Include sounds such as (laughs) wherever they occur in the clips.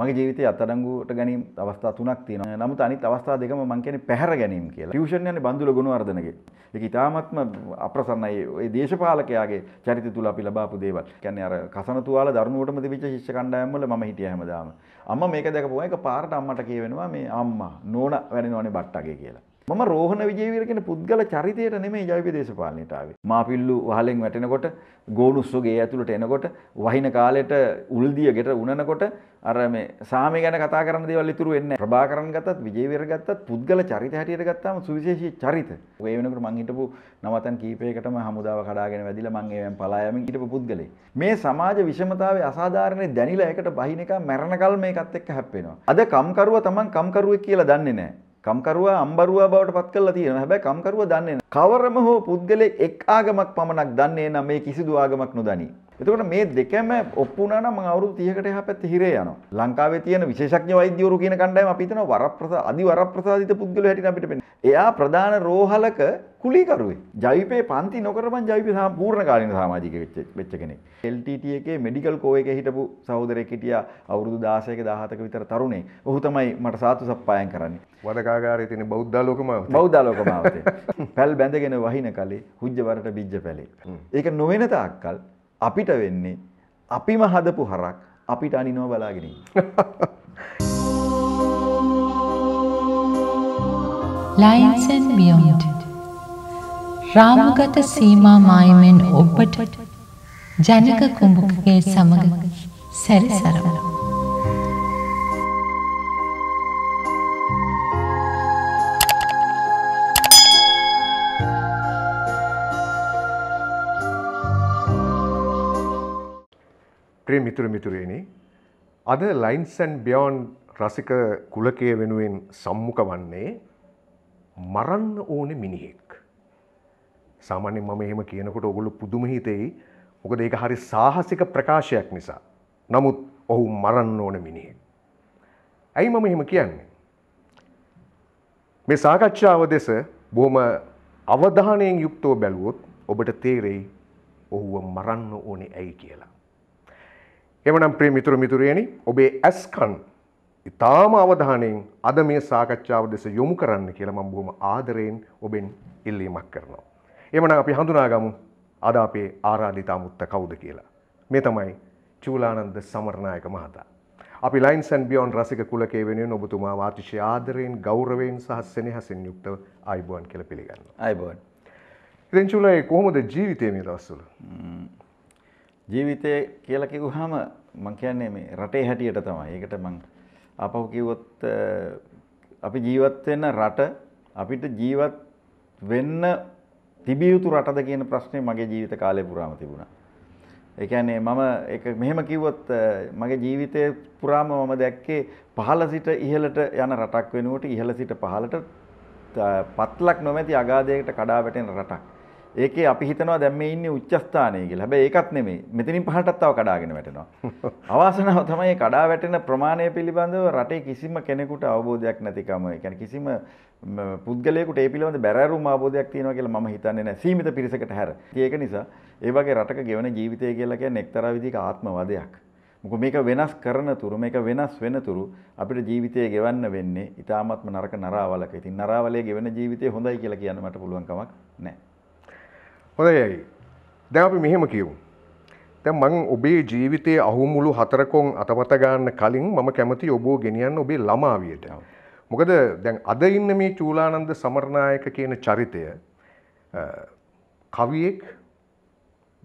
මගේ ජීවිතය අත්තරංගුවට ගැනීම් අවස්ථා තුනක් තියෙන නමුත් අනිත් අවස්ථා දෙකම මං කියන්නේ පැහැර ගැනීම කියලා. ටියුෂන් යන්නේ බඳුල ගුණවර්ධනගේ. ඒක ඊටාත්ම අප්‍රසන්නයි ඒ දේශපාලකයාගේ චරිත තුල අපි ලබාපු දේවල්. කියන්නේ අර කසන තුවාල දරුණුවටම දෙවිච්ච ශිෂ්‍ය කණ්ඩායම් වල මම හිටියා හැමදාම. අම්මා මේක දැකපුවා ඒක පාරට අම්මට කියවෙනවා මේ අම්මා නෝන වැඩිනවනේ බට්ටගේ කියලා. මම රෝහණ විජේවීර කියන පුද්ගල චරිතයට නෙමෙයි ජෛව දේශපාලනයට ආවේ. මාපිල්ලු වහලෙන් වැටෙනකොට ගෝනුස්සුගේ ඇතුළට එනකොට වහින කාලෙට උල්දිය ගෙට උනනකොට අර මේ සාමය ගැන කතා කරන දේවල් ඉතුරු වෙන්නේ නැහැ. ප්‍රභාකරන් ගත්තත්, විජේවීර ගත්තත්, පුද්ගල චරිත හැටියට ගත්තාම සුවිශේෂී චරිත. ඒ වෙනකොට මං හිටපු නවතන් කීපයකටම හමුදාව කඩාගෙන වැදිලා මං ඒවෙන් පලා යමින් හිටපු පුද්ගලෙක්. මේ සමාජ විෂමතාවයේ අසාධාරණේ දැනිලා ඒකට බහිනකම් මැරණකල් මේකත් එක්ක හැප්පෙනවා. අද කම්කරුවා Taman කම්කරුවෙක් කියලා දන්නේ නැහැ. කම්කරුවා අම්බරුවා බවට පත් කරලා තියෙනවා. හැබැයි කම්කරුවා දන්නේ නැහැ. කවරම හෝ පුද්ගලෙක් එක් ආගමක් පමණක් දන්නේ නැ මේ කිසිදු ආගමක් නොදනී. එතකොට මේ දෙකම ඔප්පු වුණා නම් මම අවුරුදු 30කට එහා පැත්තේ හිරේ යනවා. ලංකාවේ තියෙන විශේෂඥ වෛද්‍යවරු කියන කණ්ඩායම අපි හිතනවා වරප්‍රසාද අදි වරප්‍රසාදිත පුද්ගලයෝ හැටියට අපිට පෙනෙනවා. එයා ප්‍රධාන රෝහලක කුලිකරුවේ. ජවිපේ පන්ති නොකරපන් ජවිපේ සම්පූර්ණ කාලීන සමාජික වෙච්ච කෙනෙක්. LTT එකේ මෙඩිකල් කෝ එකේ හිටපු සහෝදරයෙක් හිටියා අවුරුදු 16ක 17ක විතර තරුණේ. ඔහු තමයි මට සාතු සප්පායම් කරන්නේ. වදකාගාරයේ තියෙන බෞද්ධාලෝකමාවතේ. බෞද්ධාලෝකමාවතේ. පැල් බැඳගෙන වහින කලේ හුජ්ජවරට බිජ්ජ පැලේ. ඒක නොවන තාක්කල් අපිට වෙන්නේ අපිම හදපු හරක් අපිට අනිනෝ බලාගෙන. ලයින්සන් බියොන්ට රාමගත සීමා මායමෙන් ඔබට ජනක කුඹුකගේ සමඟ සැරිසරවනවා. ප්‍රේ මිතුර මිතුරේනි අද ලයින්සන් බියෝන් රසික කුලකය වෙනුවෙන් සම්මුඛ වන්නේ මරන්න ඕනෙ මිනිහෙක්. සාමාන්‍යෙන් මම එහෙම කියනකොට ඔගොලු පුදුම හිතෙයි මොකද ඒක හරි සාහසික ප්‍රකාශයක් නිසා. නමුත් ඔහු මරන්න ඕන මිනිහෙක්. ඇයි මම එහෙම කියන්නේ. මේ සාකච්ඡාව දෙස බොහොම අවධානයෙන් යුක්තෝ බැලුවොත් ඔබට තේරෙයි ඔහුව මරන්න ඕනේ ඇයි කියලා. එමනම් ප්‍රිය මිතුරු මිතුරියනි ඔබේ ඇස්කන් ඉතාම අවධානයෙන් අද මේ සාකච්ඡාව දෙස යොමු කරන්න කියලා මම බොහොම ආදරයෙන් ඔබෙන් ඉල්ලීමක් කරනවා. එමනම් අපි හඳුනාගමු අද අපේ ආරාධිතා මුත්ත කවුද කියලා. මේ තමයි චූලානන්ද සමරනායක මහතා. අපි ලයින්ස් ඇන් බියොන් රසික කුලකේ වෙනුවෙන් ඔබතුමා වාතිශය ආදරයෙන් ගෞරවයෙන් සහ සෙනෙහසින් යුක්තව අයිබෝන් කියලා පිළිගන්නවා. අයිබෝන්. ඉතින් චූලා කොහොමද ජීවිතේ මේ දවස්වල? ජීවිතය කියලා කිව්වහම මම කියන්නේ මේ රටේ හැටියට තමයි. ඒකට මම ආපහු කිව්වොත් අපි ජීවත් වෙන රට අපිට ජීවත් වෙන්න තිබිය යුතු රටද කියන ප්‍රශ්නේ මගේ ජීවිත කාලය පුරාම තිබුණා. ඒ කියන්නේ මම ඒක මෙහෙම කිව්වොත් මගේ ජීවිතේ පුරාම මම දැක්කේ පහළ සිට ඉහළට යන රටක් වෙනුවට ඉහළ සිට පහළට පත්ලක් නොමැති අගාධයකට කඩා වැටෙන රටක්. ඒකේ අපි හිතනවා දැන් මේ ඉන්නේ උච්චස්ථානයේ කියලා. හැබැයි ඒකත් නෙමෙයි. මෙතනින් පහටත් තව කඩාගෙන වැටෙනවා. (laughs) අවාසනාව තමයි කඩා වැටෙන ප්‍රමාණය පිළිබඳව රටේ කිසිම කෙනෙකුට අවබෝධයක් නැතිකම. ඒ කියන්නේ කිසිම පුද්ගලයෙකුට ඒ පිළිබඳ බැරෑරුම් අවබෝධයක් තියෙනවා කියලා මම හිතන්නේ නැහැ. සීමිත පිරිසකට හැර. ඒක නිසා ඒ වගේ රටක ගෙවන ජීවිතය කියලා කියන්නේ එක්තරා විදිහක ආත්මවාදයක්. මොකද මේක වෙනස් කරන තුරු මේක වෙනස් වෙන තුරු අපිට ජීවිතය ගෙවන්න වෙන්නේ ඊටාත්ම නරක නරාවලක. ඉතින් නරාවලේ ගෙවෙන ජීවිතය හොඳයි කියලා කියන්න මට පුළුවන් කමක් නැහැ. හොඳයි. දැන් අපි මෙහෙම කියමු. දැන් මං ඔබේ ජීවිතයේ අහුමුළු හතරකෝන් අතපත ගන්න කලින් මම කැමති ඔබව ගෙනියන්න ඔබේ ළමා වියට. මොකද දැන් අද ඉන්න මේ චූලානන්ද සමරනායක කියන චරිතය කවියෙක්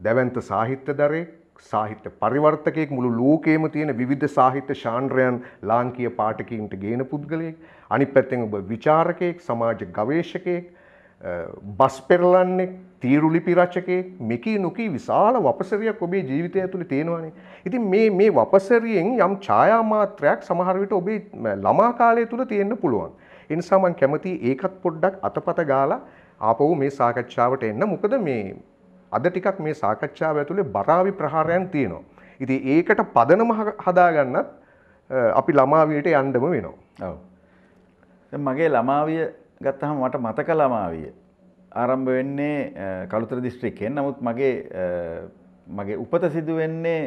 දැවන්ත සාහිත්‍යදරයෙක් සාහිත්‍ය පරිවර්තකයෙක් මුළු ලෝකයේම තියෙන විවිධ සාහිත්‍ය ශාන්ද්‍රයන් ලාංකීය පාඨකීන්ට ගේන පුද්ගලයෙක් අනිත් පැත්තෙන් ඔබ විචාරකයෙක් සමාජ ගවේෂකයෙක් බස් පෙරලන්නෙක් තීරුලිපි රචකයෙක් මෙකී නොකී විශාල වපසරියක් ඔබේ ජීවිතය ඇතුළේ තියෙනවානේ. ඉතින් මේ මේ වපසරියෙන් යම් ඡායා මාත්‍රයක් සමහර විට ඔබේ ළමා කාලය තුල තියෙන්න පුළුවන්. ඒ නිසා මම කැමතියි ඒකත් පොඩ්ඩක් අතපත ගාලා ආපහු මේ සාකච්ඡාවට එන්න. මොකද මේ අද ටිකක් මේ සාකච්ඡාව ඇතුලේ බරාවි ප්‍රහාරයන් තියෙනවා. ඉතින් ඒකට පදනම හදාගන්නත් අපි ළමාවියට යන්නම වෙනවා. ඔව්. මගේ ළමාවිය ගත්තහම මට මතක ළමාවිය ආරම්භ වෙන්නේ කළුතර දිස්ත්‍රික්කයෙන් නමුත් මගේ මගේ උපත සිදු වෙන්නේ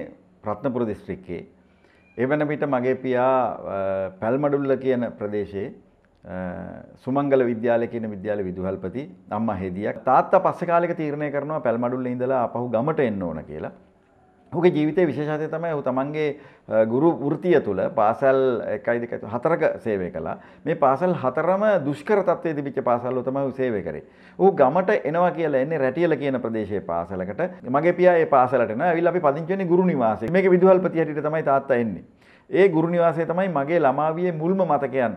ප්‍රත්නපුර දිස්ත්‍රික්කේ. එවන විට මගේ පියා පැල්මඩුල්ල කියන ප්‍රදේශයේ සුමංගල විද්‍යාලය කියන විද්‍යාල විදුහල්පති අම්මා හෙදියක් තාත්තා පස්සේ කාලෙක තීරණය කරනවා පැල්මඩුල්ල ඉඳලා අපහු ගමට එන්න ඕන කියලා. හුගේ ජීවිතය විශේෂතය තමයි ඔහු තමන්ගේ ගුරු වෘතිය තුළ පාසල් එකයි දෙක හතරක සේවය කළා මේ පාසල් හතරම දුෂ්කර තත්ත්වයේ තිබිච්ච පාසල්වල තමයි සේවය කරේ. ඌ ගමට එනවා කියලා එන්නේ රැටියල කියන ප්‍රදේශයේ පාසලකට. මගේ පියා ඒ පාසලට එනවා. ඇවිල්ලා අපි පදිංචි වෙන්නේ ගුරු නිවාසයේ. මේකේ විදුහල්පති හැටියට තමයි තාත්තා එන්නේ. ඒ ගුරු නිවාසය තමයි මගේ ළමාවියේ මුල්ම මතකයන්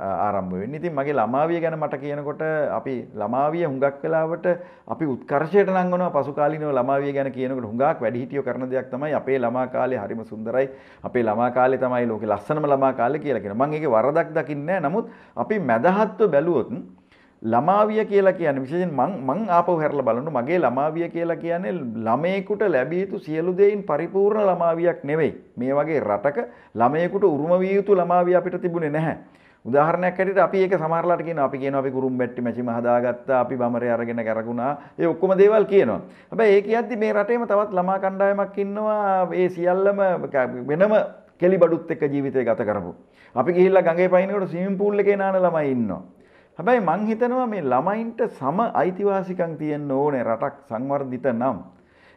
ආරම්භුවෙන් ඉතින් මගේ ළමාවිය ගැන මට කියනකොට අපි ළමාවිය හුඟක් වෙලාවට අපි උත්කර්ෂයට නංගනවා පසුකාලීනව ළමාවිය ගැන කියනකොට හුඟක් වැඩිහිටියෝ කරන දෙයක් තමයි අපේ ළමා කාලේ හරිම සුන්දරයි අපේ ළමා කාලේ තමයි ලෝකේ ලස්සනම ළමා කාලේ කියලා කියනවා මම ඒකේ වරදක් දකින්නේ නමුත් අපි මැදහත්ව බැලුවොත් ළමාවිය කියලා කියන්නේ විශේෂයෙන් මං මං ආපහු හැරලා බලන්න මගේ ළමාවිය කියලා කියන්නේ ළමයෙකුට ලැබිය යුතු සියලු දෙයින් පරිපූර්ණ ළමාවියක් නෙවෙයි මේ වගේ රටක ළමයෙකුට උරුම විය යුතු ළමාවිය අපිට තිබුණේ නැහැ උදාහරණයක් ඇරට අපි ඒක සමාරලට කියන අපි කියන අපි කුරුම් බැට්ටි මැචි හදාගත්තා අපි බමරය අරගෙන කැරගුණා ඒ ඔක්කොම දේවල් කියනවා. හැබැයි ඒක යද්දි මේ රටේම තවත් ළමා කණ්ඩායමක් ඉන්නවා ඒ සියල්ලම වෙනම කෙලි බඩුත් එක්ක ජීවිතය ගත කරපු. අපි ගිහිල්ලා ගඟේ පයින්නකොට ස්විමින් pool එකේ නාන ළමයි ඉන්නවා. හැබැයි මං හිතනවා මේ ළමයින්ට සම අයිතිවාසිකම් තියෙන්න ඕනේ රටක් සංවර්ධිත නම්.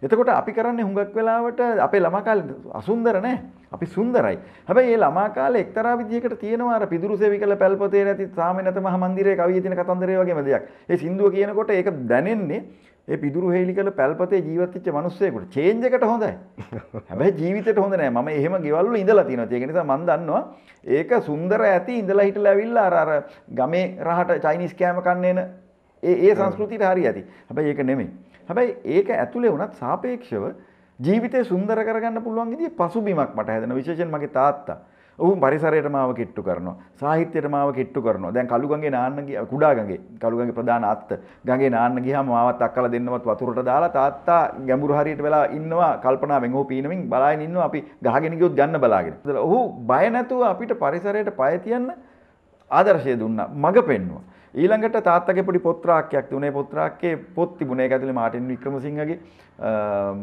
එතකොට අපි කරන්න හුඟක් වෙලාවට අපේ ළමකාල අසුන්දර නෑ අපි සුන්දරයි හැබැයි ඒ ළමාකාල එක්තරා විදිහකට තියෙනවා අර පිදුරු සෙවි කළ පැල්පතේ නැති සාමනත මහ මන්දිරයේ කවියේ තියෙන කතන්දරය වගේම දෙයක් ඒ සින්දුව කියනකොට ඒක දැනෙන්නේ ඒ පිදුරු හේලි කළ පැල්පතේ ජීවත් වෙච්ච මිනිස්සෙකුට චේන්ජ් එකට හොඳයි (laughs) හැබැයි ජීවිතේට හොඳ නෑ මම එහෙම ගෙවල් වල ඉඳලා තියෙනවා ඒක නිසා මම දන්නවා ඒක සුන්දර ඇති ඉඳලා හිටලා ඇවිල්ලා අර අර ගමේ රහට චයිනීස් කෑම කන්න එන ඒ ඒ සංස්කෘතියට හරි ඇති හැබැයි ඒක නෙමෙයි හැබැයි ඒක ඇතුලේ වුණත් සාපේක්ෂව ජීවිතය සුන්දර කරගන්න පුළුවන් විදිහේ පසුබිමක් මට හැදෙන විශේෂයෙන් මගේ තාත්තා. ඔහු පරිසරයට මාව කිට්ටු කරනවා. සාහිත්‍යයට මාව කිට්ටු කරනවා. දැන් කළුගඟේ නාන්න ගියා කුඩා ගඟේ. කළුගඟේ ප්‍රධාන අත්ත. ගඟේ නාන්න ගියාම මාවත් අක්කලා දෙන්නවත් වතුරට දාලා තාත්තා ගැඹුරු හරියට වෙලා ඉන්නවා කල්පනාවෙන් ඔහු පීනමින් බලාගෙන ඉන්නවා අපි ගහගෙන ගියොත් ගන්න බලාගෙන. ඔහු බය නැතුව අපිට පරිසරයට පය තියන්න ආදර්ශය දුන්නා. මඟ පෙන්වුවා. ඊළඟට තාත්තගේ පොඩි පොත්‍රාක්කයක් තිබුණේ පොත්‍රාක්කේ පොත් තිබුණේ ඒක ඇතුලේ මාටින් වික්‍රමසිංහගේ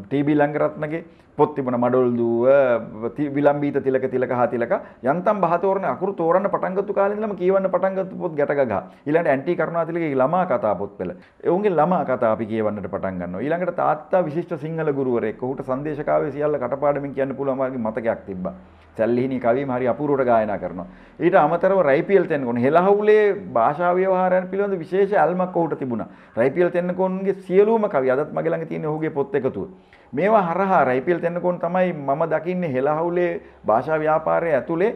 ටීබී ලංගරත්නගේ පොත් තිබුණ මඩොල් දුව විලම්බීත තිලක තිලක හා තිලක යන්තම් බහතෝරණ අකුරු තෝරන්න පටන්ගත්තු කාලේ ඉඳලම කියවන්න පටන්ගත්තු පොත් ගැටගගා ඊළඟට ඇන්ටි කරුණාතිලකගේ ළමා කතා පොත් පෙළ එවුන්ගේ ළමා කතා අපි කියවන්නට පටන් ගන්නවා ඊළඟට තාත්තා විශිෂ්ට සිංහල ගුරුවරයෙක් ඔහුට සංදේශකාව්‍ය සියල්ල කටපාඩමින් කියන්න පුළුවන් මාර්ගේ මතකයක් තිබ්බා සැල්ලිහිණි කවියම හරි අපූර්වට ගායනා කරනවා ඊට අමතරව රයිපීඑල් තෙන්නකෝන් හෙළහවුලේ භාෂා ව්‍යවහාරයන් පිළිබඳ විශේෂ ඇල්මක් ඔහුට තිබුණා රයිපීඑල් තෙන්නකෝන්ගේ සියලුම කවි අදත් මගේ ළඟ තියෙන ඔහුගේ පොත් එකතුව මේවා හරහා රයිපල් තැන්නකොන් තමයි මම දකින්නේ හෙලාහවුලේ භාෂා ව්‍යාපාරය ඇතුළේ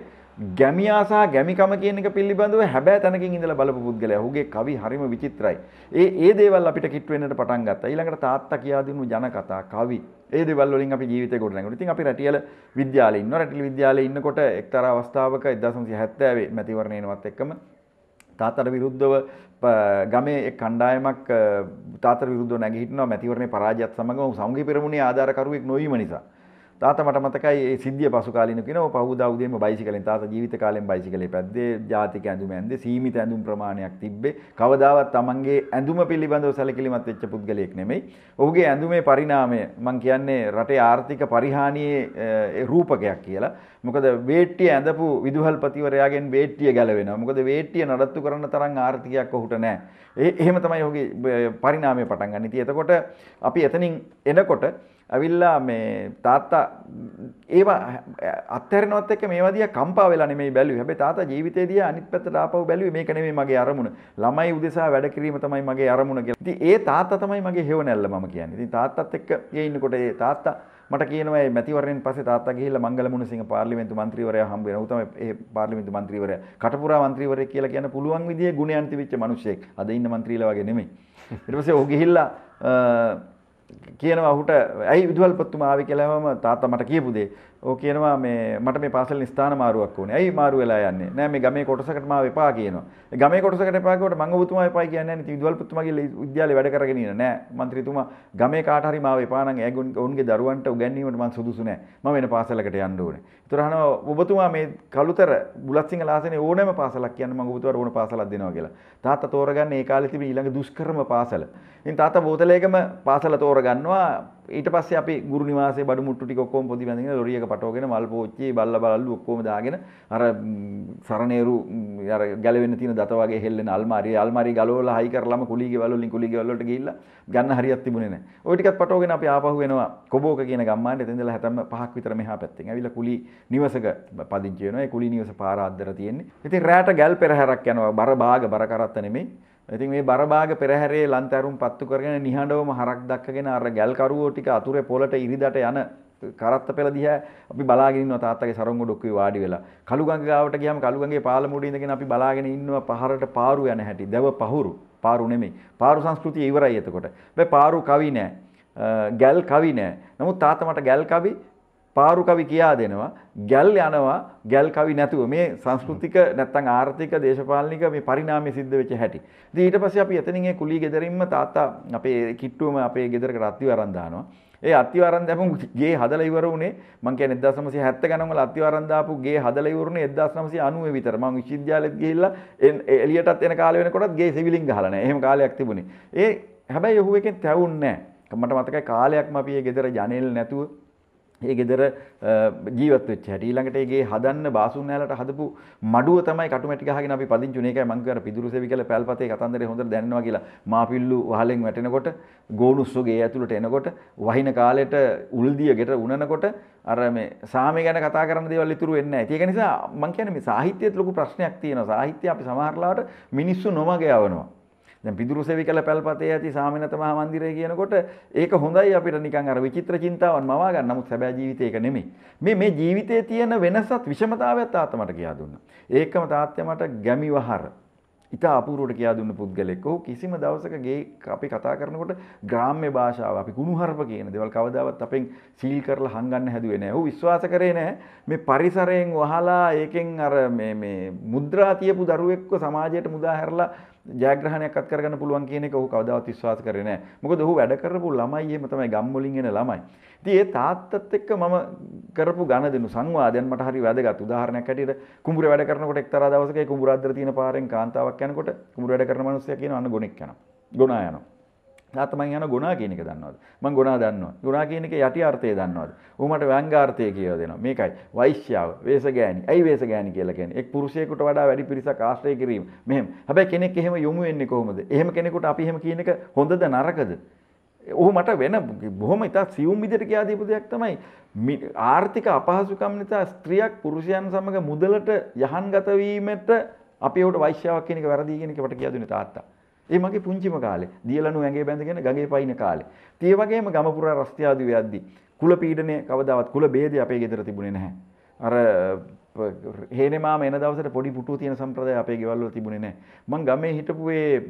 ගැමියාසා ගැමිකම කියන එක පිළිබඳව හැබෑ තැනකින් ඉඳලා බලපු පුද්ගලයා. ඔහුගේ කවි හරිම විචිත්‍රයි. ඒ ඒ දේවල් අපිට කිට් වෙන්නට පටන් ගත්තා. ඊළඟට තාත්තා කියා දුන්නු ජන කතා, කවි. ඒ දේවල් වලින් අපි ජීවිතේ ගොඩනගනවා. ඉතින් අපි රැටියල විද්‍යාලේ ඉන්නවා. රැටියල විද්‍යාලේ ඉන්නකොට එක්තරා අවස්ථාවක 1970 මැතිවරණයනවත් එක්කම තාතර විරුද්ධව ගමේ කණ්ඩායමක් තාතර විරුද්ධ නැගිටනවා මැතිවරණ පරාජයත් සමඟ සමගි පෙරමුණේ ආධාරකරුවෙක් නොවීම නිසා. තාත මට මතකයි ඒ සිද්ධිය පසු කාලින කියනවා පහුදා උදේම බයිසිකලෙන් තාත ජීවිත කාලෙම බයිසිකලේ පැද්දේ ජාතික ඇඳුම ඇඳේ සීමිත ඇඳුම් ප්‍රමාණයක් තිබ්බේ කවදාවත් Tamanගේ ඇඳුම පිළිබඳව සැලකිලිමත් වෙච්ච පුද්ගලයෙක් නෙමෙයි ඔහුගේ ඇඳුමේ පරිණාමය මම කියන්නේ රටේ ආර්ථික පරිහානියේ රූපකයක් කියලා මොකද වේට්ටිය ඇඳපු විදුහල්පතිවරයාගෙන් වේට්ටිය ගැලවෙනවා මොකද වේට්ටිය නඩත්තු කරන තරම් ආර්ථිකයක් ඔහුට නැහැ ඒ එහෙම තමයි ඔහුගේ පරිණාමය පටන් ගන්න. ඉතින් එතකොට අපි එතනින් එනකොට ඇවිල්ලා මේ තාත්තා ඒවා අත්හැරනොත් එක්ක මේවා දිහා කම්පා වෙලා නෙමෙයි බැලුවේ. හැබැයි තාත්තා ජීවිතේ දිහා අනිත් පැත්තට ආපහු බැලුවේ මේක නෙමෙයි මගේ අරමුණ. ළමයි උදෙසා වැඩ කිරීම තමයි මගේ අරමුණ කියලා. ඉතින් ඒ තාත්තා තමයි මගේ හේව නැල්ල මම කියන්නේ. ඉතින් තාත්තත් එක්ක ඒ ඉන්නකොට ඒ තාත්තා මට කියනවා මේ මැතිවරණයෙන් පස්සේ තාත්තා ගිහිල්ලා මංගල මුණසිංහ පාර්ලිමේන්තු මන්ත්‍රීවරයා හම්බ වෙනවා. උතම ඒ පාර්ලිමේන්තු මන්ත්‍රීවරයා කටපුරා මන්ත්‍රීවරයෙක් කියලා කියන පුළුවන් විදිහේ ගුණයන් තිබිච්ච මිනිහෙක්. අද ඉන්න මන්ත්‍රීලා වගේ නෙමෙයි. ඊට පස්සේ ඔහු ගිහිල්ලා කියනවා ඔහුට ඇයි විදුහල්පතිතුමා ආවේ කියලා මම තාත්තා මට කියපු දේ ඕ කියනවා මේ මට මේ පාසල් ස්ථාන මාරුවක් ඕනේ. ඇයි මාරු වෙලා යන්නේ? නෑ මේ ගමේ කොටසකට මාව එපා කියනවා. ගමේ කොටසකට එපා කියවට මං ඔබතුමා එපායි කියන්නේ නැහැ. ඉතින් විදුවල්පතිතුමා ගිහලා විද්‍යාලේ වැඩ කරගෙන ඉන්න නෑ. മന്ത്രിතුමා ගමේ කාට හරි මාව එපා නම් ඔවුන්ගේ දරුවන්ට උගන්වීමට මං සුදුසු නෑ. මම වෙන පාසලකට යන්න ඕනේ. ඒතර අහනවා ඔබතුමා මේ කලුතර බුලත්සිංහල ආසනේ ඕනෑම පාසලක් කියන්න මං ඔබතුමාට ඕන පාසලක් දෙනවා කියලා. තාත්තා තෝරගන්නේ ඒ කාලේ තිබෙන ඊළඟ දුෂ්කරම පාසල. ඉතින් තාත්තා බෝතලයකම පාසල තෝරගන්නවා ඊට පස්සේ අපි ගුරු නිවාසේ බඩු මුට්ටු ටික ඔක්කොම පොඩි බැඳගෙන ලොරියක පටවගෙන මල් පෝච්චි බල්ලා බලල්ලු ඔක්කොම දාගෙන අර සරණේරු අර ගැලවෙන්න තියෙන දත වගේ හෙල්ලෙන අල්මාරිය අල්මාරිය ගලවලා හයි කරලම කුලී ගෙවල් වලින් කුලී ගෙවල් වලට ගිහිල්ලා ගන්න හරියක් තිබුණේ නැහැ. ওই ටිකත් පටවගෙන අපි ආපහු එනවා කොබෝක කියන ගම්මානට එතන ඉඳලා හැතැම්ම පහක් විතර මෙහා පැත්තෙන්. ඇවිල්ලා කුලී නිවසක පදිංචි වෙනවා. ඒ කුලී නිවස පාර අද්දර තියෙන්නේ. ඉතින් රැට ගැල් පෙරහැරක් යනවා බර භාග බර කරත්ත නෙමෙයි. ඉතින් මේ බරභාග පෙරහැරේ ලන්තෑරුම් පත්තු කරගෙන නිහඬවම හරක් දක්කගෙන අර ගැල්කරුවෝ ටික අතුරේ පොළට ඉරිදට යන කරත්ත පෙළ දිහා අපි බලාගෙන ඉන්නවා තාත්තගේ සරංගු ඩොක්කුවේ වාඩි වෙලා. කලුගඟ ගාවට ගියාම කලුගඟේ පාලම උඩ ඉඳගෙන අපි බලාගෙන ඉන්නවා පහරට පාරු යන හැටි. දැව පහුරු. පාරු නෙමෙයි. පාරු සංස්කෘතිය ඉවරයි එතකොට. බෑ පාරු කවි නෑ. ගැල් කවි නෑ. නමුත් තාත්තා මට ගැල් කවි පාරු කවි කියා දෙනවා ගැල් යනවා ගැල් කවි නැතුව මේ සංස්කෘතික නැත්තම් ආර්ථික දේශපාලනික මේ පරිණාමය සිද්ධ වෙච්ච හැටි. ඉතින් ඊට පස්සේ අපි එතනින් ඒ කුලී ගෙදරින්ම තාත්තා අපේ කිට්ටුවම අපේ ගෙදරකට අත්තිව අරන් දානවා. ඒ අත්තිවරන් දැපු ගේ හදලා ඉවර වුණේ මං කියන්නේ 1970 ගණන් වල අත්තිවරන් දාපු ගේ හදලා ඉවරුනේ 1990 විතර. මං විශ්වවිද්‍යාලෙත් ගිහිල්ලා එළියටත් එන කාලේ වෙනකොටත් ගේ සෙවිලින් ගහලා නැහැ. එහෙම කාලයක් තිබුණේ. ඒ හැබැයි ඔහු එකෙන් තැවුන්නේ නැහැ. මට මතකයි කාලයක්ම අපි ඒ ගෙදර ජනේල් නැතුව ඒ ගෙදර ජීවත් වෙච්ච හැටි ඊළඟට ඒගේ හදන්න බාසුන් යාලට හදපු මඩුව තමයි කටුමැටි ගහගෙන අපි පදිංචුනේ ඒකයි මං කියවර පිදුරු සෙවි කියලා පැල්පතේ කතන්දරේ හොඳට දැනෙනවා කියලා මාපිල්ලු වහලෙන් වැටෙනකොට ගෝනුස්සෝගේ ඒ ඇතුළට එනකොට වහින කාලෙට උල්දිය ගෙට උනනකොට අර මේ සාමය ගැන කතා කරන දේවල් ඉතුරු වෙන්නේ නැහැ. ඒක නිසා මං කියන්නේ මේ සාහිත්‍යයේත් ලොකු ප්‍රශ්නයක් තියෙනවා. සාහිත්‍ය අපි සමහරලාට මිනිස්සු නොමග යවනවා. දැන් පිදුරු සෙවිකල පැල්පතේ ඇති සාමිනත මහ මන්දිරය කියනකොට ඒක හොඳයි අපිට නිකන් අර විචිත්‍ර චින්තාවන් මවා ගන්න. නමුත් සැබෑ ජීවිතේ ඒක නෙමෙයි. මේ මේ ජීවිතයේ තියෙන වෙනසත් විෂමතාවයත් තාත්තා මට කියා දුන්නා. ඒකම තාත්තා මට ගැමිවහර ඉතා අපූරුවට කියා දුන්න පුද්ගලෙක් ඔහු කිසිම දවසක ගේ අපි කතා කරනකොට ග්‍රාම්‍ය භාෂාව අපි කුණුහරුප කියන දේවල් කවදාවත් අපෙන් සීල් කරලා හංගන්න හැදුවේ නැහැ. ඔහු විශ්වාස කරේ නැහැ මේ පරිසරයෙන් වහලා ඒකෙන් අර මේ මේ මුද්‍රා තියපු දරුවෙක්ව සමාජයට මුදා හැරලා ජයග්‍රහණයක් අත් කරගන්න පුළුවන් කියන එක ඔහු කවදාවත් විශ්වාස කරේ නැහැ. මොකද ඔහු වැඩ කරපු ළමයි එහෙම තමයි ගම් වලින් එන ළමයි. ඉතින් ඒ තාත්තත් එක්ක මම කරපු ඝනදෙනු සංවාදයන් මට හරි වැදගත්. උදාහරණයක් හැටියට කුඹුර වැඩ කරනකොට එක්තරා දවසක ඒ කුඹුර අද්දර තියෙන පාරෙන් කාන්තාවක් යනකොට කුඹුර වැඩ කරන මිනිස්සයා කියන අන්න ගොනෙක් යනවා. ගොනා යනවා. තාතමන් යන ගුණා කියන එක දන්නවද? මං ගුණා දන්නවා. ගුණා කියන එක යටි අර්ථය දන්නවද? ඌ මට ව්‍යංගාර්ථය කියලා දෙනවා. මේකයි වෛශ්‍යාව, වේශගෑනි. ඇයි වේශගෑනි කියලා කියන්නේ? එක් පුරුෂයෙකුට වඩා වැඩි පිරිසක් ආශ්‍රය කිරීම. මෙහෙම. හැබැයි කෙනෙක් එහෙම යොමු වෙන්නේ කොහොමද? එහෙම කෙනෙකුට අපි එහෙම කියන එක හොඳද නරකද? ඔහු මට වෙන බොහොම ඉතා සියුම් විදිහට කියා දීපු දෙයක් තමයි ආර්ථික අපහසුකම් නිසා ස්ත්‍රියක් පුරුෂයන් සමග මුදලට යහන් ගත වීමට අපි ඔහුට වෛශ්‍යාවක් කියන එක වැරදි කියන එක මට කියා දුන්නේ තාත්තා. ඒ මගේ පුංචිම කාලේ. දියලනු ඇඟේ බැඳගෙන ගඟේ පයින් කාලේ. ඒ වගේම ගම පුරා රස්තියාදු වෙද්දී කුල පීඩනය කවදාවත් කුල ભેදේ අපේ ගෙදර තිබුණේ නැහැ. අර හේනමාම එන දවසට පොඩි පුටුව තියෙන සම්ප්‍රදාය අපේ ගෙවල් වල තිබුණේ නැහැ. මං ගමේ හිටපු ඒ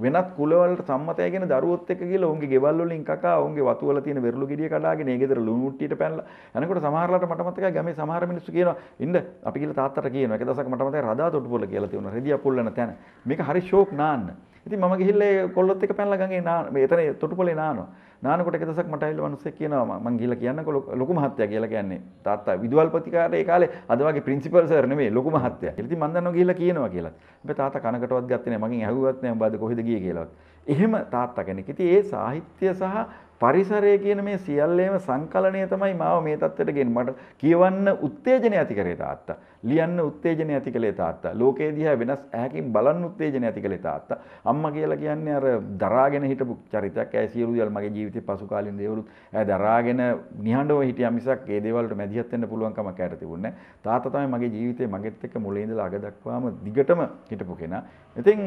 වෙනත් කුලවලට සම්මතය ගෙන දරුවොත් එක්ක ගිහලා උන්ගේ ගෙවල් වලින් කකා උන්ගේ වතු වල තියෙන වෙරළු ගෙඩිය කඩාගෙන ඒ ගෙදර ලුණු මුට්ටියට පැනලා යනකොට සමහරලාට මට මතකයි ගමේ සමහර මිනිස්සු කියනවා ඉන්න අපි කියලා තාත්තට කියනවා. එක දවසක් මට මතකයි රදා තොටුපොළ කියලා තියුණා. රෙදි අපුල්ලන තැන. මේක හරි ෂෝක් නාන්න. ඉතින් මම ගිහිල්ලා ඒ කොල්ලොත් එක පැනලා ගඟේ නාන මේ එතන තොටුපළේ නානවා. නානකොට එක දවසක් මට ඇවිල්ලා මිනිස්සෙක් කියනවා මම ගිහිල්ලා කියන්නකො ලොකු මහත්තයා කියලා කියන්නේ තාත්තා විදුහල්පතිකාරේ ඒ කාලේ අද වගේ ප්‍රින්සිපල් සර් නෙමෙයි ලොකු මහත්තයා. ඉතින් මම දන්නවා ගිහිල්ලා කියනවා කියලා. හැබැයි තාත්තා කනකටවත් ගත්තේ නැහැ. මගෙන් ඇහුවත් නැහැ. උඹ අද කොහෙද ගියේ කියලාවත්. එහෙම තාත්තා කෙනෙක්. ඉතින් ඒ සාහිත්‍ය සහ පරිසරය කියන මේ සියල්ලේම සංකලනය තමයි මාව මේ තත්ත්වයට ගෙන් මට කියවන්න උත්තේජනය ඇති කරේ තාත්තා ලියන්න උත්තේජනය ඇති කළේ තාත්තා ලෝකයේ දිහා වෙනස් ඇහැකින් බලන්න උත්තේජනය ඇති කළේ තාත්තා අම්මා කියලා කියන්නේ අර දරාගෙන හිටපු චරිතයක් ඇයි සියලු දේවල් මගේ ජීවිතේ පසු කාලින් දේවලුත් ඇය දරාගෙන නිහඬව හිටියා මිසක් ඒ දේවල් වලට මැදිහත් වෙන්න පුළුවන් කමක් ඇයට තිබුණේ නැහැ තාත්තා තමයි මගේ ජීවිතේ මගෙත් එක්ක මුලින් ඉඳලා අග දක්වාම දිගටම හිටපු කෙනා ඉතින්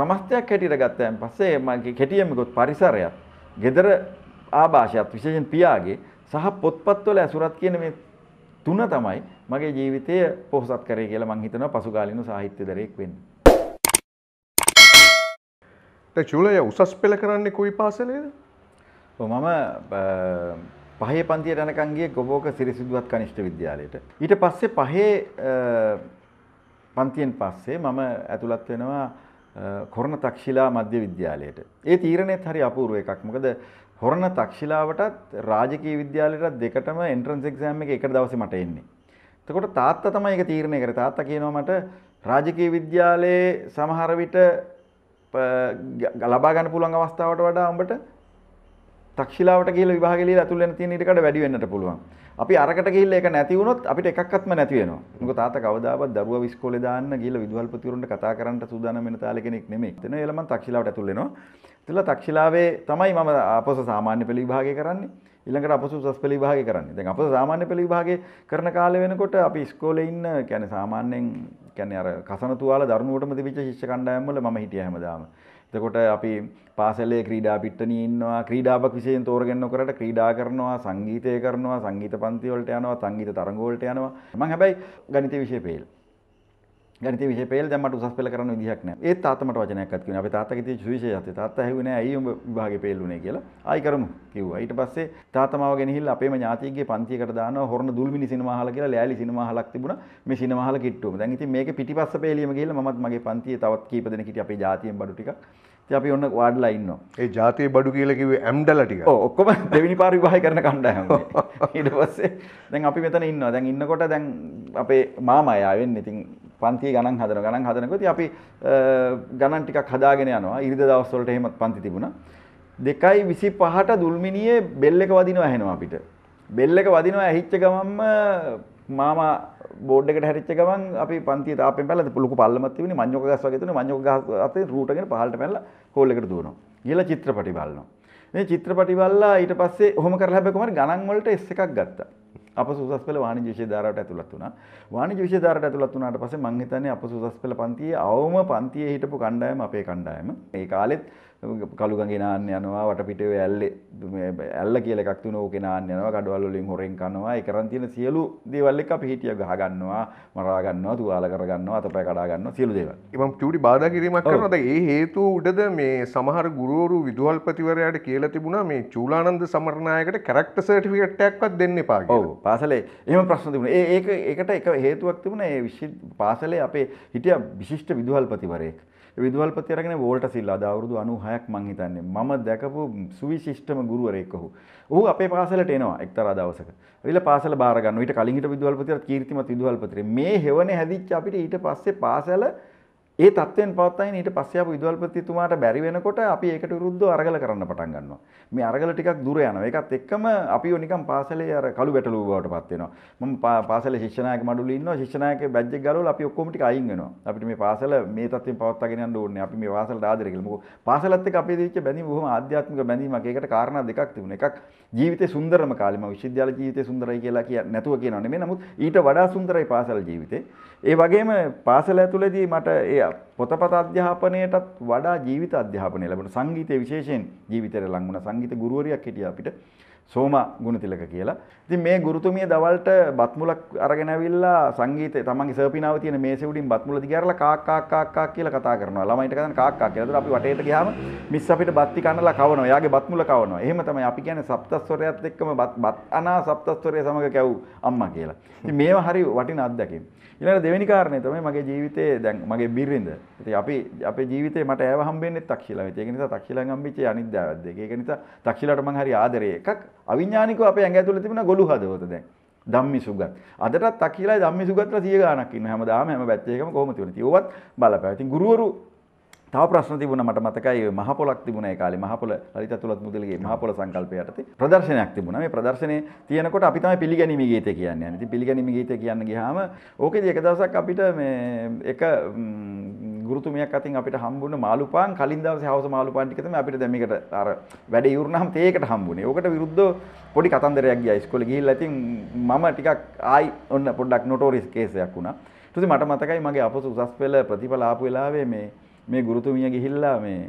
සමස්තයක් හැටියට ගත්තයන් පස්සේ මගේ කෙටියෙම ගොත් පරිසරයත් ගෙදර ආභාෂයත් විශේෂයෙන් පියාගේ සහ පොත්පත්වල ඇසුරත් කියන මේ තුන තමයි මගේ ජීවිතය පොහොසත් කරේ කියලා මං හිතනවා පසුකාලීන සාහිත්‍යදරයෙක් වෙන්න. චූලය උසස් පෙළ කරන්නේ කොයි පාසලේද? මම පහේ පන්තියට යනකම් ගියේ ගොබෝක සිරිසිදුවත් කනිෂ්ඨ විද්‍යාලයට. ඊට පස්සේ පහේ පන්තියෙන් පස්සේ මම ඇතුළත් වෙනවා කොරණ තක්ෂිලා මධ්‍ය විද්‍යාලයට. ඒ තීරණයත් හරි අපූර්ව එකක්. මොකද හොරණ තක්ෂිලාවටත් රාජකීය විද්‍යාලයටත් දෙකටම එන්ට්‍රන්ස් එක්සෑම් එක එක දවසේ මට එන්නේ. එතකොට තාත්තා තමයි ඒක තීරණය කරේ. තාත්තා කියනවා මට රාජකීය විද්‍යාලයේ සමහර විට ලබා ගන්න පුළුවන් අවස්ථාවට වඩා උඹට තක්ෂිලාවට ගිහලා විභාගෙ ලියලා අතුල් වෙන තියෙන ඊට වඩා වැඩි වෙන්නට පුළුවන්. අපි අරකට ගිහිල්ලා ඒක නැති වුණොත් අපිට එකක්වත්ම නැති වෙනවා. මොකද තාත්තා කවදාවත් දරුවා ඉස්කෝලේ දාන්න ගිහිල්ලා විදුහල්පතිවරුන්ට කතා කරන්න සූදානම් වෙන තාලේ කෙනෙක් නෙමෙයි. එතන එළමන් තක්ෂිලාවට ඇතුල් වෙනවා. එතන තක්ෂිලාවේ තමයි මම ආපස සාමාන්‍ය පෙළ විභාගය කරන්නේ. ඊළඟට අපසු උසස් පෙළ විභාගය කරන්නේ. දැන් අපස සාමාන්‍ය පෙළ විභාගය කරන කාලේ වෙනකොට අපි ඉස්කෝලේ ඉන්න කියන්නේ සාමාන්‍යයෙන් කියන්නේ අර කසන තුවාල දරුණුවටම තිබිච්ච ශිෂ්‍ය කණ්ඩායම් වල මම හිටියා හැමදාම. තකොට අපි පාසලේ ක්‍රීඩා පිට්ටනී ඉන්නවා ක්‍රීඩාවක් විශයෙන් තෝරගන්න කරට ක්‍රීඩා කරනවා සංගීතය කරනවා සංගීත පන්තිවලට යනවා සංගීත තරඟවලට යනවා මං හැබැයි ගනිත විශය පේල් ගනිත විශ පේල් දැමට උසස් පෙළ කරන විදිහක් නෑ ඒ තාත්තමට වචනයක්ත් කියන අපේ තාත්තා කිව්ව සුවිශේෂය තාත්තා හෙව්වේ නෑ ඇයි උඹ විභාගේ පේල් උනේ කියලා ආයි කරමු කිව්වා ඊට පස්සේ තාත්තමාව ගෙනහිල්ලා අපේම ඥාතියෙක්ගේ පන්තියකට දානවා හොරණ දුල්මිනි සිනමා හාල කියලා ලෑලි සිනමා හාලක් තිබුණා මේ සිනමා හාල කිට්ටුවම දැන් ඉතින් මේකේ පිටිපස්ස පේලියම ගිහිල්ලා මමත් මගේ පන්තියේ තවත් කීප දෙනෙක් හිටිය අපේ ජාතියෙන් බඩු ටිකක් ඉතින් අපි ඔන්න වාඩිලා ඉන්නවා ඒ ජාතියේ බඩු කියලා කිව්වේ ඇම්ඩලා ටික ඔව් ඔක්කොම දෙවෙනි පාර විවාහය කරන කණ්ඩායම ඊට පස්සේ දැන් අපි මෙතන ඉන්නවා දැන් ඉන්නකොට දැන් අපේ මාමා ආවෙන්නේ ඉතින් පන්ති ගණන් හදන ගණන් හදනකොට අපි ගණන් ටිකක් හදාගෙන යනවා. ඉරිද දවස් වලට එහෙමත් පන්ති තිබුණා. 2:25ට දුල්මිනියේ බෙල් එක වදිනවා ඇහෙනවා අපිට. බෙල් එක වදිනවා ඇහිච්ච ගමන්ම මාමා බෝඩ් එකට හැරිච්ච ගමන් අපි පන්තියට ආපෙන් පැලලා ලොකු පල්ලමක් තිබුණේ මඤ්ඤොක ගස් වගේ තිබුණේ මඤ්ඤොක ගස් අතේ රූට් එකගෙන පහළට පැනලා හෝල් එකට දුවනවා. ගිහලා චිත්‍රපටි බලනවා. මේ චිත්‍රපටි බලලා ඊට පස්සේ ඔහොම කරලා හැබැයි කොහමද ගණන් වලට S එකක් ගත්තා. අප සුසස් පෙළ වාණිජ විෂය ධාරාවට ඇතුළත් වුණා. වාණිජ විෂය ධාරාවට ඇතුළත් වුණාට පස්සේ මං හිතන්නේ අප සුසස් පෙළ පන්තියේ අවම පන්තියේ හිටපු කණ්ඩායම අපේ කණ්ඩායම. ඒ කාලෙත් කළුගගේ නාන්න යනවා වටපිටේ ඇල්ල ඇල්ල කියල එකක් තුන ෝක නාන්න යනවා ගඩවල්ලින් හොරෙන් කනවා එකරන් තියෙන සියලු දේවල් එක අපි හිටිය ගහගන්නවා මරාගන්නවා තුවාල කරගන්න අත පැ කඩාගන්න සියලු දේව එම චුටි බාධ කිරීමක් කරනද ඒ හේතු උඩද මේ සමහර ගුරුවරු විදුහල්පතිවරයට කියල තිබුණා මේ චූලානන්ද සමරණයකට කැරක්ට සර්ටිකට්ටක්වත් දෙන්න පා ඔව පාසලේ එම ප්‍රශ්න තිබුණ ඒ ඒක එකට එක හේතුවක් තිබුණ ඒ විශ් පාසලේ අපේ හිටිය විශිෂ්ට විදුහල්පතිවරයෙක්. විදුවල්පති අරගෙන වෝල්ට සිල්ලා අද අවුරුදු 96ක් මං හිතන්නේ මම දැකපු සුවිශිෂ්ටම ගුරුවරයෙක් ඔහු. ඔහු අපේ පාසලට එනවා එක්තරා දවසක. ඇවිල්ලා පාසල බාර ගන්නවා. ඊට කලින් හිටපු විදුවල්පතිරත් කීර්තිමත් විදුවල්පතිරේ මේ හෙවණේ හැදිච්ච අපිට ඊට පස්සේ පාසල ඒ තත්වෙන් පවත්තයින් ඊට පස්සේ ආපු විදුහල්පතිතුමාට බැරි වෙනකොට අපි ඒකට විරුද්ධව අරගල කරන්න පටන් ගන්නවා. මේ අරගල ටිකක් දුර යනවා. ඒකත් එක්කම අපිව නිකන් පාසලේ අර කළු බැටළුව බවට පත් වෙනවා. මම පාසලේ ශිෂ්‍යනායක මඩුලේ ඉන්නවා. ශිෂ්‍යනායකගේ බැජ් එක ගලවලා අපි ඔක්කොම ටික අයින් වෙනවා. අපිට මේ පාසල මේ තත්වෙන් පවත්වාගෙන යන්න ඕනේ. අපි මේ පාසලට ආදරය කියලා. මොකද පාසලත් එක්ක අපි දෙවිච්ච බැඳීම බොහොම ආධ්‍යාත්මික බැඳීමක්. ඒකට කාරණා දෙකක් තිබුණා. එකක් ජීවිතේ සුන්දරම කාලේ මම විශ්වවිද්‍යාල ජීවිතේ සුන්දරයි කියලා කිය නැතුව කියනවා නෙමෙයි. නමුත් ඊට වඩා සුන්දරයි පාසල් ජීවිතේ. ඒ වගේම පාසල ඇතුළේදී මට ඒ පොතපත අධ්‍යාපනයටත් වඩා ජීවිත අධ්‍යාපනය ලැබුණා. සංගීතයේ විශේෂයෙන් ජීවිතයට ලං වුණා. සංගීත ගුරුවරියක් හිටියා අපිට. සෝමා ගුණතිලක කියලා. ඉතින් මේ ගුරුතුමිය දවල්ට බත් මුලක් අරගෙන ඇවිල්ලා සංගීතය තමන්ගේ සර්පිනාව තියෙන මේසෙ උඩින් බත් මුල දිගහැරලා කාක් කාක් කාක් කාක් කියලා කතා කරනවා. ළමයින්ට කතාන කාක් කාක් කියලා. ඒතර අපි වටේට ගියාම මිස් අපිට බත් ටි කනලා කවනවා. යාගේ බත් මුල කවනවා. එහෙම තමයි අපි කියන්නේ සප්තස්වරයත් එක්කම බත් බත් අනා සප්තස්වරය සමග කැව් අම්මා කියලා. ඉතින් මේවා හරි වටින අත්දැකීම්. ඊළඟ දෙවෙනි කාරණේ තමයි මගේ ජීවිතේ දැන් මගේ බිරිඳ. ඉතින් අපි අපේ ජීවිතේ මට ඇව හම්බෙන්නේ තක්ෂිලා වෙත. ඒක නිසා තක්ෂිලාන් හම්බෙච්ච අනිද්දාවත් දෙක. ඒක නිසා තක්ෂිලාට මං හරි ආදරේ. එකක් අවිඥානිකව අපේ ඇඟ ඇතුලේ තිබුණ ගොළු හදවත දැන්. ධම්මි සුගත්. අදටත් තක්ෂිලා ධම්මි සුගත්ලා 100 ගාණක් ඉන්නවා. හැමදාම හැම බැච් එකම කොහොම තියෙන. ඒවත් බලපෑ. ඉතින් ගුරුවරු තව ප්‍රශ්න තිබුණ මට මතකයි මහපොලක් තිබුණේ කාලේ මහපොල ලලිත තුලත් මුදලගේ මහපොල සංකල්පය යටතේ ප්‍රදර්ශනයක් තිබුණා. මේ ප්‍රදර්ශනේ තියෙනකොට අපි තමයි පිළිගැනීමේ ගීතය කියන්නේ. ඉතින් පිළිගැනීමේ ගීතය කියන්න ගියාම ඕකේදී එක දවසක් අපිට මේ එක ගුරුතුමියක් අතින් අපිට හම්බුණ මාළුපාන් කලින් දවසේ හවස මාළුපාන් ටික තමයි අපිට දැන් මේකට අර වැඩේ ඉවරනහම තේකට හම්බුනේ. ඕකට විරුද්ධව පොඩි කතන්දරයක් ගියා ඉස්කෝලේ ගිහිල්ලා ඉතින් මම ටිකක් ආයි ඔන්න පොඩ්ඩක් නොටෝරිස් කේසයක් වුණා. ඊට පස්සේ මට මතකයි මගේ අපසු උසස් පෙළ ප්‍රතිඵල ආපු වෙලාවේ මේ මේ ගුරුතුමිය ගිහිල්ලා මේ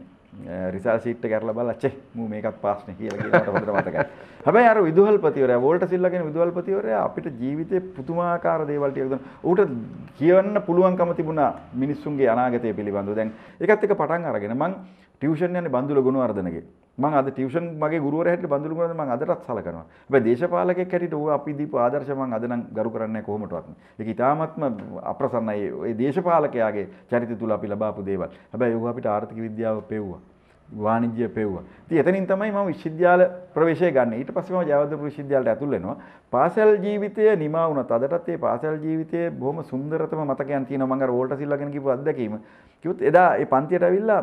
රිසල් සීට් එක අරලා බලලා චේ මූ මේකත් පාස් නේ කියලා කියලා මට හොඳට මතකයි. හැබැයි අර විදුහල්පතිවරයා වෝල්ට සිල්ලා කියන විදුහල්පතිවරයා අපිට ජීවිතේ පුදුමාකාර දේවල් ටිකක් දුන්නා. ඌට කියවන්න පුළුවන්කම තිබුණා මිනිස්සුන්ගේ අනාගතය පිළිබඳව. දැන් ඒකත් එක පටන් අරගෙන මං ටියෂන් යන බඳුල ගුණවර්ධනගේ මං අද ටියෂන් මගේ ගුරුවර හැට බඳුල ගුණවර්ධන මං අදටත් සලකනවා. හැබැයි දේශපාලකෙක් හැටියට ඌ අපි දීපු ආදර්ශ මං අද නම් ගරු කරන්නේ කොහොමටවත්. ඒක ඉතාමත්ම අප්‍රසන්නයි. ඒ දේශපාලකයාගේ චරිතය තුල අපි ලබාපු දේවල්. හැබැයි ඌ අපිට ආර්ථික විද්‍යාව පෙව්වා. වාණිජ්‍ය පෙව්ව. ඉතින් එතනින් තමයි මම විශ්වවිද්‍යාල ප්‍රවේශය ගන්න. ඊට පස්සේ මම ජයවර්ධනපුර විශ්වවිද්‍යාලයට ඇතුල් වෙනවා. පාසල් ජීවිතය නිමා වුණත් අදටත් ඒ පාසල් ජීවිතයේ බොහොම සුන්දරතම මතකයන් තියෙනවා. මම අර වෝල්ටර් සිල්ලා ගැන කියපු අත්දැකීම. කිව්වොත් එදා ඒ පන්තියට ඇවිල්ලා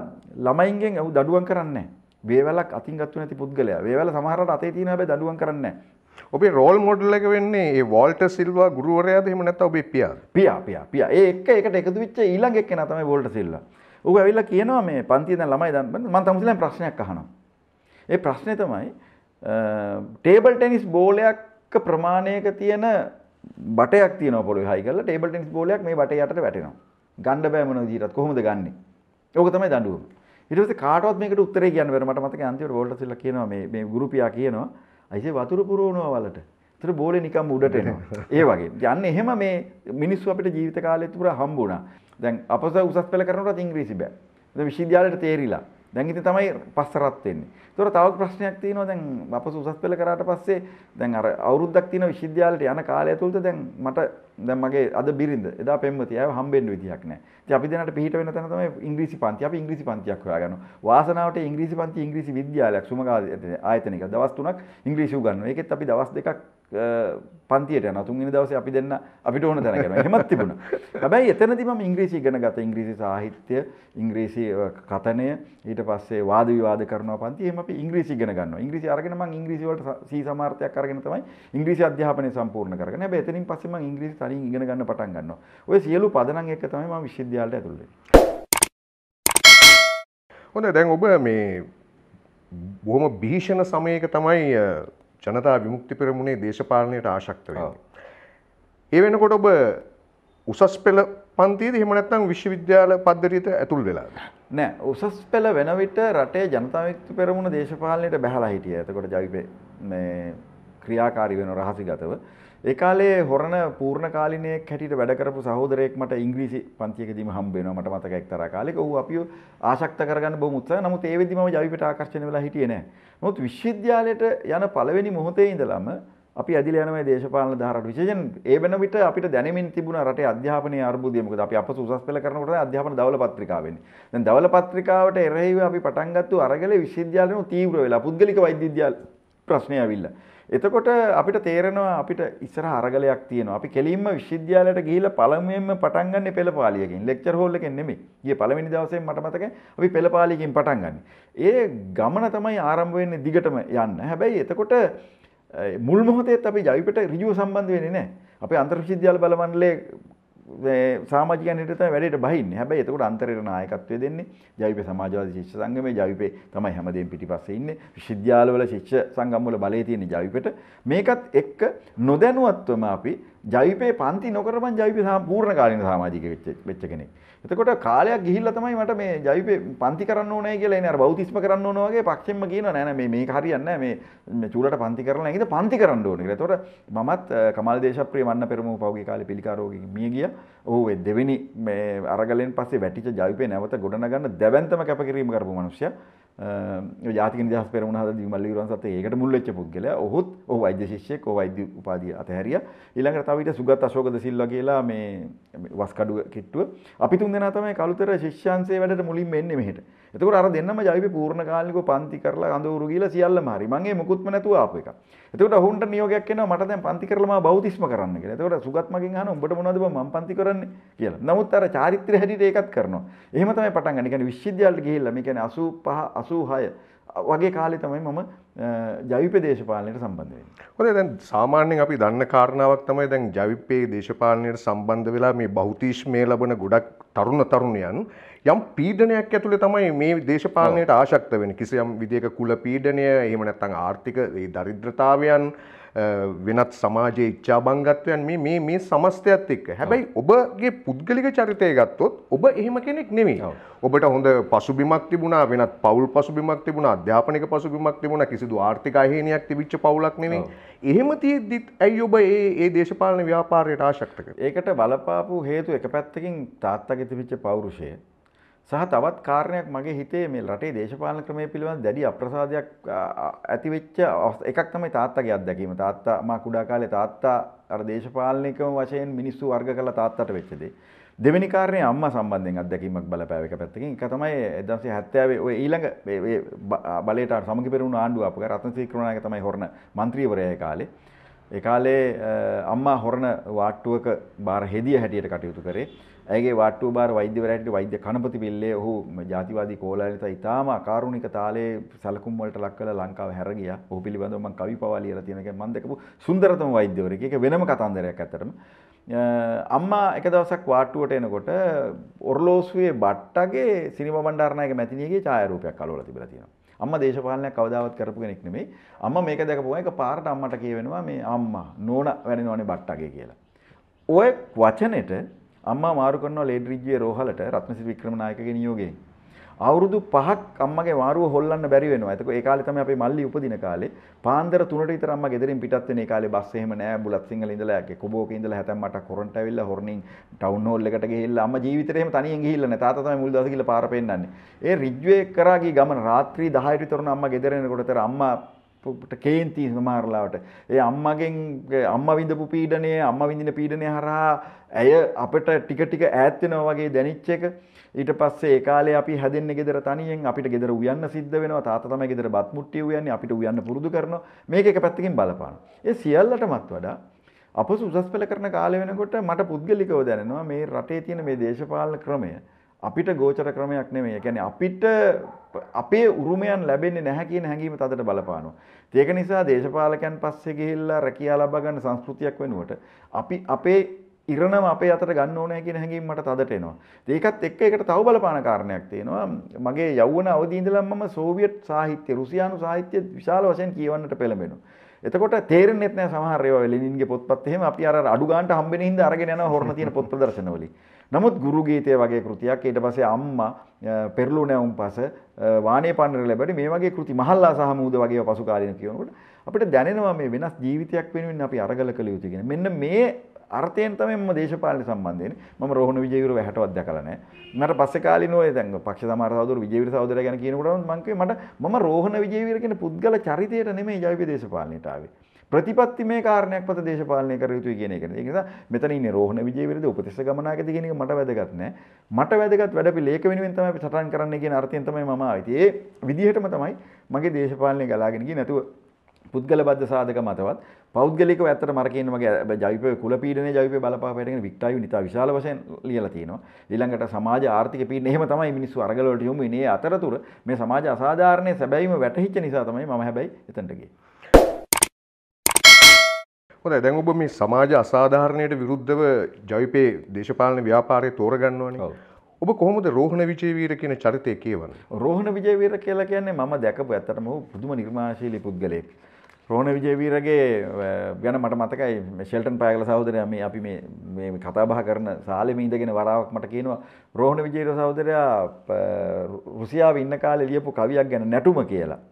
ළමයින්ගෙන් අහු දඩුවම් කරන්නේ නැහැ. වේවැලක් අතින් ගත්තු නැති පුද්ගලයා. වේවැල සමහරවට අතේ තියෙන හැබැයි දඩුවම් කරන්නේ නැහැ. ඔබේ රෝල් මොඩල් එක වෙන්නේ ඒ වෝල්ට සිල්වා ගුරුවරයාද එහෙම නැත්නම් ඔබේ පියාද? පියා පියා පියා. ඒ එක එකට එකතු වෙච්ච ඊළඟ එක්කෙනා තමයි වෝල්ට සිල්වා. ඌ ඇවිල්ලා කියනවා මේ පන්තියේ දැන් ළමයි දැන් මම තමුසලෙන් ප්‍රශ්නයක් අහනවා. ඒ ප්‍රශ්නේ තමයි ටේබල් ටෙනිස් බෝලයක් ප්‍රමාණයක තියෙන බටයක් තියෙනවා පොළොවේ හයි කරලා ටේබල් ටෙනිස් බෝලයක් මේ බටේ යටට වැටෙනවා. ගන්න බෑ මොන විදිහටත් කොහොමද ගන්නෙ? ඕක තමයි දඬුවම. ඊට පස්සේ කාටවත් මේකට උත්තරේ කියන්න බැර මට මතකයි අන්තිමට බෝල්ටර් සිල්ලා කියනවා මේ මේ ගුරුපියා කියනවා අයිසේ වතුර පුරවනවා වලට. ඒතර බෝලේ නිකම් උඩට එනවා. (laughs) ඒ වගේ. යන්නේ එහෙම මේ මිනිස්සු අපිට ජීවිත කාලය තුරා හම්බ වුණා. දැන් අපස උසස් පෙළ කරනකොටත් ඉංග්‍රීසි බෑ. දැන් විශ්වවිද්‍යාලයට තේරිලා. දැන් ඉතින් තමයි පස්ස රත් වෙන්නේ. ඒතොර තව ප්‍රශ්නයක් තියෙනවා දැන් අපස උසස් පෙළ කරාට පස්සේ දැන් අර අවුරුද්දක් තියෙන විශ්වවිද්‍යාලයට යන කාලය තුලත දැන් මට දැන් මගේ අද බිරිඳ එදා පෙම්වති ආව හම්බෙන්න විදියක් නැහැ. ඉතින් අපි දෙනාට පිහිට වෙන තැන තමයි ඉංග්‍රීසි පන්ති. අපි ඉංග්‍රීසි පන්තියක් හොයාගන්නවා. වාසනාවට ඉංග්‍රීසි පන්ති ඉංග්‍රීසි විද්‍යාලයක් සුමගා ආයතනික දවස් 3ක් ඉංග්‍රීසි උගන්වනවා. ඒකෙත් අපි දවස් දෙකක් පන්තියට නතුන්ගෙන දවස අපි දෙන්න අපිට ඕන තැනගෙන හෙමත් තිබුණ හැබැයි එතනදි ම ඉංග්‍රීසි ගැන ගත ඉංග්‍රීසි සාහිත්‍ය ඉංග්‍රීසි කතනය ඊට පස්සේ වාද විවාද කරන පන්ති එම ඉංග්‍රීසි ගෙන ගන්න ඉංග්‍රීසි අරගෙනම ඉංග්‍රීසිවලට සී සමාර්ථයක් කරගෙන තමයි ඉංග්‍රීසි අධ්‍යාපනය සම්පූර්ණ කරන බැතනින් පසම ඉංග්‍රීසි තරින් ඉගෙන ගන්න පටන් ගන්න ඔය සියලු පදනන් එක තමයි ම විශ්ද්‍යාලට ඇතුළේ හොඳ දැන් ඔබ මේ බොහොම භීෂණ සමයක තමයි ජනතා විමුක්ති පෙරමුණේ දේශපාලනයට ආශක්ත ඒ වෙනකොට ඔබ උසස් පෙළ පන්තිද හෙමනැත්නම් විශ්වවිද්‍යාල පද්ධරීත ඇතුල් වෙලා නෑ උසස් පෙළ වෙන විට රටේ ජනතාවක්ති පෙරමුණ දේශපාලනයට බැහලා හිටිය ඇතකොට ජවිප ක්‍රියාකාරි වෙන රහසි ගතව ඒකාලේ හොරණ පූර්ණ කාලිනයක් හැටියට වැඩකරපු සහෝදරයෙක් මට ඉංග්‍රීසි පන්තියකදීම හම්බේනවා මට මතක එක්තරා කාලෙක ඌ අපිව ආශක්ත කරගන්න බොහොම උත්සාහ නමුත් ඒ වෙද්දි මම ජවිපෙට ආකර්ෂණය වෙලා හිටියේ නැහැ නමුත් විශ්වවිද්‍යාලයට යන පළවෙනි මොහොතේ ඉඳලම අපි ඇදිලා යනවා දේශපාලන ධාරාවට විශේෂයෙන් ඒ වෙන විට අපිට දැනෙමින් තිබුණා රටේ අධ්‍යාපනයේ අර්බුදය මොකද අපි අපස උසස් පෙළ කරනකොට අධ්‍යාපන ධවල පත්‍රිකාව වෙන්නේ දැන් ධවල පත්‍රිකාවට එරෙහිව අපි පටන් ගත්තු අරගලේ විශ්වවිද්‍යාලෙනු තීව්‍ර වෙලා පුද්ගලික වෛද්‍ය විද්‍යාල ප්‍රශ්නය ඇවිල්ලා එතකොට අපිට තේරෙනවා අපිට ඉස්සර අරගලයක් තියෙනවා. අපි කෙලින්ම විශ්වවිද්‍යාලයට ගිහිල්ලා පළමුවෙන්ම පටන් ගන්නෙ පෙළපාලියකින්. ලෙක්චර් හෝල් එකෙන් නෙමෙයි. ගිය පළවෙනි දවසේ මට මතකයි අපි පෙළපාලියකින් පටන් ගන්න. ඒ ගමන තමයි ආරම්භ වෙන්නේ දිගටම යන්න. හැබැයි එතකොට මුල් මොහොතේත් අපි ජවිපට ඍජුව සම්බන්ධ වෙන්නේ නැහැ. අපේ අන්තර්විශ්වවිද්‍යාල බල මණ්ඩලයේ සාමාජිකයන් හිටියට තමයි වැඩේට බහින්නේ. හැබැයි එතකොට අන්තරේට නායකත්වය දෙන්නේ ජවිපේ සමාජවාදී ශිෂ්‍ය සංගමේ ජවිපේ තමයි හැමදේම පිටිපස්සේ ඉන්නේ. විශ්වවිද්‍යාලවල ශිෂ්‍ය සංගම් වල බලය තියෙන ජවිපෙට මේකත් එක්ක නොදැනුවත්වම අපි ජවිපේ පන්ති නොකරපන් ජවිපේ සම්පූර්ණ කාලීන සමාජික වෙච්ච කෙනෙක්. එතකොට කාලයක් ගිහිල්ලා තමයි මට මේ ජවිපේ පන්ති කරන්න ඕනේ කියලා එනේ අර බෞතිස්ම කරන්න ඕන වගේ පක්ෂෙම්ම කියනවා නෑ නෑ මේ මේක හරියන්නේ නෑ මේ චූලට පන්ති කරලා නැගිට පන්ති කරන්න ඕනේ කියලා. එතකොට මමත් කමල් දේශප්‍රිය වන්න පෙරමුණු පහුගිය කාලේ පිළිකා රෝගයෙන් මිය ගියා. ඔහු ඒ දෙවෙනි මේ අරගලෙන් පස්සේ වැටිච්ච ජවිපේ නැවත ගොඩනගන්න දැවැන්තම කැපකිරීම කරපු මිනිස්සයා. ජාතික නිදහස් පෙරමුණ හද විමල්ලිගුරුවන් සතේ ඒකට මුල් වෙච්ච පුද්ගලයා ඔහුත් ඔහු වෛද්‍ය ශිෂ්‍යෙක් ඔහු වෛද්‍ය උපාධිය අතහැරියා ඊළඟට තව ඊට සුගත් අශෝකද සිල්වා කියලා මේ වස්කඩුව කිට්ටුව අපි තුන් දෙනා තමයි කලුතර ශිෂ්‍යංශයේ වැඩට මුලින්ම එන්නේ මෙහෙට එතකොට අර දෙන්නම ජවිපේ පූර්ණ කාලිකව පන්ති කරලා අඳුරු ගිහලා සියල්ලම හරි. මං ඒ මුකුත්ම නැතුව ආපු එක. එතකොට ඔහුන්ට නියෝගයක් එනවා මට දැන් පන්ති කරලා මා බෞතිස්ම කරන්න කියලා. එතකොට සුගත් මගෙන් අහන උඹට මොනවද බං මං පන්ති කරන්නේ කියලා. නමුත් අර චාරිත්‍ර හැටියට ඒකත් කරනවා. එහෙම තමයි පටන් ගන්න. කියන්නේ විශ්වවිද්‍යාලට ගිහිල්ලා මේ කියන්නේ 85 86 වගේ කාලේ තමයි මම ජවිප දේශපාලනයට සම්බන්ධ හොඳ දැන් සාමාන්‍යෙන් අපි දන්න කාරණාවක් තමයි දැන් ජවිපේ දේශපාලනයට සම්බන්ධ වෙලා මේ බෞතිෂ්මය ලබන ගොඩක් තරුණ තරුණයන් යම් පීඩනයක් ඇතුළේ තමයි මේ දේශපාලනයට ආශක්ත වෙන කිසියම් විදික කුල පීඩනය එහෙම නැත්තං ආර්ථික දරිද්‍රතාවයන් වෙනත් සමාජයේ ඉච්චා බංගත්වයන් මේ මේ මේ සමස්තයත් එක්ක හැබැයි ඔබගේ පුද්ගලික චරිතය ගත්තොත් ඔබ එහෙම කෙනෙක් නෙමෙයි ඔබට හොඳ පසුබිමක් තිබුණා වෙනත් පවුල් පසුබිමක් තිබුණා අධ්‍යාපනික පසුබිමක් තිබුණා කිසිදු ආර්ථික අහේනියක් තිබිච්ච පවුලක් නෙමෙයි එහෙම තියෙද්දිත් ඇයි ඔබ ඒ ඒ දේශපාලන ව්‍යාපාරයට ආශක්ත කරන්නේ ඒකට බලපාපු හේතු එක පැත්තකින් තාත්තගේ තිබිච්ච පෞරුෂය සහ තවත් කාරණයක් මගේ හිතේ මේ රටේ දේශපාලන ක්‍රමය පිළිබඳ දැඩි අප්‍රසාදයක් ඇති වෙච්ච එකක් තමයි තාත්තගේ අත්දැකීම. තාත්තා මා කුඩා කාලේ තාත්තා අර දේශපාලනිකම වශයෙන් මිනිස්සු වර්ග කරලා තාත්තට වෙච්ච දේ. දෙවෙනි කාරණේ අම්මා සම්බන්ධයෙන් අත්දැකීමක් බලපෑව එක පැත්තකින්. ඒක තමයි 1970 ඔය ඊළඟ මේ බලයට සමගි පෙරමුණු ආණ්ඩුව අපක රත්නසිරි ක්‍රමනායක තමයි හොරණ മന്ത്രിවරයා ඒ කාලේ. ඒ කාලේ අම්මා හොරණ වාට්ටුවක බාර හෙදිය හැටියට කටයුතු කරේ. ඇගේ වාට්ටු බාර වෛද්‍යවරයට වෛද්‍ය කණපති පිල්ලේ ඔහු ජාතිවාදී කෝලාරිත ඉතාම අකාරුණික තාලේ සැලකුම් වලට ලක් කළ ලංකාව හැර ගියා. ඔහු පිළිබඳව මම කවි පවා ලියලා තියෙන එක මම දැකපු සුන්දරතම වෛද්‍යවරයෙක්. ඒක වෙනම කතන්දරයක් ඇත්තටම. අම්මා එක දවසක් වාට්ටුවට එනකොට ඔර්ලෝසුවේ බට්ටගේ සිනමා බණ්ඩාරනායක මැතිණියගේ ඡායාරූපයක් අලවලා තිබිලා තියෙනවා. අම්ම දේශපාලනයක් කවදාවත් කරපු කෙනෙක් නෙමෙයි. අම්ම මේක දැකපුවා එක පාරට අම්මට කියවෙනවා මේ අම්මා නෝන වැඩෙනවනේ බට්ටගේ කියලා. ඔය වචනෙට අම්මා මාරු කරනවා ලේඩ් රිජ්ජුවේ රෝහලට රත්නසිරි වික්‍රමනායකගේ නියෝගයෙන්. අවුරුදු පහක් අම්මගේ මාරුව හොල්ලන්න බැරි වෙනවා. එතකොට ඒ කාලේ තමයි අපේ මල්ලි උපදින කාලේ. පාන්දර 3ට විතර අම්මා ගෙදරින් පිටත් වෙන ඒ කාලේ බස් එහෙම නෑ. බුලත් සිංහල ඉඳලා යකේ කුබෝක ඉඳලා හැතැම් මට කොරන්ට ඇවිල්ලා හොර්නින් ටවුන් හෝල් එකට ගිහිල්ලා අම්මා ජීවිතේ එහෙම තනියෙන් ගිහිල්ලා නෑ. තාත්තා තමයි මුල් දවසේ ගිහිල්ලා පාර පෙන්නන්නේ. ඒ රිජ්වේ කරා ගිය ගමන රාත්‍රී 10ට විතර උන අම්මා ගෙදර එනකොට අම්මා කේන්ති සමාරලාවට ඒ අම්මගෙන් අම්ම විඳපු පීඩනය අම්ම විඳින පීඩනය හරහා ඇය අපට ටික ටික ඈත්වෙනවා වගේ දැනිච්ච එක ඊට පස්සේ ඒ කාලේ අපි හැදෙන්න ගෙදර තනියෙන් අපිට ගෙදර උයන්න සිද්ධ වෙනවා තාත්තා තමයි ගෙදර බත් මුට්ටිය උයන්නේ අපිට උයන්න පුරුදු කරනවා මේක එක පැත්තකින් බලපානවා ඒ සියල්ලටමත් වඩා අප සුසස් පෙළ කරන කාලය වෙනකොට මට පුද්ගලිකව දැනෙනවා මේ රටේ තියෙන මේ දේශපාලන ක්‍රමය අපිට ගෝචර ක්‍රමයක් නෙමේ ගැන අපිට අපේ උරුමයන් ලැබෙන්නේ නැහැ කියන හැඟීම තදට බලපානවා. ඒක නිසා දේශපාලකයන් පස්සේ ගිහිල්ලා රැකියා ලබා ගන්න සංස්කෘතියක් වෙනුවට අපි අපේ ඉරණම අපේ අතට ගන්න ඕනේ කියන හැඟීම මට තදට එනවා. ඒකත් එක්ක ඒකට තව බලපාන කාරණයක් තියෙනවා. මගේ යෞවන අවදි ඉඳලම මම සෝවියට් සාහිත්‍ය, රුසියානු සාහිත්‍ය විශාල වශයෙන් කියවන්නට පෙළඹෙනවා. එතකොට තේරෙන්නේ නැහැ සමහර ඒවා ලෙනින්ගේ පොත්පත් එහෙම අපි අර අඩු ගන්නට හම්බෙන හින්දා අරගෙන යනවා හොරණ තියෙන පොත් ප්‍රදර්ශනවලින්. නමුත් ගුරු ගීතය වගේ කෘතියක් ඊට පස්සේ අම්මා පෙරළු නැවුම් පස වානේ පන්නර ලැබෙන මේ වගේ කෘති මහල්ලා සහ මූද වගේ පසු කාලීන කියනකොට අපිට දැනෙනවා මේ වෙනස් ජීවිතයක් වෙනුවෙන් අපි අරගල කළ යුතු කියන. මෙන්න මේ අර්ථයෙන් තමයි මම දේශපාලන සම්බන්ධයෙන් මම රෝහණ විජේවීර වැහැටවත් දැකලා නැහැ. මට පස්සේ කාලේ නෝය දැන් පක්ෂ සමහර සහෝදර විජේවීර සහෝදරය ගැන කියනකොට මම කිව්වේ මට මම රෝහණ විජේවීර කියන පුද්ගල චරිතයට නෙමෙයි ජෛව දේශපාලනයට ආවේ. ප්‍රතිපත්තිමය කාරණයක් මත දේශපාලනය කර යුතුයි කියන එක. ඒක නිසා මෙතන ඉන්නේ රෝහණ විජේ විරුද්ධ උපතිස්ස ගමනාගද කියන එක මට වැදගත් නෑ. මට වැදගත් වැඩ අපි ලේක වෙනුවෙන් තමයි අපි සටන් කරන්න කියන අර්ථයෙන් තමයි මම ආවේ. ඉතින් ඒ විදිහටම තමයි මගේ දේශපාලනය ගලාගෙන ගියේ නැතුව පුද්ගල බද්ධ සාධක මතවත් පෞද්ගලික ඇත්තට මර කියන මගේ ජවිපය කුල පීඩනය ජවිපය බලපාපයටගෙන වික්ටායු නිතා විශාල වශයෙන් ලියලා තියෙනවා. ඊළඟට සමාජ ආර්ථික පීඩන එහෙම තමයි මිනිස්සු අරගල වලට යොමු වෙන්නේ. අතරතුර මේ සමාජ අසාධාරණයේ සැබෑම වැටහිච්ච නිසා තමයි මම හැබැයි එතනට ගියේ. හොඳ දැන් ඔබ මේ සමාජ අසාධාරණයට විරුද්ධව ජවිපේ දේශපාලන ව්‍යාපාරය තෝරගන්නවනේ ඔබ කොහොමද රෝහණ විජේවීර කියන චරිතය කියවන රෝහණ විජේවීර කියලා කියන්නේ මම දැකපු ඇත්තටම පුදුම නිර්මාණශීලී පුද්ගලයෙක් රෝහණ විජේවීරගේ ගැන මට මතකයි ෂෙල්ටන් පයගල සහෝදරයා මේ අපි මේ මේ කතා බහ කරන සාලෙම ඉඳගෙන වරාවක් මට කියනවා රෝහණ විජේවීර සහෝදරයා රුසියාවේ ඉන්න කාලේ ලියපු කවියක් ගැන නැටුම කියලා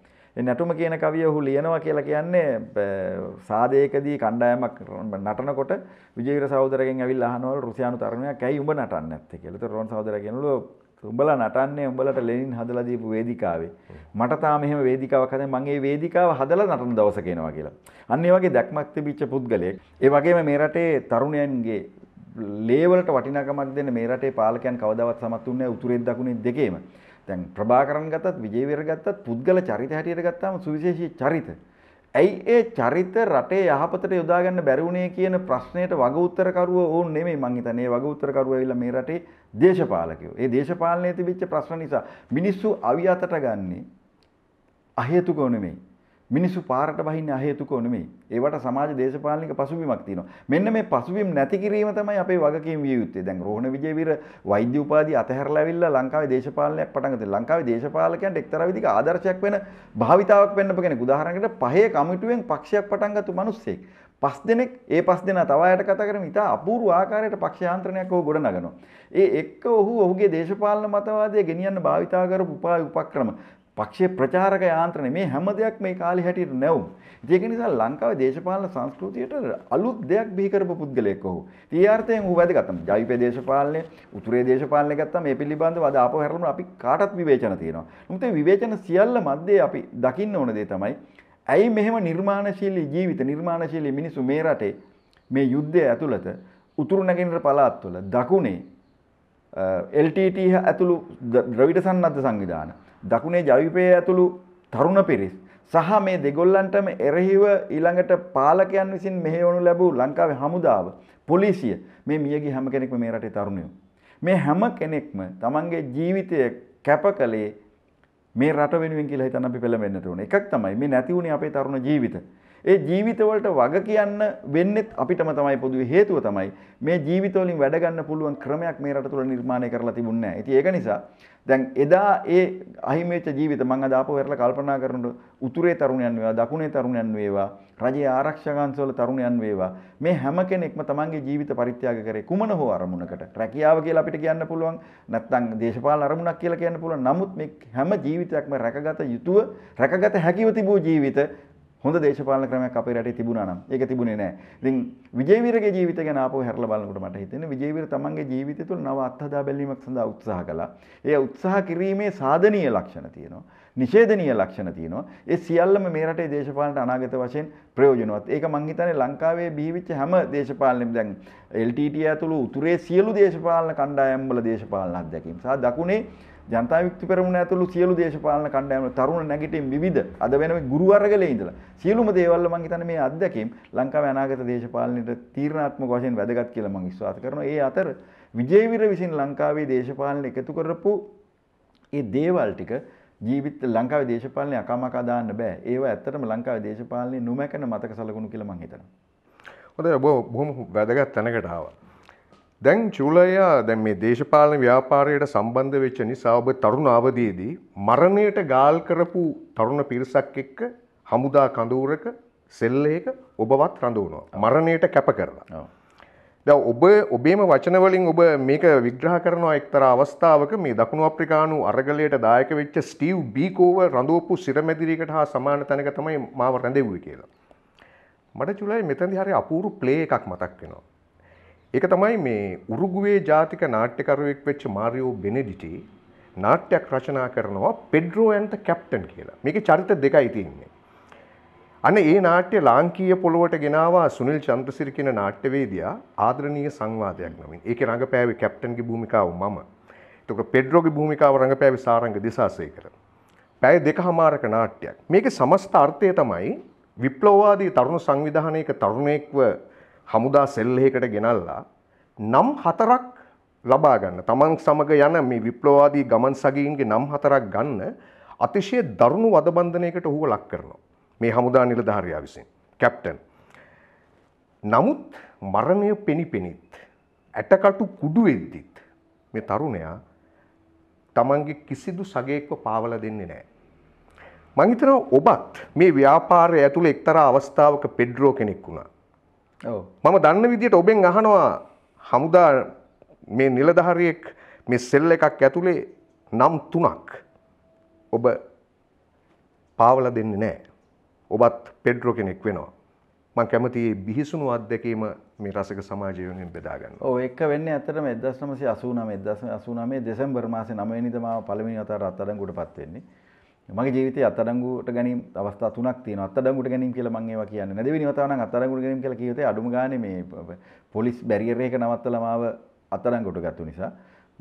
නැටුම කියන කවිය ඔහු ලියනවා කියලා කියන්නේ සාදයකදී කණ්ඩායමක් නටනකොට විජේවීර සහෝදරගෙන් ඇවිල්ලා අහනවලු රුසියානු තරුණයෙක් ඇයි උඹ නටන්නේ නැත්තේ කියලා. ඒතර රොන් සහෝදරයා කියනවලු උඹලා නටන්නේ උඹලට ලෙනින් හදලා දීපු වේදිකාවේ. මට තාම එහෙම වේදිකාවක් හදන්න මම ඒ වේදිකාව හදලා නටන දවසක එනවා කියලා. අන්න ඒ වගේ දැක්මක් තිබිච්ච පුද්ගලයෙක්. ඒ වගේම මේ රටේ තරුණයන්ගේ ලේවලට වටිනාකමක් දෙන්න මේ රටේ පාලකයන් කවදාවත් සමත් වුණේ නැහැ උතුරෙන් දකුණෙන් දෙකේම. දැන් ප්‍රභාකරන් ගත්තත් විජේවීර ගත්තත් පුද්ගල චරිත හැටියට ගත්තාම සුවිශේෂී චරිත. ඇයි ඒ චරිත රටේ යහපතට යොදා ගන්න බැරි වුණේ කියන ප්‍රශ්නයට වග උත්තරකරුව ඕන් නෙමෙයි මං හිතන්නේ. ඒ වග උත්තරකරුව ඇවිල්ලා මේ රටේ දේශපාලකයෝ. ඒ දේශපාලනයේ තිබිච්ච ප්‍රශ්න නිසා මිනිස්සු අවියතට ගන්නේ අහේතුකව නෙමෙයි. මිනිස්සු පාරට බහින්න අහේතුකෝ නෙමෙයි. ඒවට සමාජ දේශපාලනික පසුබිමක් තියෙනවා. මෙන්න මේ පසුබිම් නැති කිරීම තමයි අපේ වගකීම් විය යුත්තේ. දැන් රෝහණ විජේවීර වෛද්‍ය උපාධිය අතහැරලා ඇවිල්ලා ලංකාවේ දේශපාලනයක් පටන් ගත්තා. ලංකාවේ දේශපාලකයන්ට එක්තරා විදිහක ආදර්ශයක් වෙන භාවිතාවක් වෙන්න කෙනෙක්. උදාහරණයකට පහේ කමිටුවෙන් පක්ෂයක් පටන් ගත්තු මිනිස්සෙක්. පස් දෙනෙක් ඒ පස් දෙනා තව අයට කතා කරමින් ඉතා අපූර්ව ආකාරයට පක්ෂයාන්ත්‍රණයක් ඔහු ගොඩනගනවා. ඒ එක්ක ඔහු ඔහුගේ දේශපාලන මතවාදය ගෙනියන්න භාවිතා කරපු උපාය උපක්‍රම පක්ෂයේ ප්‍රචාරක යාන්ත්‍රණය මේ හැම දෙයක් මේ කාලේ හැටියට නැවුම්. ඒක නිසා ලංකාවේ දේශපාලන සංස්කෘතියට අලුත් දෙයක් බිහි කරපු පුද්ගලයෙක් ඔහු. තීයාර්ථයෙන් ඌ වැදගත් තමයි. ජෛවික දේශපාලනය, උතුරේ දේශපාලනය ගත්තා මේ පිළිබඳව අද ආපහු හැරලම අපි කාටත් විවේචන තියෙනවා. නමුත් මේ විවේචන සියල්ල මැද්දේ අපි දකින්න ඕන දේ තමයි ඇයි මෙහෙම නිර්මාණශීලී ජීවිත නිර්මාණශීලී මිනිස්සු මේ රටේ මේ යුද්ධය ඇතුළත උතුරු නැගෙනහිර පළාත්වල දකුණේ LTT ඇතුළු ද්‍රවිඩ සන්නද්ධ සංවිධාන දකුණේ ජවිපය ඇතුළු තරුණ පිරිස් සහ මේ දෙගොල්ලන්ටම එරහිව ඊළඟට පාලකයන් විසින් මෙහෙවනු ලැබූ ලංකාවේ හමුදාව පොලිසිය මේ මියගිය හැම කෙනෙක්ම මේ රටේ තරුණයෝ මේ හැම කෙනෙක්ම තමන්ගේ ජීවිතය කැප කළේ මේ රට වෙනුවෙන් කියලා හිතන්න අපි පෙළඹෙන්නට ඕනේ එකක් තමයි මේ නැති වුණේ අපේ තරුණ ජීවිතය ඒ ජීවිතවලට වග කියන්න වෙන්නෙත් අපිටම තමයි පොදුවේ හේතුව තමයි මේ ජීවිතවලින් වැඩ ගන්න පුළුවන් ක්‍රමයක් මේ රට තුළ නිර්මාණය කරලා තිබුණේ නැහැ. ඉතින් ඒක නිසා දැන් එදා ඒ අහිමේච්ච ජීවිත මම අද ආපහු වෙරලා කල්පනා කරනකොට උතුරේ තරුණයන් වේවා දකුණේ තරුණයන් වේවා රජයේ ආරක්ෂකංශවල තරුණයන් වේවා මේ හැම කෙනෙක්ම තමන්ගේ ජීවිත පරිත්‍යාග කරේ කුමන හෝ අරමුණකට රැකියාව කියලා අපිට කියන්න පුළුවන් නැත්නම් දේශපාලන අරමුණක් කියලා කියන්න පුළුවන් නමුත් මේ හැම ජීවිතයක්ම රැකගත යුතුව රැකගත හැකිව තිබූ ජීවිත හොඳ දේශපාලන ක්‍රමයක් අපේ රටේ තිබුණා නම් ඒක තිබුණේ නැහැ. ඉතින් විජේවීරගේ ජීවිත ගැන ආපහු හැරලා බලනකොට මට හිතෙන්නේ විජේවීර තමන්ගේ ජීවිතය තුළ නව අත්හදා බැලීමක් සඳහා උත්සාහ කළා. ඒ උත්සාහ කිරීමේ සාධනීය ලක්ෂණ තියෙනවා. නිෂේධනීය ලක්ෂණ තියෙනවා. ඒ සියල්ලම මේ රටේ දේශපාලනට අනාගත වශයෙන් ප්‍රයෝජනවත්. ඒක මං හිතන්නේ ලංකාවේ බිහිවෙච්ච හැම දේශපාලනෙම දැන් LTT ඇතුළු උතුරේ සියලු දේශපාලන කණ්ඩායම්වල දේශපාලන අත්දැකීම් සහ දකුණේ ජනතා විමුක්ති පෙරමුණ ඇතුළු සියලු දේශපාලන කණ්ඩායම්වල තරුණ නැගිටින් විවිධ අද වෙන ගුරු වර්ගලේ ඉඳලා සියලුම දේවල් මම හිතන්නේ මේ අත්දැකීම් ලංකාවේ අනාගත දේශපාලනයේ තීරණාත්මක වශයෙන් වැදගත් කියලා මම විශ්වාස කරනවා. ඒ අතර විජේවීර විසින් ලංකාවේ දේශපාලන එකතු කරපු ඒ දේවල් ටික ජීවිත ලංකාවේ දේශපාලනය අකමකා දාන්න බෑ. ඒව ඇත්තටම ලංකාවේ දේශපාලනේ නොමැකෙන මතක සලකුණු කියලා මම හිතනවා. හොඳයි ඔබ බොහොම වැදගත් තැනකට ආවා. දැන් චූලයා දැන් මේ දේශපාලන ව්‍යාපාරයට සම්බන්ධ වෙච්ච නිසා ඔබ තරුණ අවධියේදී මරණයට ගාල් කරපු තරුණ පිරිසක් එක්ක හමුදා කඳවුරක සෙල්ලයක ඔබවත් රඳවනවා. මරණයට කැප කරලා. දැන් ඔබ ඔබේම වචන වලින් ඔබ මේක විග්‍රහ කරනවා එක්තරා අවස්ථාවක මේ දකුණු අප්‍රිකානු අරගලයට දායක වෙච්ච ස්ටීව් බීකෝව රඳවපු සිරමැදිරියකට හා සමාන තැනක තමයි මාව රැඳෙව්වේ කියලා. මට චුලයි මෙතනදි හරි අපූරු ප්ලේ එකක් මතක් වෙනවා. ඒක තමයි මේ උරුගුවේ ජාතික නාට්‍යකරුවෙක් වෙච්ච මාරියෝ බෙනෙඩිටි නාට්‍යයක් රචනා කරනවා පෙඩ්‍රෝ ඇන්ත කැප්ටන් කියලා. මේකේ චරිත දෙකයි තියෙන්නේ. අන්න ඒ නාට්‍ය ලාංකීය පොළොවට ගෙනාවා සුනිල් චන්ද්‍රසිරි කියන නාට්‍යවේදියා ආදරණීය සංවාදයක් නමින්. ඒකේ රඟපෑවේ කැප්ටන්ගේ භූමිකාව මම. එතකොට පෙඩ්‍රෝගේ භූමිකාව රඟපෑවේ සාරංග දිසාසේකර. පැය දෙකමාරක නාට්‍යයක්. මේකේ සමස්ත අර්ථය තමයි විප්ලවවාදී තරුණ සංවිධානයක තරුණයෙක්ව හමුදා සෙල්හකට ගෙනල්ලා නම් හතරක් ලබා ගන්න තමන් සමග යන මේ විප්ලවාදී ගමන් සගීන්ගේ නම් හතරක් ගන්න අතිශය දරුණු වදබන්ධනයකට ඔහුව ලක් කරනවා මේ හමුදා නිලධාරයා විසින් කැප්ටන් නමුත් මරණය පෙනිපෙනිත් ඇටකටු කුඩු වෙද්දිත් මේ තරුණයා තමන්ගේ කිසිදු සගයෙක්ව පාවල දෙන්නේ නෑ මංහිතනව ඔබත් මේ ව්‍යාපාරය ඇතුළ එක්තර අවස්ථාවක පෙඩ්රෝ කෙනෙක් වුණා මම දන්න විදියට ඔබෙන් අහනවා හමුදා මේ නිලධහරයෙක් මේ සෙල්ල එකක් ඇතුළේ නම් තුනක් ඔබ පාවල දෙන්න නෑ ඔබත් පෙඩ්‍රෝ කෙනෙක් වෙනවා මං කැමති බිහිසුණු අත්දැකීම මේ රසක සමාජයෙන් බෙදාගන්න ඒක වෙන්න ඇතරම එදස්නමසේ අසුනම එදස අසුනමේ දෙසම්බර් මාසේ නමනිතම පළමිනි අතර අත්තඩන් ගොඩ පත්වෙන්නේ මගේ ජීවිත අත්තරංගුවට ගැනීම අවස්ථා තුනක් තියෙනවා අත්තරංගුවට ගැනීම කියලා මම ඒවා කියන්නේ නැහැ දෙවෙනි වතාව නම් අත්තරංගුවට ගැනීම කියලා කියවිතේ අඩුම ගානේ මේ පොලිස් බැරියර් එක නවත්තලා මාව අත්තරංගුවට ගත්තු නිසා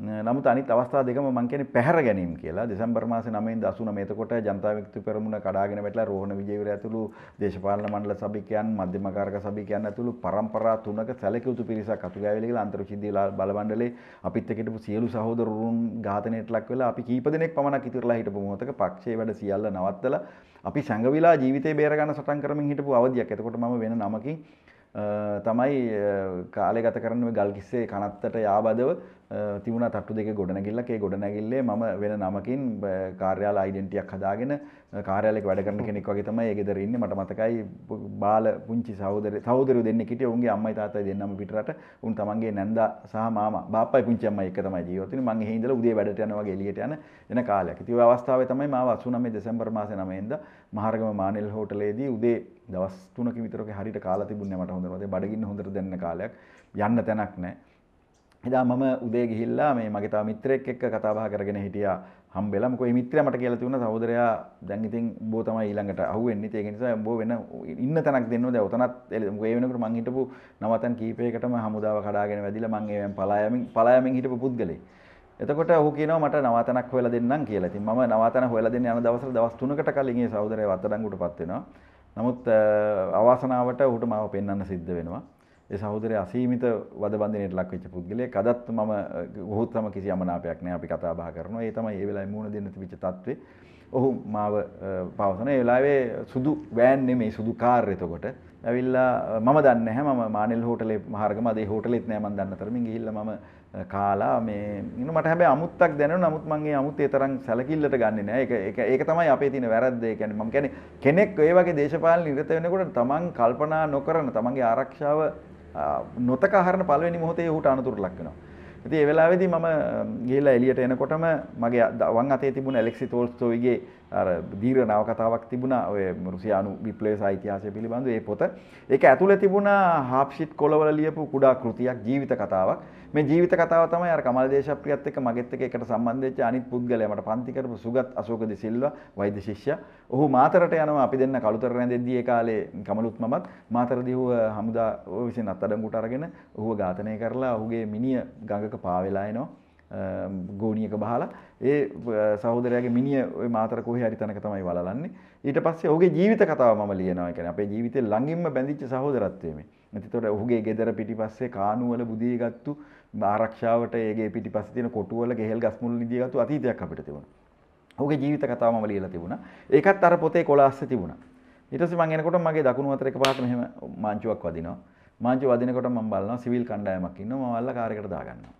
නමුත් අනිත් අවස්ථා දෙකම මං කියන්නේ පැහැර ගැනීම කියලා දෙසැම්බර් මාසේ 9 ඉඳ 89 එතකොට ජනතා විමුක්ති පෙරමුණ කඩාගෙන වැටලා රෝහණ විජේවීර ඇතුළු දේශපාලන මණ්ඩල සභිකයන් මධ්‍යම කාරක සභිකයන් ඇතුළු පරම්පරා තුනක සැලකියුතු පිරිසක් අතුගෑවිලා කියලා අන්තර්විශ්වවිද්‍යාල බලමණ්ඩලේ අපිත් එක්ක හිටපු සියලු සහෝදරවරුන් ඝාතනයට ලක් වෙලා අපි කීප දෙනෙක් පමණක් ඉතිරලා හිටපු මොහොතක පක්ෂයේ වැඩ සියල්ල නවත්තලා අපි සංගවිලා ජීවිතේ බේරගන්න සටන් කරමින් හිටපු අවධියක්. එතකොට මම වෙන නමකින් තමයි කාලෙ ගත කරන ගල් කිස්සේ කනත්තට යාබදව තිබුණ තට්ටු දෙක ගොඩනැගිල්ලක් ඒ ගොඩනැගිල්ලේ මම වෙන නමකින් කාර්යාල අයිඩෙන්ටියක් හදාගෙන කාර්යාලෙක වැඩ කරන කෙනෙක් වගේ තමයි ඒ ගෙදර ඉන්නේ මට මතකයි බාල පුංචි සහෝදර සහෝදරයෝ දෙන්නෙක් හිටියේ උන්ගේ අම්මයි තාත්තයි දෙන්නම පිටරට උන් තමන්ගේ නැන්දා සහ මාමා බාප්පයි පුංචි අම්මයි එක තමයි ජීවත් වෙන්නේ මං එහේ ඉඳලා උදේ වැඩට යනවා වගේ එළියට යන එන කාලයක්. ඉතින් ඔය අවස්ථාවේ තමයි මාව 89 දෙසැම්බර් මාසේ 9 වෙනිදා මහරගම මානෙල් හෝටලේදී උදේ දවස් 3ක විතරක හරියට කාලා තිබුණේ මට හොඳට මතකයි බඩගින්න හොඳට දැනෙන කාලයක් යන්න තැනක් නැහැ. එදා මම උදේ ගිහිල්ලා මේ මගේ තව මිත්‍රයෙක් එක්ක කතා බහ කරගෙන හිටියා. හම්බෙලා මොකෝ මේ මිත්‍රයා මට කියලා තිබුණා සහෝදරයා දැන් ඉතින් උඹව තමයි ඊළඟට අහුවෙන්නේ. ඒක නිසා උඹව වෙන ඉන්න තැනක් දෙන්න ඕනේ. ඔතනත් මොකෝ ඒ වෙනකොට මං හිටපු නවතන් කීපයකටම හමුදාව කඩාගෙන වැදිලා මං ඒවෙන් පලායමින් පලායමින් හිටපු පුද්ගලෙක්. එතකොට ඔහු කියනවා මට නවාතනක් හොයලා දෙන්නම් කියලා. ඉතින් මම නවාතන හොයලා දෙන්න යන දවස්වල දවස් 3කට කලින් ඒ සහෝදරයා වත්තඩංගුටපත් වෙනවා. නමුත් අවාසනාවට ඔහුට මාව පෙන්වන්න සිද්ධ වෙනවා. ඒ සහෝදරය අසීමිත වදබන්ධනයට ලක් වෙච්ච පුද්ගලයෙක්. අදත් මම ඔහුත් සම කිසි යමනාපයක් නැහැ. අපි කතා බහ කරනවා. ඒ තමයි ඒ වෙලාවේ මූණ දෙන්න තිබිච්ච තත්ත්වේ. ඔහු මාව පවසන ඒ වෙලාවේ සුදු වෑන් නෙමේ සුදු කාර් එතකොට. ඇවිල්ලා මම දන්නේ නැහැ. මම මානෙල් හෝටලේ මාර්ගම අද ඒ හෝටලෙත් නෑ මම දන්න තරමින් ගිහිල්ලා මම කාලා මේ ඉන්න මට හැබැයි අමුත්තක් දැනෙනවා නමුත් මම ඒ අමුත් ඒ තරම් සැලකිල්ලට ගන්නෙ නෑ ඒක ඒක ඒක තමයි අපේ තියෙන වැරද්ද ඒ කියන්නේ මම කියන්නේ කෙනෙක් ඒ වගේ දේශපාලන නිරත වෙනකොට තමන් කල්පනා නොකරන තමන්ගේ ආරක්ෂාව නොතක හරන පළවෙනි මොහොතේ ඌට අනතුරු ලක් වෙනවා ඉතින් ඒ වෙලාවේදී මම ගිහිල්ලා එළියට එනකොටම මගේ වම් අතේ තිබුණ ඇලෙක්සි තෝල්ස්තෝයිගේ අර දීර්ඝ නවකතාවක් තිබුණා ඔය රුසියානු විප්ලවයේ ඉතිහාසය පිළිබඳව ඒ පොත. ඒක ඇතුලේ තිබුණා half sheet කොළවල ලියපු කුඩා කෘතියක් ජීවිත කතාවක්. මේ ජීවිත කතාව තමයි අර කමල් දේශප්‍රියත් එක්ක මගෙත් එක්ක එකට සම්බන්ධ වෙච්ච අනිත් පුද්ගලයා මට පන්ති කරපු සුගත් අශෝක දිසිල්වා වෛද්‍ය ශිෂ්‍යයා. ඔහු මාතරට යනවා අපි දෙන්න කලුතර රැඳෙද්දී ඒ කාලේ කමලුත් මමත් මාතරදී ඔහු හමුදා විසින් අත්අඩංගුවට අරගෙන ඔහුව ඝාතනය කරලා ඔහුගේ මිනිය ගඟක පාවෙලා එනවා. ගෝනියක බහලා ඒ සහෝදරයාගේ මිනිය ඔය මාතර කොහේ හරි තැනක තමයි වලලන්නේ. ඊට පස්සේ ඔහුගේ ජීවිත කතාව මම ලියනවා. ඒ කියන්නේ අපේ ජීවිතේ ළඟින්ම බැඳිච්ච සහෝදරත්වයේ මේ. එතකොට ඔහුගේ ගෙදර පිටිපස්සේ කානුවල බුදී ගත්තු ආරක්ෂාවට ඒගේ පිටිපස්සේ තියෙන කොටුවල ගෙහෙල් ගස් මුල් නිදිය ගත්තු අතීතයක් අපිට තිබුණා. ඔහුගේ ජීවිත කතාව මම ලියලා තිබුණා. ඒකත් අර පොතේ කොලාස්සේ තිබුණා. ඊට පස්සේ මම එනකොට මගේ දකුණු අතර එකපාරට මෙහෙම මාංචුවක් වදිනවා. මාංචුව වදිනකොට මම බලනවා සිවිල් කණ්ඩායමක් ඉන්නවා. මම වල්ලා කාර් එකට දාගන්නවා.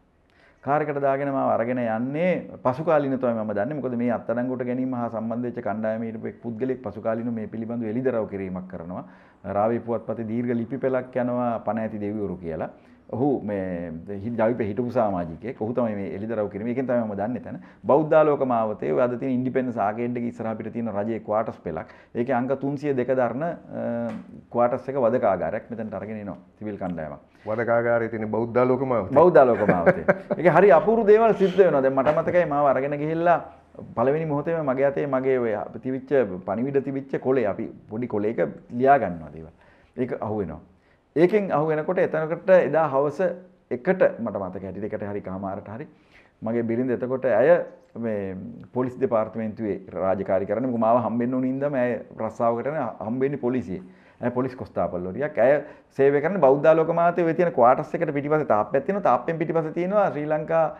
කාරකට දාගෙන මාව අරගෙන යන්නේ පසුකාලීන තමයි මම දන්නේ. මොකද මේ අත්අඩංගුවට ගැනීම හා සම්බන්ධ වෙච්ච කණ්ඩායමේ හිටපු එක් පුද්ගලෙක් පසුකාලීනව මේ පිළිබඳව එළිදරව් කිරීමක් කරනවා. රාවි පුවත්පතේ දීර්ඝ ලිපි පෙළක් යනවා පණ ඇති දෙවිවරු කියලා. ඔහු මේ ජවිපේ හිටපු සමාජිකයෙක්. ඔහු තමයි මේ එළිදරව් කිරීම. ඒකෙන් තමයි මම දන්නේ තන. බෞද්ධාලෝක මාවතේ ඔය අද තියෙන ඉන්ඩිපෙන්ඩන්ස් ආකේඩ් එකේ ඉස්සරහ පිට තියෙන රජයේ ක්වාටර්ස් පෙළක්. ඒකේ අංක 302 දරන ක්වාටර්ස් එක වදකාගාරයක් මෙතනට අරගෙන එනවා. සිවිල් කණ්ඩායමක්. වදකාගාරය තින බෞද්ධලෝකමාව බෞද්ධලෝකමාවතේ එක හරි අපුරු දේවල් සිද්ධ වෙන ද මට මතකයි මාව අරගෙන ගිහිල්ලා පලවෙනි මොහොතේ මගේ අතේ මගේ ඔය තිවිච්ච පනිවිඩ තිවිච්ච කොලේ අපි පොඩි කොලේක ලියා ගන්නවා දේවල් ඒක අහුවෙනවා ඒකෙන් අහුවෙනකොට එතනකට එදා හවස එකට මට මතක හැටියට එකට හරි කාමාරට හරි මගේ බිරිඳ එතකොට ඇය මේ පොලිස් දෙපාර්තමේන්තුවේ රාජකාරී කරන්නේ මොකද මාව හම්බෙන්න උනින්දම ඇය රස්සාවකටනේ හම්බෙන්නේ පොලිසියේ පොලිස් කොස්ථාපල්ලොරිය ඇය සේවකන බෞද්ධාලෝක මාතය තියන කවාටස් එකට පිටිපස තාප ඇතින තාපෙන් පිටිපස තියෙනවා ශ්‍රී ලංකා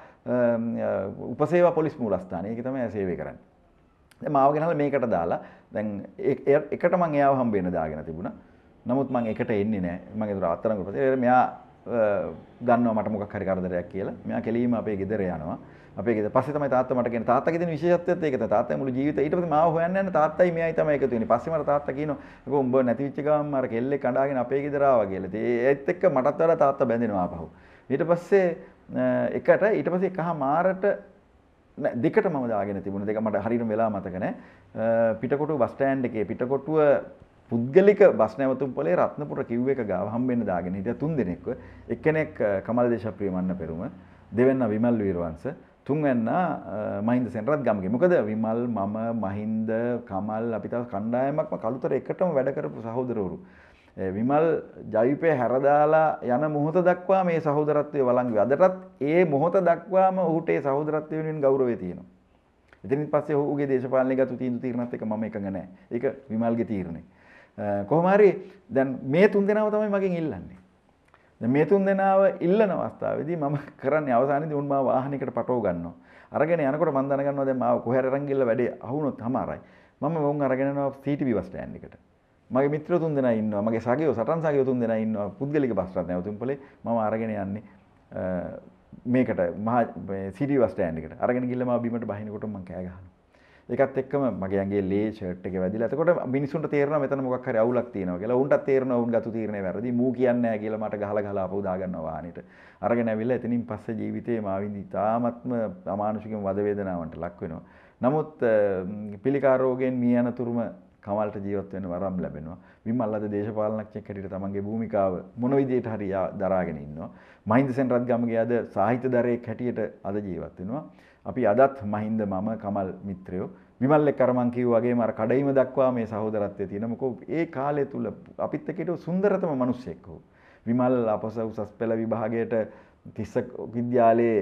උපසේව පොලිස් මූලස්ථානය එක තමයි සේවය කරන්න. මාව ගෙනහල මේකට දාලා දැන් එකට මං එයාව හම්බේන දාගෙන තිබුණ නමුත් මං එකට එන්නේ නෑ මගේ රාත්තරන් උපසේ මෙයා දන්නවා මට මොකක් හරි කරදරයක් කියලා මෙයා කෙලීම අපේ ගෙදර යනවා අපේ ගෙදර. පස්සේ තමයි තාත්තා මට කියන්නේ තාත්තා කියන විශේෂත්වයත් ඒක තමයි. තාත්තා මුළු ජීවිතේ ඊට පස්සේ මාව හොයන්න යන තාත්තයි මෙයයි තමයි එකතු වෙන්නේ. පස්සේ මට තාත්තා කියනවා "ඒකෝ උඹ නැති වෙච්ච ගමන් අර කෙල්ලෙක් අඬාගෙන අපේ ගෙදර ආවා" කියලා. ඉතින් ඒත් එක්ක මටත් වඩා තාත්තා බැඳෙනවා ආපහු. ඊට පස්සේ එකට ඊට පස්සේ එකහා මාරට දෙකට මම දාගෙන තිබුණ දෙක මට හරියට වෙලා මතක නැහැ පිටකොටුව බස් ස්ටෑන්ඩ් එකේ පිටකොටුව පුද්ගලික බස් නැවතුම් පොලේ රත්නපුර කිව් එක ගාව හම්බෙන්න දාගෙන හිටියා තුන් දෙනෙක්ව එක්කෙනෙක් කමල් දේශප්‍රිය මන්න පෙරුම දෙවෙනා විමල් වීරවංශ තුන්වන්න මහින්ද සෙන්රත් ගමගේ මොකද විමල් මම මහින්ද කමල් අපිත කණ්ඩායමක්ම කළුතර එකටම වැඩකරපු සහෝදරවරු. විමල් ජවිපය හැරදාලා යන මොහොත දක්වා මේ සහෝදරත්වය වලංගි අදටත් ඒ මොහොත දක්වාම ඔහුටේ සහෝදරත්වය වෙනින් ගෞරවය තියෙනවා. එතින් පස්සේ ඔහුගේ දේශපාලනය ගතු තීන්දු තීරණත් එක මම එකඟ නැහැ. ඒක විමල්ගේ තීරණේ. කොහොම හරි දැන් මේ තුන් දෙනාම තමයි මගෙන් ඉල්ලන්නේ. මේ තුන් දෙනාව ඉල්ලන අවස්ථාවේදී මම කරන්නේ අවසානයේදී උන් මාව වාහනයකට පටව ගන්නවා. අරගෙන යනකොට මම දැනගන්නවා දැන් මාව කොහේ අරන් ගිල්ල වැඩේ අහුනොත් හමාරයි. මම වුන් අරගෙන යනවා CTV බස් ස්ටෑන්ඩ් එකට. මගේ මිත්‍ර තුන් දෙනා ඉන්නවා. මගේ සගයෝ සටන් සගයෝ තුන් දෙනා ඉන්නවා. පුද්ගලික බස් රථ නැවතුම් පොලේ මම අරගෙන යන්නේ මේකට මහා CTV බස් ස්ටෑන්ඩ් එකට. අරගෙන ගිල්ල මාව බිමට බහිනකොට මම කෑ ගහනවා. ඒකත් එක්කම මගේ ඇඟේ ලේ ෂර්ට් එක වැදිලා. එතකොට මිනිසුන්ට තේරෙනවා මෙතන මොකක් හරි අවුලක් තියෙනවා කියලා. උන්ටත් තේරෙනවා උන් ගත්ත තීරණය වැරදි. මූ කියන්නේ නැහැ කියලා මට ගහලා ගහලා ආපහු දාගන්නවා වාහනෙට. අරගෙන ඇවිල්ලා එතනින් පස්සේ ජීවිතේ මාවින්දි තාමත්ම අමානුෂිකම වද වේදනාවන්ට ලක් වෙනවා. නමුත් පිළිකා රෝගයෙන් මිය යනතුරුම කමල්ට ජීවත් වෙන වරම් ලැබෙනවා. විමල්ලාද දේශපාලනඥයෙක් හැටියට තමන්ගේ භූමිකාව මොන විදිහට හරි දරාගෙන ඉන්නවා. මහින්ද සෙන් රත්ගමගේ අද සාහිත්‍ය දරයෙක් හැටියට අද ජීවත් වෙනවා. අපි අදත් මහින්ද මම කමල් මිත්‍රයෝ විමල්ල කරමංකිව වගේ මර කඩයිම දක්වා මේ සහෝදරත්වය තියෙනමකෝ ඒ කාලය තුළ අපිත් එකට සුන්දරතම මනුස්සෙක්කෝ. විමල් අපස උසස් පෙළ විභාගයට තිස්ස විද්‍යාලයේ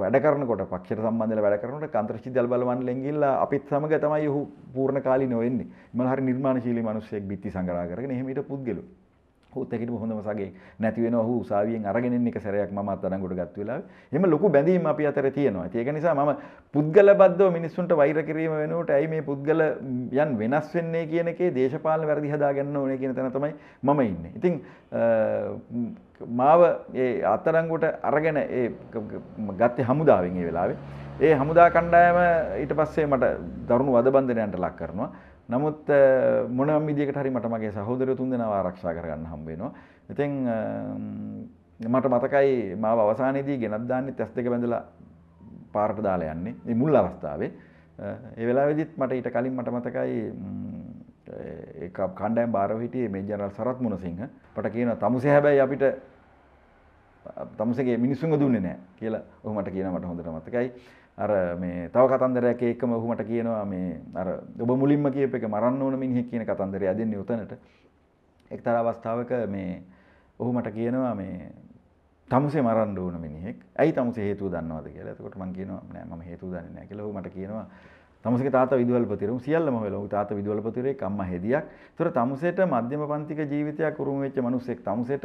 වැඩරනකොට පක්ෂ සම්බන්ධල වැඩරනට කන්ත්‍රශි දල් බලවන් ලැගිල්ල අපිත් සමග තමයි යහු පූර්ණ කාලි නොවෙන්නේ මහරි නිර්මාණශීලි මනුස්සයෙක් බිත්ති සංගරාගරගෙන හෙමට පුද්ගලු හොත් එකට හොඳම සගේ නැති වෙනවා ඔහු උසාවියෙන් අරගෙන ඉන්න එක සැරයක් මම අත්අඩංගුවට ගත්ත වෙලාවේ එහෙම ලොකු බැඳීම් අපි අතර තියෙනවා. ඒක නිසා මම පුද්ගල බද්ධව මිනිස්සුන්ට වෛර කිරීම වෙනුවට ඇයි මේ පුද්ගල යන් වෙනස් වෙන්නේ කියන එකේ දේශපාලන වැරදි හදා ගන්න ඕනේ කියන තැන තමයි මම ඉන්නේ. ඉතින් මාව ඒ අත්අඩංගුවට අරගෙන ඒ ගත්තේ හමුදාවෙන් ඒ වෙලාවේ ඒ හමුදා කණ්ඩායම ඊට පස්සේ මට දරුණු වදබන්ධනයන්ට ලක් කරනවා. නමුත් මොනම් විදිකට හරි මට මගේ සහෝදර තුන් දෙනා ආරක්ෂා කරගන්න හම්බ වෙනවා. ඉතින් මට මතකයි මාව අවසානයේදී ගෙනත් දාන්නේ තැස් දෙක බැඳලා පාරට දාලා යන්නේ. මේ මුල් අවස්ථාවේ. ඒ වෙලාවේදීත් මට ඊට කලින් මට මතකයි ඒ කණ්ඩායම් බාරව හිටියේ මේ ජනරල් සරත් මුණසිංහ. මට කියනවා තමුසේ හැබැයි අපිට තමුසගේ මිනිසුන් දුන්නේ නැහැ කියලා ඔහු මට කියනවා මට හොඳට මතකයි. අර මේ තව කතන්දරයක් ඒකම ඔහුමට කියනවා මේ අර ඔබ මුලින්ම කියප එක මරන්න ඕන මිනිහෙක් කියන කතන්දරය ඇදෙන්නේ උතනට එක්තරා අවස්ථාවක මේ ඔහු මට කියනවා මේ තමුසේ මරන්න ඕන මිනිහෙක් ඇයි තමුසේ හේතුව දන්නවද කියලා එතකොට මම කියනවා නෑ මම හේතුව දන්නේ නෑ කියලා ඔහු මට කියනවා තමුසේගේ තාත්තා විදුහල්පතිවරු සියල්ලම වෙලා. උගේ තාත්තා විදුහල්පතිවරයෙක් අම්මා හෙදියක්. ඒතර තමුසේට මධ්‍යම පන්තික ජීවිතයක් උරුම වෙච්ච මිනිස්සෙක්. තමුසේට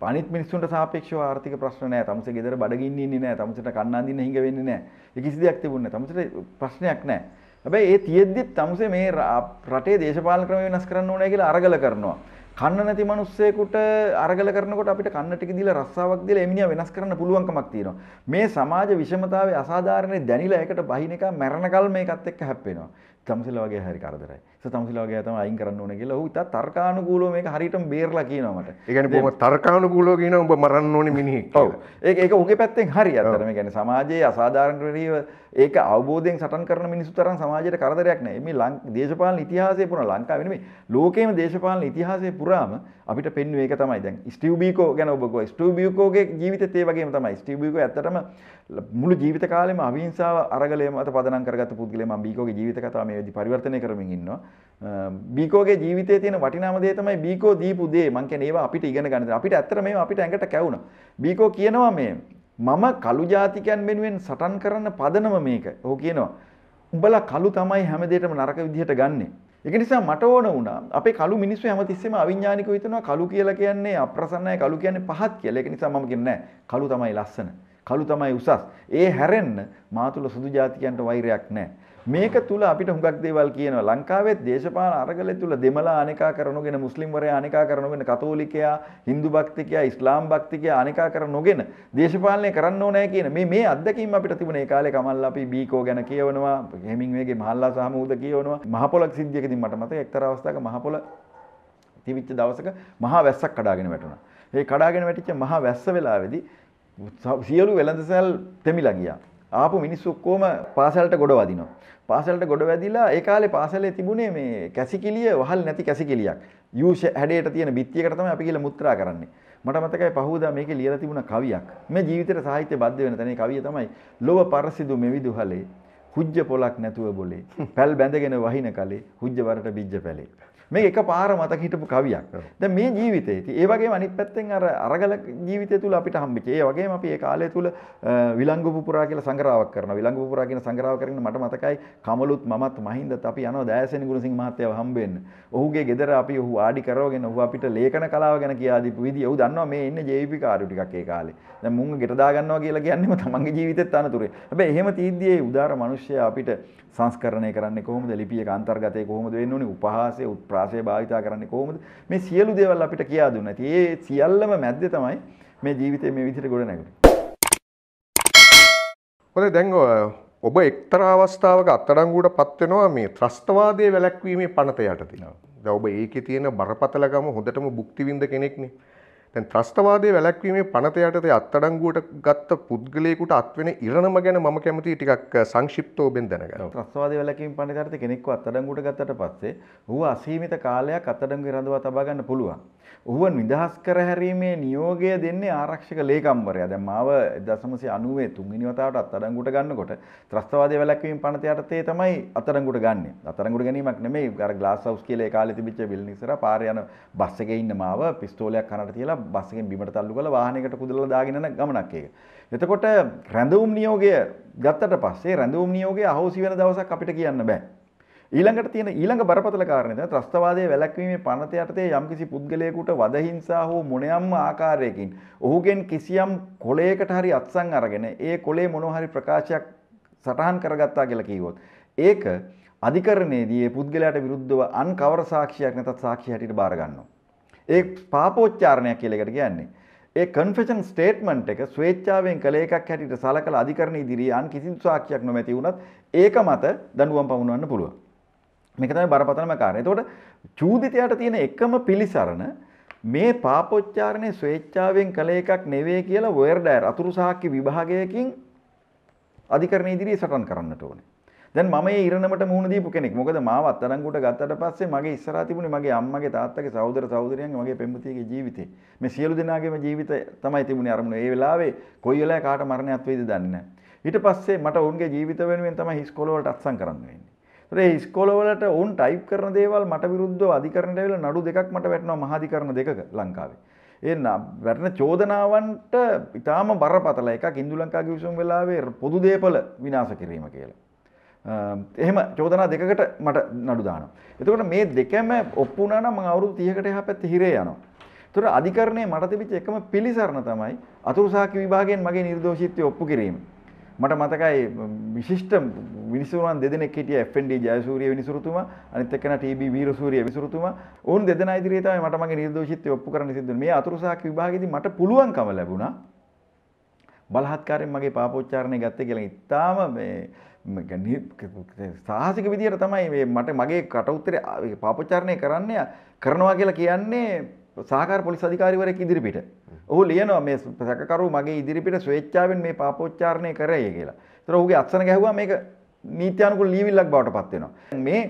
පණිත් මිනිස්සුන්ට සාපේක්ෂව ආර්ථික ප්‍රශ්න නැහැ. තමුසේ ගෙදර බඩගින්න ඉන්නේ නැහැ. තමුසේට කන්න අඳින්න හිඟ වෙන්නේ නැහැ. ඒ කිසි දෙයක් තිබුණේ නැහැ. තමුසේට ප්‍රශ්නයක් නැහැ. හැබැයි ඒ තියෙද්දිත් තමුසේ මේ රටේ දේශපාලන ක්‍රම වෙනස් කරන්න ඕනේ කියලා අරගල කරනවා. කන්න නැති මිනිස්සෙකුට අරගල කරනකොට අපිට කන්න ටික දීලා රස්සාවක් දීලා එමිනියා වෙනස් කරන්න පුළුවන්කමක් තියෙනවා. මේ සමාජ විෂමතාවයේ අසාධාරණේ දැනිලා ඒකට බහින එක මැරණකල් මේකත් එක්ක හැප්පෙනවා. තමසිලා වගේ හරි කරදරයි. තමසිලා වගේ තම අයින් කරන්න ඕන කියලා ඌ තර්කානුකූලව මේක හරියටම බේරලා කියනවා මට. ඒ කියන්නේ බොහොම තර්කානුකූලව කියන උඹ මරන්න ඕනේ මිනිහෙක්. ඔව්. ඒක ඒක උගේ පැත්තෙන් හරි අතර මේ කියන්නේ සමාජයේ අසාධාරණීව ඒක අවබෝධයෙන් සටන් කරන මිනිස්සු තරම් සමාජයට කරදරයක් නැහැ. මේ දේශපාලන ඉතිහාසයේ පුරා ලංකාවේ නෙමෙයි ලෝකයේම දේශපාලන ඉතිහාසයේ පුරාම අපිට පෙන්වුවේ ඒක තමයි. දැන් ස්ටිව් බීකෝ ගැන ඔබ ගෝ ස්ටිව් බීකෝගේ ජීවිතෙත් ඒ වගේම තමයි. ස්ටිව් බීකෝ ඇත්තටම මුළු ජීවිත කාලෙම අවිහිංසාව අරගලය මත පදනම් කරගත්තු පුද්ගලයා මම බීකෝගේ ජීවිත කතාව මේ විදිහට පරිවර්තනය කරමින් ඉන්නවා. බීකෝගේ ජීවිතේ තියෙන වටිනාම දේ තමයි බීකෝ දීපු දේ. මං කියන්නේ ඒවා අපිට ඉගෙන ගන්න දේ. අපිට ඇත්තට මේවා අපිට ඇඟට කැවුණා. බීකෝ කියනවා මේ මම කළු ජාතිකයන් වෙනුවෙන් සටන් කරන පදනම මේක. ඔහු කියනවා. උඹලා කළු තමයි හැම දෙයකම නරක විදිහට ගන්නෙ. ඒක නිසා මට ඕන වුණා අපේ කළු මිනිස්සු හැමතිස්සෙම අවිඥානිකව හිතනවා කළු කියලා කියන්නේ අප්‍රසන්නයි කළු කියන්නේ පහත් කියලා. ඒක නිසා මම කියන්නේ කළු තමයි ලස්සන. කළු තමයි උසස්. ඒ හැරෙන්න මාතුල සුදු ජාතිකයන්ට වෛරයක් නැහැ. මේක තුල අපිට හුඟක් දේවල් කියනවා ලංකාවේ දේශපාලන අරගලය තුල දෙමළ අනිකා කරනෝගෙන මුස්ලිම්වරයා අනිකා කරනෝගෙන කතෝලිකයා Hindu භක්තිකයා ඉස්ලාම් භක්තිකයා අනිකා කරනෝගෙන දේශපාලනය කරන්න ඕනේ කියන මේ මේ අත්දැකීම් අපිට තිබුණේ ඒ කාලේ කමල්ලා අපි බීකෝ ගැන කියවනවා හෙමින්වේගේ මහල්ලා සාමූද කියවනවා මහපොළක් සිද්ධියකදී මට මතක එක්තරා අවස්ථාවක මහපොළ තිවිච්ච දවසක මහා වැස්සක් කඩාගෙන වැටුණා. ඒ කඩාගෙන වැටිච්ච මහා වැස්ස වෙලාවේදී සියලු වෙළඳසැල් තෙමිලා ගියා. ආපු මිනිස්සු ඔක්කොම පාසලට ගොඩ වදිනවා. පාසලට ගොඩ වැදිලා ඒ කාලේ පාසලේ තිබුණේ මේ කැසිකිලිය වහල් නැති කැසිකිලියක්. යූ හැඩයට තියෙන බිත්තියකට තමයි අපි කියලා මුත්‍රා කරන්නේ. මට මතකයි පහුදා මේකේ ලියලා තිබුණ කවියක්. මේ ජීවිතේට සාහිත්‍ය බද්ධ වෙන තැනේ කවිය තමයි ලොව පරසිදු මෙවිදු හලේ හුජ්ජ පොලක් නැතුව බොලේ. පැල් බැඳගෙන වහින කලේ හුජ්ජ වරට බිජ්ජ පැලේ. මේ එක පාර මතක හිටපු කවියක්. දැන් මේ ජීවිතේ. ඉතින් ඒ වගේම අනිත් පැත්තෙන් අර අරගල ජීවිතය තුල අපිට හම්බෙච්ච. ඒ වගේම අපි ඒ කාලය තුල විලංගු පුපුරා කියලා සංග්‍රහයක් කරනවා. විලංගු පුපුරා කියන සංග්‍රහව කරගෙන මට මතකයි කමලුත් මමත් මහින්දත් අපි යනවා දයසෙනි ගුණසිංහ මහත්තයාව හම්බෙන්න. ඔහුගේ ගෙදර අපි ඔහු ආඩි කරවගෙන ඔහු අපිට ලේඛන කලාව ගැන කියා දීපු විදිය. ඔහු දන්නවා මේ ඉන්නේ JVP කාරු ටිකක් ඒ කාලේ. දැන් මුංග ගෙට දා ගන්නවා කියලා කියන්නේම තමන්ගේ ජීවිතෙත් අනතුරේ. හැබැයි එහෙම තීද්දී උදාර මිනිස්සයා අපිට සංස්කරණය කරන්නේ කොහොමද? ලිපියක අන්තර්ගතය කොහොමද වෙන්නේ? උපහාසය උත්ප්‍රා රසය භාවිතා කරන්නේ කොහොමද? මේ සියලු දේවල් අපිට කියා දුන්නා. ඉතින් ඒ සියල්ලම මැද්දේ තමයි මේ ජීවිතේ මේ විදිහට ගොඩ නැගුණේ. හොඳයි දැන් ඔබ එක්තරා අවස්ථාවක අත්අඩංගුවට පත් වෙනවා මේ ත්‍රස්තවාදයේ වැළැක්වීමේ පනත යටතේ. දැන් ඔබ ඒකේ තියෙන බරපතලකම හොඳටම භුක්ති විඳ කෙනෙක්නේ. තැන් ත්‍රස්තවාදය වැලැක්වීමේ පනතයටතේ අත්තඩංගුවට ගත්ත පුද්ගලයකුට අත්වෙන ඉරණම ගැන ම කැමති ටිකක් සංශිප්තෝබෙන් දැනග ත්‍රස්වාද වැලකින් පනිතරත කෙනෙක්ව අත්තඩංගුට ගත්තට පස්සේ හ අසීමිත කාලයක් අත්තඩංගු රඳවා තබාගන්න පුළුවන්. ඔහුව නිදහස් කර හැරීමේ නියෝගය දෙන්නේ ආරක්ෂක ලේකම්වරයා දැන් මාව 1990 තුන්වෙනි වතාවට අත්අඩංගුවට ගන්නකොට ත්‍රස්තවාදී වැළැක්වීම පනත යටතේ තමයි අත්අඩංගුවට ගන්නෙ. අත්අඩංගුවට ගැනීමක් නෙමෙයි අර ග්ලාස් හවුස් කියලා ඒ කාලේ තිබිච්ච බිල්ඩින් ඉස්සරහා පාරේ යන බස් එකේ ඉන්න මාව පිස්තෝලයක් කනට තියලා බස් එකෙන් බිමට තල්ලු කරලා වාහනයකට කුදලලා දාගෙන යන ගමනක් ඒක. එතකොට රැඳවුම් නියෝගය ගත්තට පස්සේ රැඳවුම් නියෝගය අහෝසි වෙන දවසක් අපිට කියන්න බෑ. ඊළඟට තියෙන ඊළඟ බරපතල කාරණය තමයි ත්‍රස්තවාදයේ වැළැක්වීමේ පනත යටතේ යම්කිසි පුද්ගලයෙකුට වදහිංසා හෝ මොනෑම්ම ආකාරයකින් ඔහුගෙන් කිසියම් කොලයකට හරි අත්සන් අරගෙන ඒ කොලේ මොනවා හරි ප්‍රකාශයක් සටහන් කරගත්තා කියලා කිව්වොත් ඒක අධිකරණයේදී ඒ පුද්ගලයාට විරුද්ධව අන් කවර සාක්ෂියක් නැතත් සාක්ෂි හැටියට බාර ගන්නවා. ඒ පාපෝච්චාරණයක් කියලා එකට කියන්නේ. ඒ කන්ෆෙෂන් ස්ටේට්මන්ට් එක ස්වේච්ඡාවෙන් කළ එකක් හැටියට සලකලා අධිකරණ ඉදිරියේ අන් කිසිදු සාක්ෂියක් නොමැති වුණත් ඒක මත දඬුවම් පමුණවන්න පුළුවන්. මේක තමයි බරපතලම කාරණය. එතකොට චූදිතයාට තියෙන එකම පිළිසරණ මේ පාපොච්චාරණය ස්වේච්ඡාවෙන් කළ එකක් නෙවෙයි කියලා වර්ඩයර් අතුරු සාක්ෂි විභාගයකින් අධිකරණ ඉදිරියේ සටන් කරන්නට ඕනේ. දැන් මම මේ ඉරණමට මුහුණ දීපු කෙනෙක්. මොකද මාව අත්අඩංගුවට ගත්තට පස්සේ මගේ ඉස්සරහා තිබුණේ මගේ අම්මගේ තාත්තගේ සහෝදර සහෝදරියන්ගේ මගේ පෙම්වතියගේ ජීවිතේ. මේ සියලු දෙනාගේම ජීවිතය තමයි තිබුණේ අරමුණ. ඒ වෙලාවේ කොයි වෙලාවක කාට මරණයක් වෙයිද දන්නේ නැහැ. ඊට පස්සේ මට ඔවුන්ගේ ජීවිත වෙනුවෙන් තමයි හිස්කොළ වලට අත්සන් කරන්න වෙන්නේ. රේ ස්කෝලවලට ඔවුන් ටයිප් කරන දේවල් මට විරුද්ධ අධිකරණයට වෙලා නඩු දෙකක් මට වැටෙනවා මහාධිකරණ දෙකක ලංකාවේ. එන්න වැටෙන චෝදනාවන්ට ඉතාම බරපතල එකක් ඉන්දු ලංකා ගිවිසුම් වෙලාවේ පොදු දේපල විනාශ කිරීම කියලා. එහෙම චෝදනා දෙකකට මට නඩු දානවා. එතකොට මේ දෙකම ඔප්පු වුණා නම් මම අවුරුදු 30කට එහා පැත්තේ හිරේ යනවා. ඒතර අධිකරණයේ මට තිබිච්ච එකම පිළිසරණ තමයි අතුරුසාහක විභාගයෙන් මගේ නිර්දෝෂීත්වය ඔප්පු කිරීම. මට මතකයි විශිෂ්ට මිනිසුරුවන් දෙදෙනෙක් හිටිය FND ජයසූරිය විනිසුරුතුමා අනිත් එක්කෙනා TB e වීරසූරිය විනිසුරුතුමා ඔවුන් දෙදෙනා ඉදිරියේ තමයි මට මගේ නිර්දෝෂීත්වය ඔප්පු කරන්න සිද්ධ වුණේ මේ අතුරුසාහක විභාගයේදී මට පුළුවන්කම ලැබුණා බලහත්කාරයෙන් මගේ පාපෝච්චාරණය ගත්තේ කියලා ඉතාම මේ සාහසික විදියට තමයි මේ මට මගේ කට උත්තරේ පාපෝච්චාරණය කරන්න කරනවා කියලා කියන්නේ සාකාර පොලිස් අධිකාරිවරයෙක් ඉදිරිපිට. ඔහු ලියනවා මේ සැකකරු මගේ ඉදිරිපිට ස්වේච්ඡාවෙන් මේ පාපෝච්චාරණය කරයි කියලා. ඒතර ඔහුගේ අත්සන ගැහුවා මේක නීත්‍යානුකූල ලියවිල්ලක් බවට පත් වෙනවා. මේ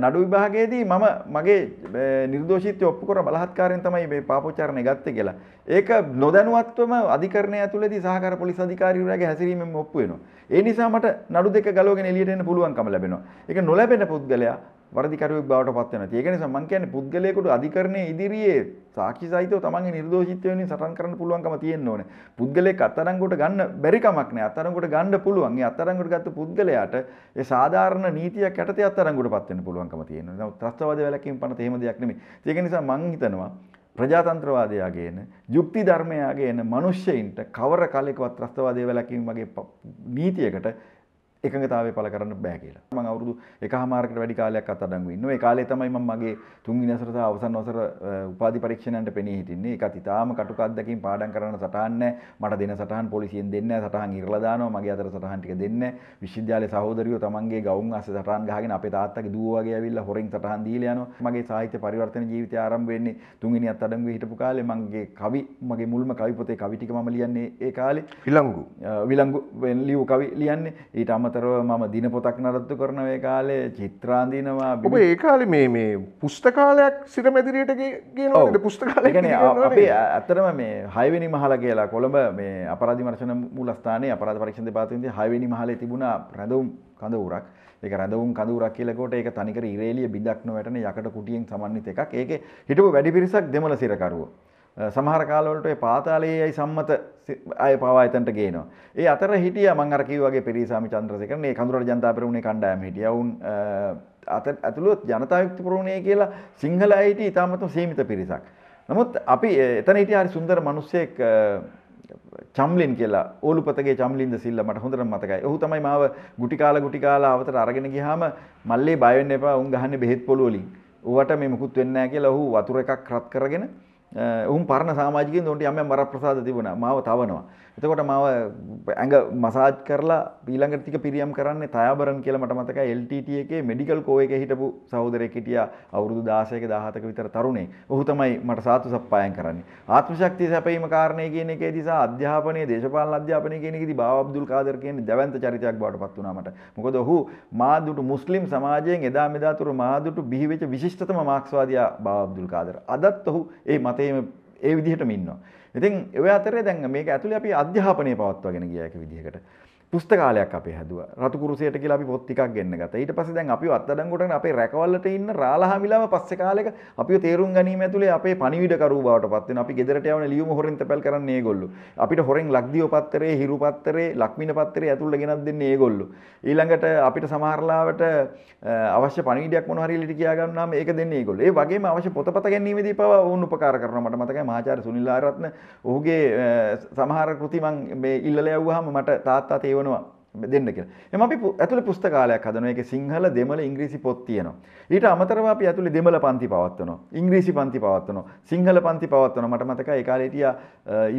නඩු විභාගයේදී මම මගේ නිර්දෝෂීත්වය ඔප්පු කර බලහත්කාරයෙන් තමයි මේ පාපෝච්චාරණය ගත්තේ කියලා. ඒක නොදැනුවත්වම අධිකරණය ඇතුළතදී සහකාර පොලිස් අධිකාරීවරයාගේ හැසිරීමෙන් ඔප්පු වෙනවා. ඒ නිසා මට නඩු දෙක ගලවගෙන එළියට එන්න පුළුවන්කම ලැබෙනවා. ඒක නොලැබෙන පුද්ගලයා වරදිකරුවෙක් බවට පත් වෙනවා. ඒක නිසා මම කියන්නේ පුද්ගලයෙකුට අධිකරණයේ ඉදිරියේ සාක්ෂි සහිතව තමන්ගේ නිර්දෝෂීත්වය වෙනුවෙන් සටන් කරන්න පුළුවන්කම තියෙන්න ඕනේ. පුද්ගලයෙක් අත්අඩංගුවට ගන්න බැරි කමක් නැහැ. අත්අඩංගුවට ගන්න පුළුවන්. ඒ අත්අඩංගුවට ගත්ත පුද්ගලයාට ඒ සාධාරණ නීතියක් යටතේ අත්අඩංගුවට පත් වෙන්න පුළුවන්කම තියෙන්න ඕනේ. ත්‍රස්තවාදී වැලකීම් පනත එහෙම දෙයක් නෙමෙයි. ඒක නිසා මම හිතනවා ප්‍රජාතන්ත්‍රවාදයාගේන යුක්ති ධර්මයාගේන මිනිස්සෙයින්ට කවර කාලයකවත් ත්‍රස්තවාදී වැලකීම් වගේ නීතියකට එකඟතාවය පළ කරන්න බෑ කියලා. මම අවුරුදු එකහමාරකට වැඩි කාලයක් අත්අඩංගු ඉන්නවා. ඒ කාලේ තමයි මම මගේ තුන්වෙනි වසර සහ අවසන් වසර උපාධි පරීක්ෂණයන්ට පෙනී හිටින්නේ. ඒකත් ඉතාම කටුක අත්දැකීම් පාඩම් කරන්න සටහන් මට දෙන සටහන් පොලිසියෙන් දෙන්නේ නැහැ. සටහන් ඉරලා දානවා. මගේ අතට සටහන් ටික දෙන්නේ නැහැ. විශ්වවිද්‍යාලේ සහෝදරියෝ තමන්ගේ ගවුම් අස්සේ සටහන් ගහගෙන අපේ තාත්තගේ දුව වගේ ඇවිල්ලා හොරෙන් සටහන් දීලා යනවා. මගේ සාහිත්‍ය පරිවර්තන ජීවිතය ආරම්භ වෙන්නේ තුන්වෙනි අත්අඩංගුවේ හිටපු කාලේ මගේ කවි මගේ මුල්ම කවි පොතේ කවි ටික මම ලියන්නේ ඒ කාලේ විලංගු විලංගු ලියු කවි ලියන්නේ ඊට අමතරව අමතරව මම දින පොතක් නරත්තු කරන ඒ කාලේ චිත්‍රාන්දිනවා ඔබ ඒ කාලෙ මේ මේ පුස්තකාලයක් සිර මැදිරියට ගනට පුස්තකාල අපේ ඇතරම මේ හයවෙනි මහල කියලා කොළඹ මේ අපරාධි මර්ශන මුලස්ථානය අපරාධ පරක්ෂණ පාතින්ද හයවෙනි මහල තිබුණා ප්‍රැඳවම් කඳවරක් එක රැඳවුම් කඳුරක් කියලකොට ඒක තනිකර ඉරේලිය බිදක්න වැටන යකට කුටියෙන් සමන්විත එකක් ඒක හිටපු වැඩි පිරිසක් දෙමල සිරකරුවෝ සමහර කාලවලට ඒ පාතාලයේයි සම්මත අය පවා එතනට ගේනවා. ඒ අතර හිටියා මම අර කිව්වාගේ පෙරිසාමි චන්ද්‍රසේකරන් මේ කඳුරට ජනතා පෙරමුණේ කණ්ඩායම හිටියා. උන් ඇතුළු ජනතා යුක්ති පෙරමුණේ කියලා සිංහල අයට ඉතාමත්ම සීමිත පිරිසක්. නමුත් අපි එතන හිටිය හරි සුන්දර මිනිස්සෙක් චම්ලින් කියලා ඕලුපතගේ චම්ලින්ද සිල්ල මට හොඳට මතකයි. ඔහු තමයි මාව ගුටි කාලා ගුටි කාලා අවතර අරගෙන ගියාම මල්ලේ බය වෙන්න එපා. උන් ගහන්නේ බෙහෙත් පොළු වලින්. ඌවට මේ මුකුත් වෙන්නේ නැහැ කියලා ඔහු වතුර එකක් රත් කරගෙන උන් පරණ සාමාජිකින් උන්ට යම් යම් වරප්‍රසාද තිබුණා මාව තවනවා එතකොට මව ඇඟ මසාජ් කරලා පීළඟට තික පිරියම් කරන්නේ තයාබරන් කියලා මට මතක LTT එකේ මෙඩිකල් කෝ එකේ හිටපු සහෝදරයෙක් හිටියා අවුරුදු 16ක 17ක විතර තරුණේ. ඔහු තමයි මට සාතු සප්පායම් කරන්නේ. ආත්ම ශක්තිය සැපීම කාරණේ කියන එකේදී සහ අධ්‍යාපනයේ දේශපාලන අධ්‍යාපනයේ කියන එකේදී බාබ් අබ්දුල් කාදර් කියන්නේ දැවැන්ත චරිතයක් බවට පත් වුණා මට. මොකද ඔහු මාදුටු මුස්ලිම් සමාජයෙන් එදා මෙදාතුරු මාදුටු බිහිවෙච්ච විශිෂ්ටතම මාක්ස්වාදියා බාබ් අබ්දුල් කාදර්. අදත් ඔහු ඒ මතයේම ඒ විදිහටම ඉන්නවා. ඉතින් ඔය අතරේ දැන් මේක ඇතුලේ අපි අධ්‍යාපනය පවත්වාගෙන ගිය එක විදිහකට. පුස්තකාලයක් අපි හැදුව රතුකුරුසියට කියලා අපි පොත් ටිකක් ගෙන්න ගත්තා. ඊට පස්සේ දැන් අපි අත්අඩංගුවට අපේ රැකවලට ඉන්න රාලහාමිලාව පස්සේ කාලෙක අපිව තේරුම් ගැනීම ඇතුලේ අපේ පණිවිඩ කරුව බවට පත් වෙනවා. අපි ගෙදරට යවන ලියුම හොරෙන් තැපැල් කරන්නේ ඒගොල්ලෝ. අපිට හොරෙන් ලක්දිව පත්තරේ, හිරු පත්තරේ, ලක්මින පත්තරේ ඇතුළට ගෙනත් දෙන්නේ ඒගොල්ලෝ. ඊළඟට අපිට සමහරලාවට අවශ්‍ය පණිවිඩයක් මොන හරි එලිට කියා ගන්නාම ඒක දෙන්නේ ඒගොල්ලෝ. ඒ වගේම අවශ්‍ය පොතපත ගැනීමේදී පවා වුන් උපකාර කරනවා. මට මතකයි මහාචාර්ය සුනිල් ආරත්න ඔහුගේ සමහර කෘති මම මේ ඉල්ලලා යවුවාම මට තාත්තා තේ කියවනවා දෙන්න කියලා එම අපි ඇතුළ පුස්තකාලයක් හදනවා ඒක සිංහල දෙමළ ඉංග්‍රීසි පොත් තියෙනවා ඊට අමතරව අපි ඇතුළේ දෙමළ පන්ති පවත්වනවා ඉංග්‍රීසි පන්ති පවත්වනවා සිංහල පන්ති පවත්වනවා මට මතකයි ඒ කාලේ හිටියා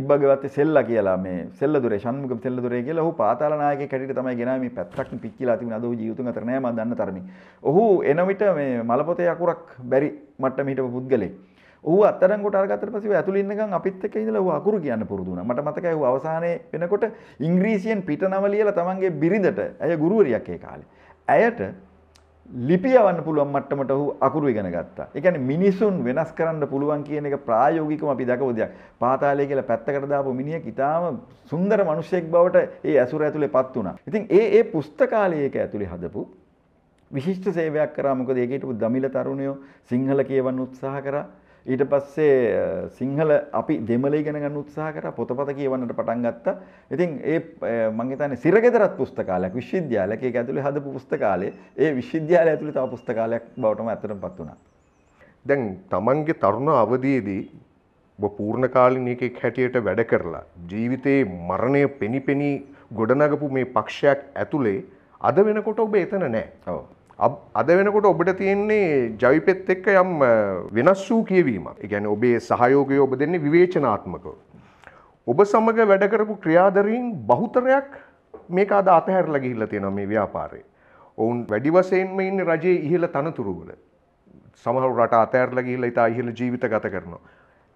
ඉබ්බගවත්තේ සෙල්ලා කියලා මේ සෙල්ලදුරේ ෂණ්මුගම් සෙල්ලදුරේ කියලා ඔහු පාතාල නායකයෙක් හැටියට තමයි ගෙනාවේ මේ පැත්තක් පිච්චිලා තිබුණ අද ඔහු ජීවිතුන් අතර නෑ මම දන්න තරමින් ඔහු එන විට මේ මලපොතේ අකුරක් බැරි මට්ටම හිටපු පුද්ගලෙක් ඌ අත්තරංගොට අරගත්තට පස්සේ ඇතුළේ ඉන්නකම් අපිත් එක්ක ඉඳලා ඌ අකුරු කියන්න පුරුදු වුණා. මට මතකයි ඌ අවසානයේ වෙනකොට ඉංග්‍රීසියෙන් පිටනම ලියලා තමන්ගේ බිරිඳට ඇය ගුරුවරියක් ඒ කාලේ. ඇයට ලිපියවන්න පුළුවන් මට්ටමට ඔහු අකුරු ඉගෙන ගත්තා. ඒ කියන්නේ මිනිසුන් වෙනස් කරන්න පුළුවන් කියන එක ප්‍රායෝගිකව අපි දකපු දෙයක්. පාතාලය කියලා පැත්තකට දාපු මිනිහෙක් ඊටාම සුන්දර මිනිසෙක් බවට ඒ ඇසුර ඇතුලේපත් වුණා. ඉතින් ඒ ඒ පුස්තකාලයක ඇතුලේ හදපු විශිෂ්ට සේවයක් කරා. මොකද ඒකේ හිටපු දමිළ තරුණයෝ සිංහල කියවන්න උත්සාහ කරා. ඊට පස්සේ සිංහල අපි දෙමළ ඉගෙන ගන්න උත්සාහ කරා පොතපත කියවන්නට පටන් ගත්තා. ඉතින් ඒ මම හිතන්නේ සිරගෙදරත් පුස්තකාලයක් විශ්වවිද්‍යාලයක ඒක ඇතුලේ හදපු පුස්තකාලේ ඒ විශ්වවිද්‍යාලය ඇතුලේ තව පුස්තකාලයක් බවටම ඇත්තටමපත් වුණා. දැන් Tamange තරුණ අවදියේදී ඔබ පූර්ණ කාලිනයකෙක් හැටියට වැඩ කරලා ජීවිතේ මරණය පෙනිපෙනී ගොඩනගපු මේ පක්ෂයක් ඇතුලේ අද වෙනකොට ඔබ එතන නැහැ. ඔව්. අද වෙනකොට ඔබට තියෙන්නේ ජවිපෙත් එක්ක යම් වෙනස් වූ කියවීමක්. ඒ කියන්නේ ඔබේ සහයෝගය ඔබ දෙන්නේ විවේචනාත්මකව. ඔබ සමග වැඩ කරපු ක්‍රියාදරීන් බහුතරයක් මේක අද අතහැරලා ගිහිල්ලා තියෙනවා මේ ව්‍යාපාරේ. ඔවුන් වැඩි වශයෙන්ම ඉන්නේ රජයේ ඉහළ තනතුරු වල. සමහර රට අතහැරලා ගිහිල්ලා ඉතා ඉහළ ජීවිත ගත කරනවා.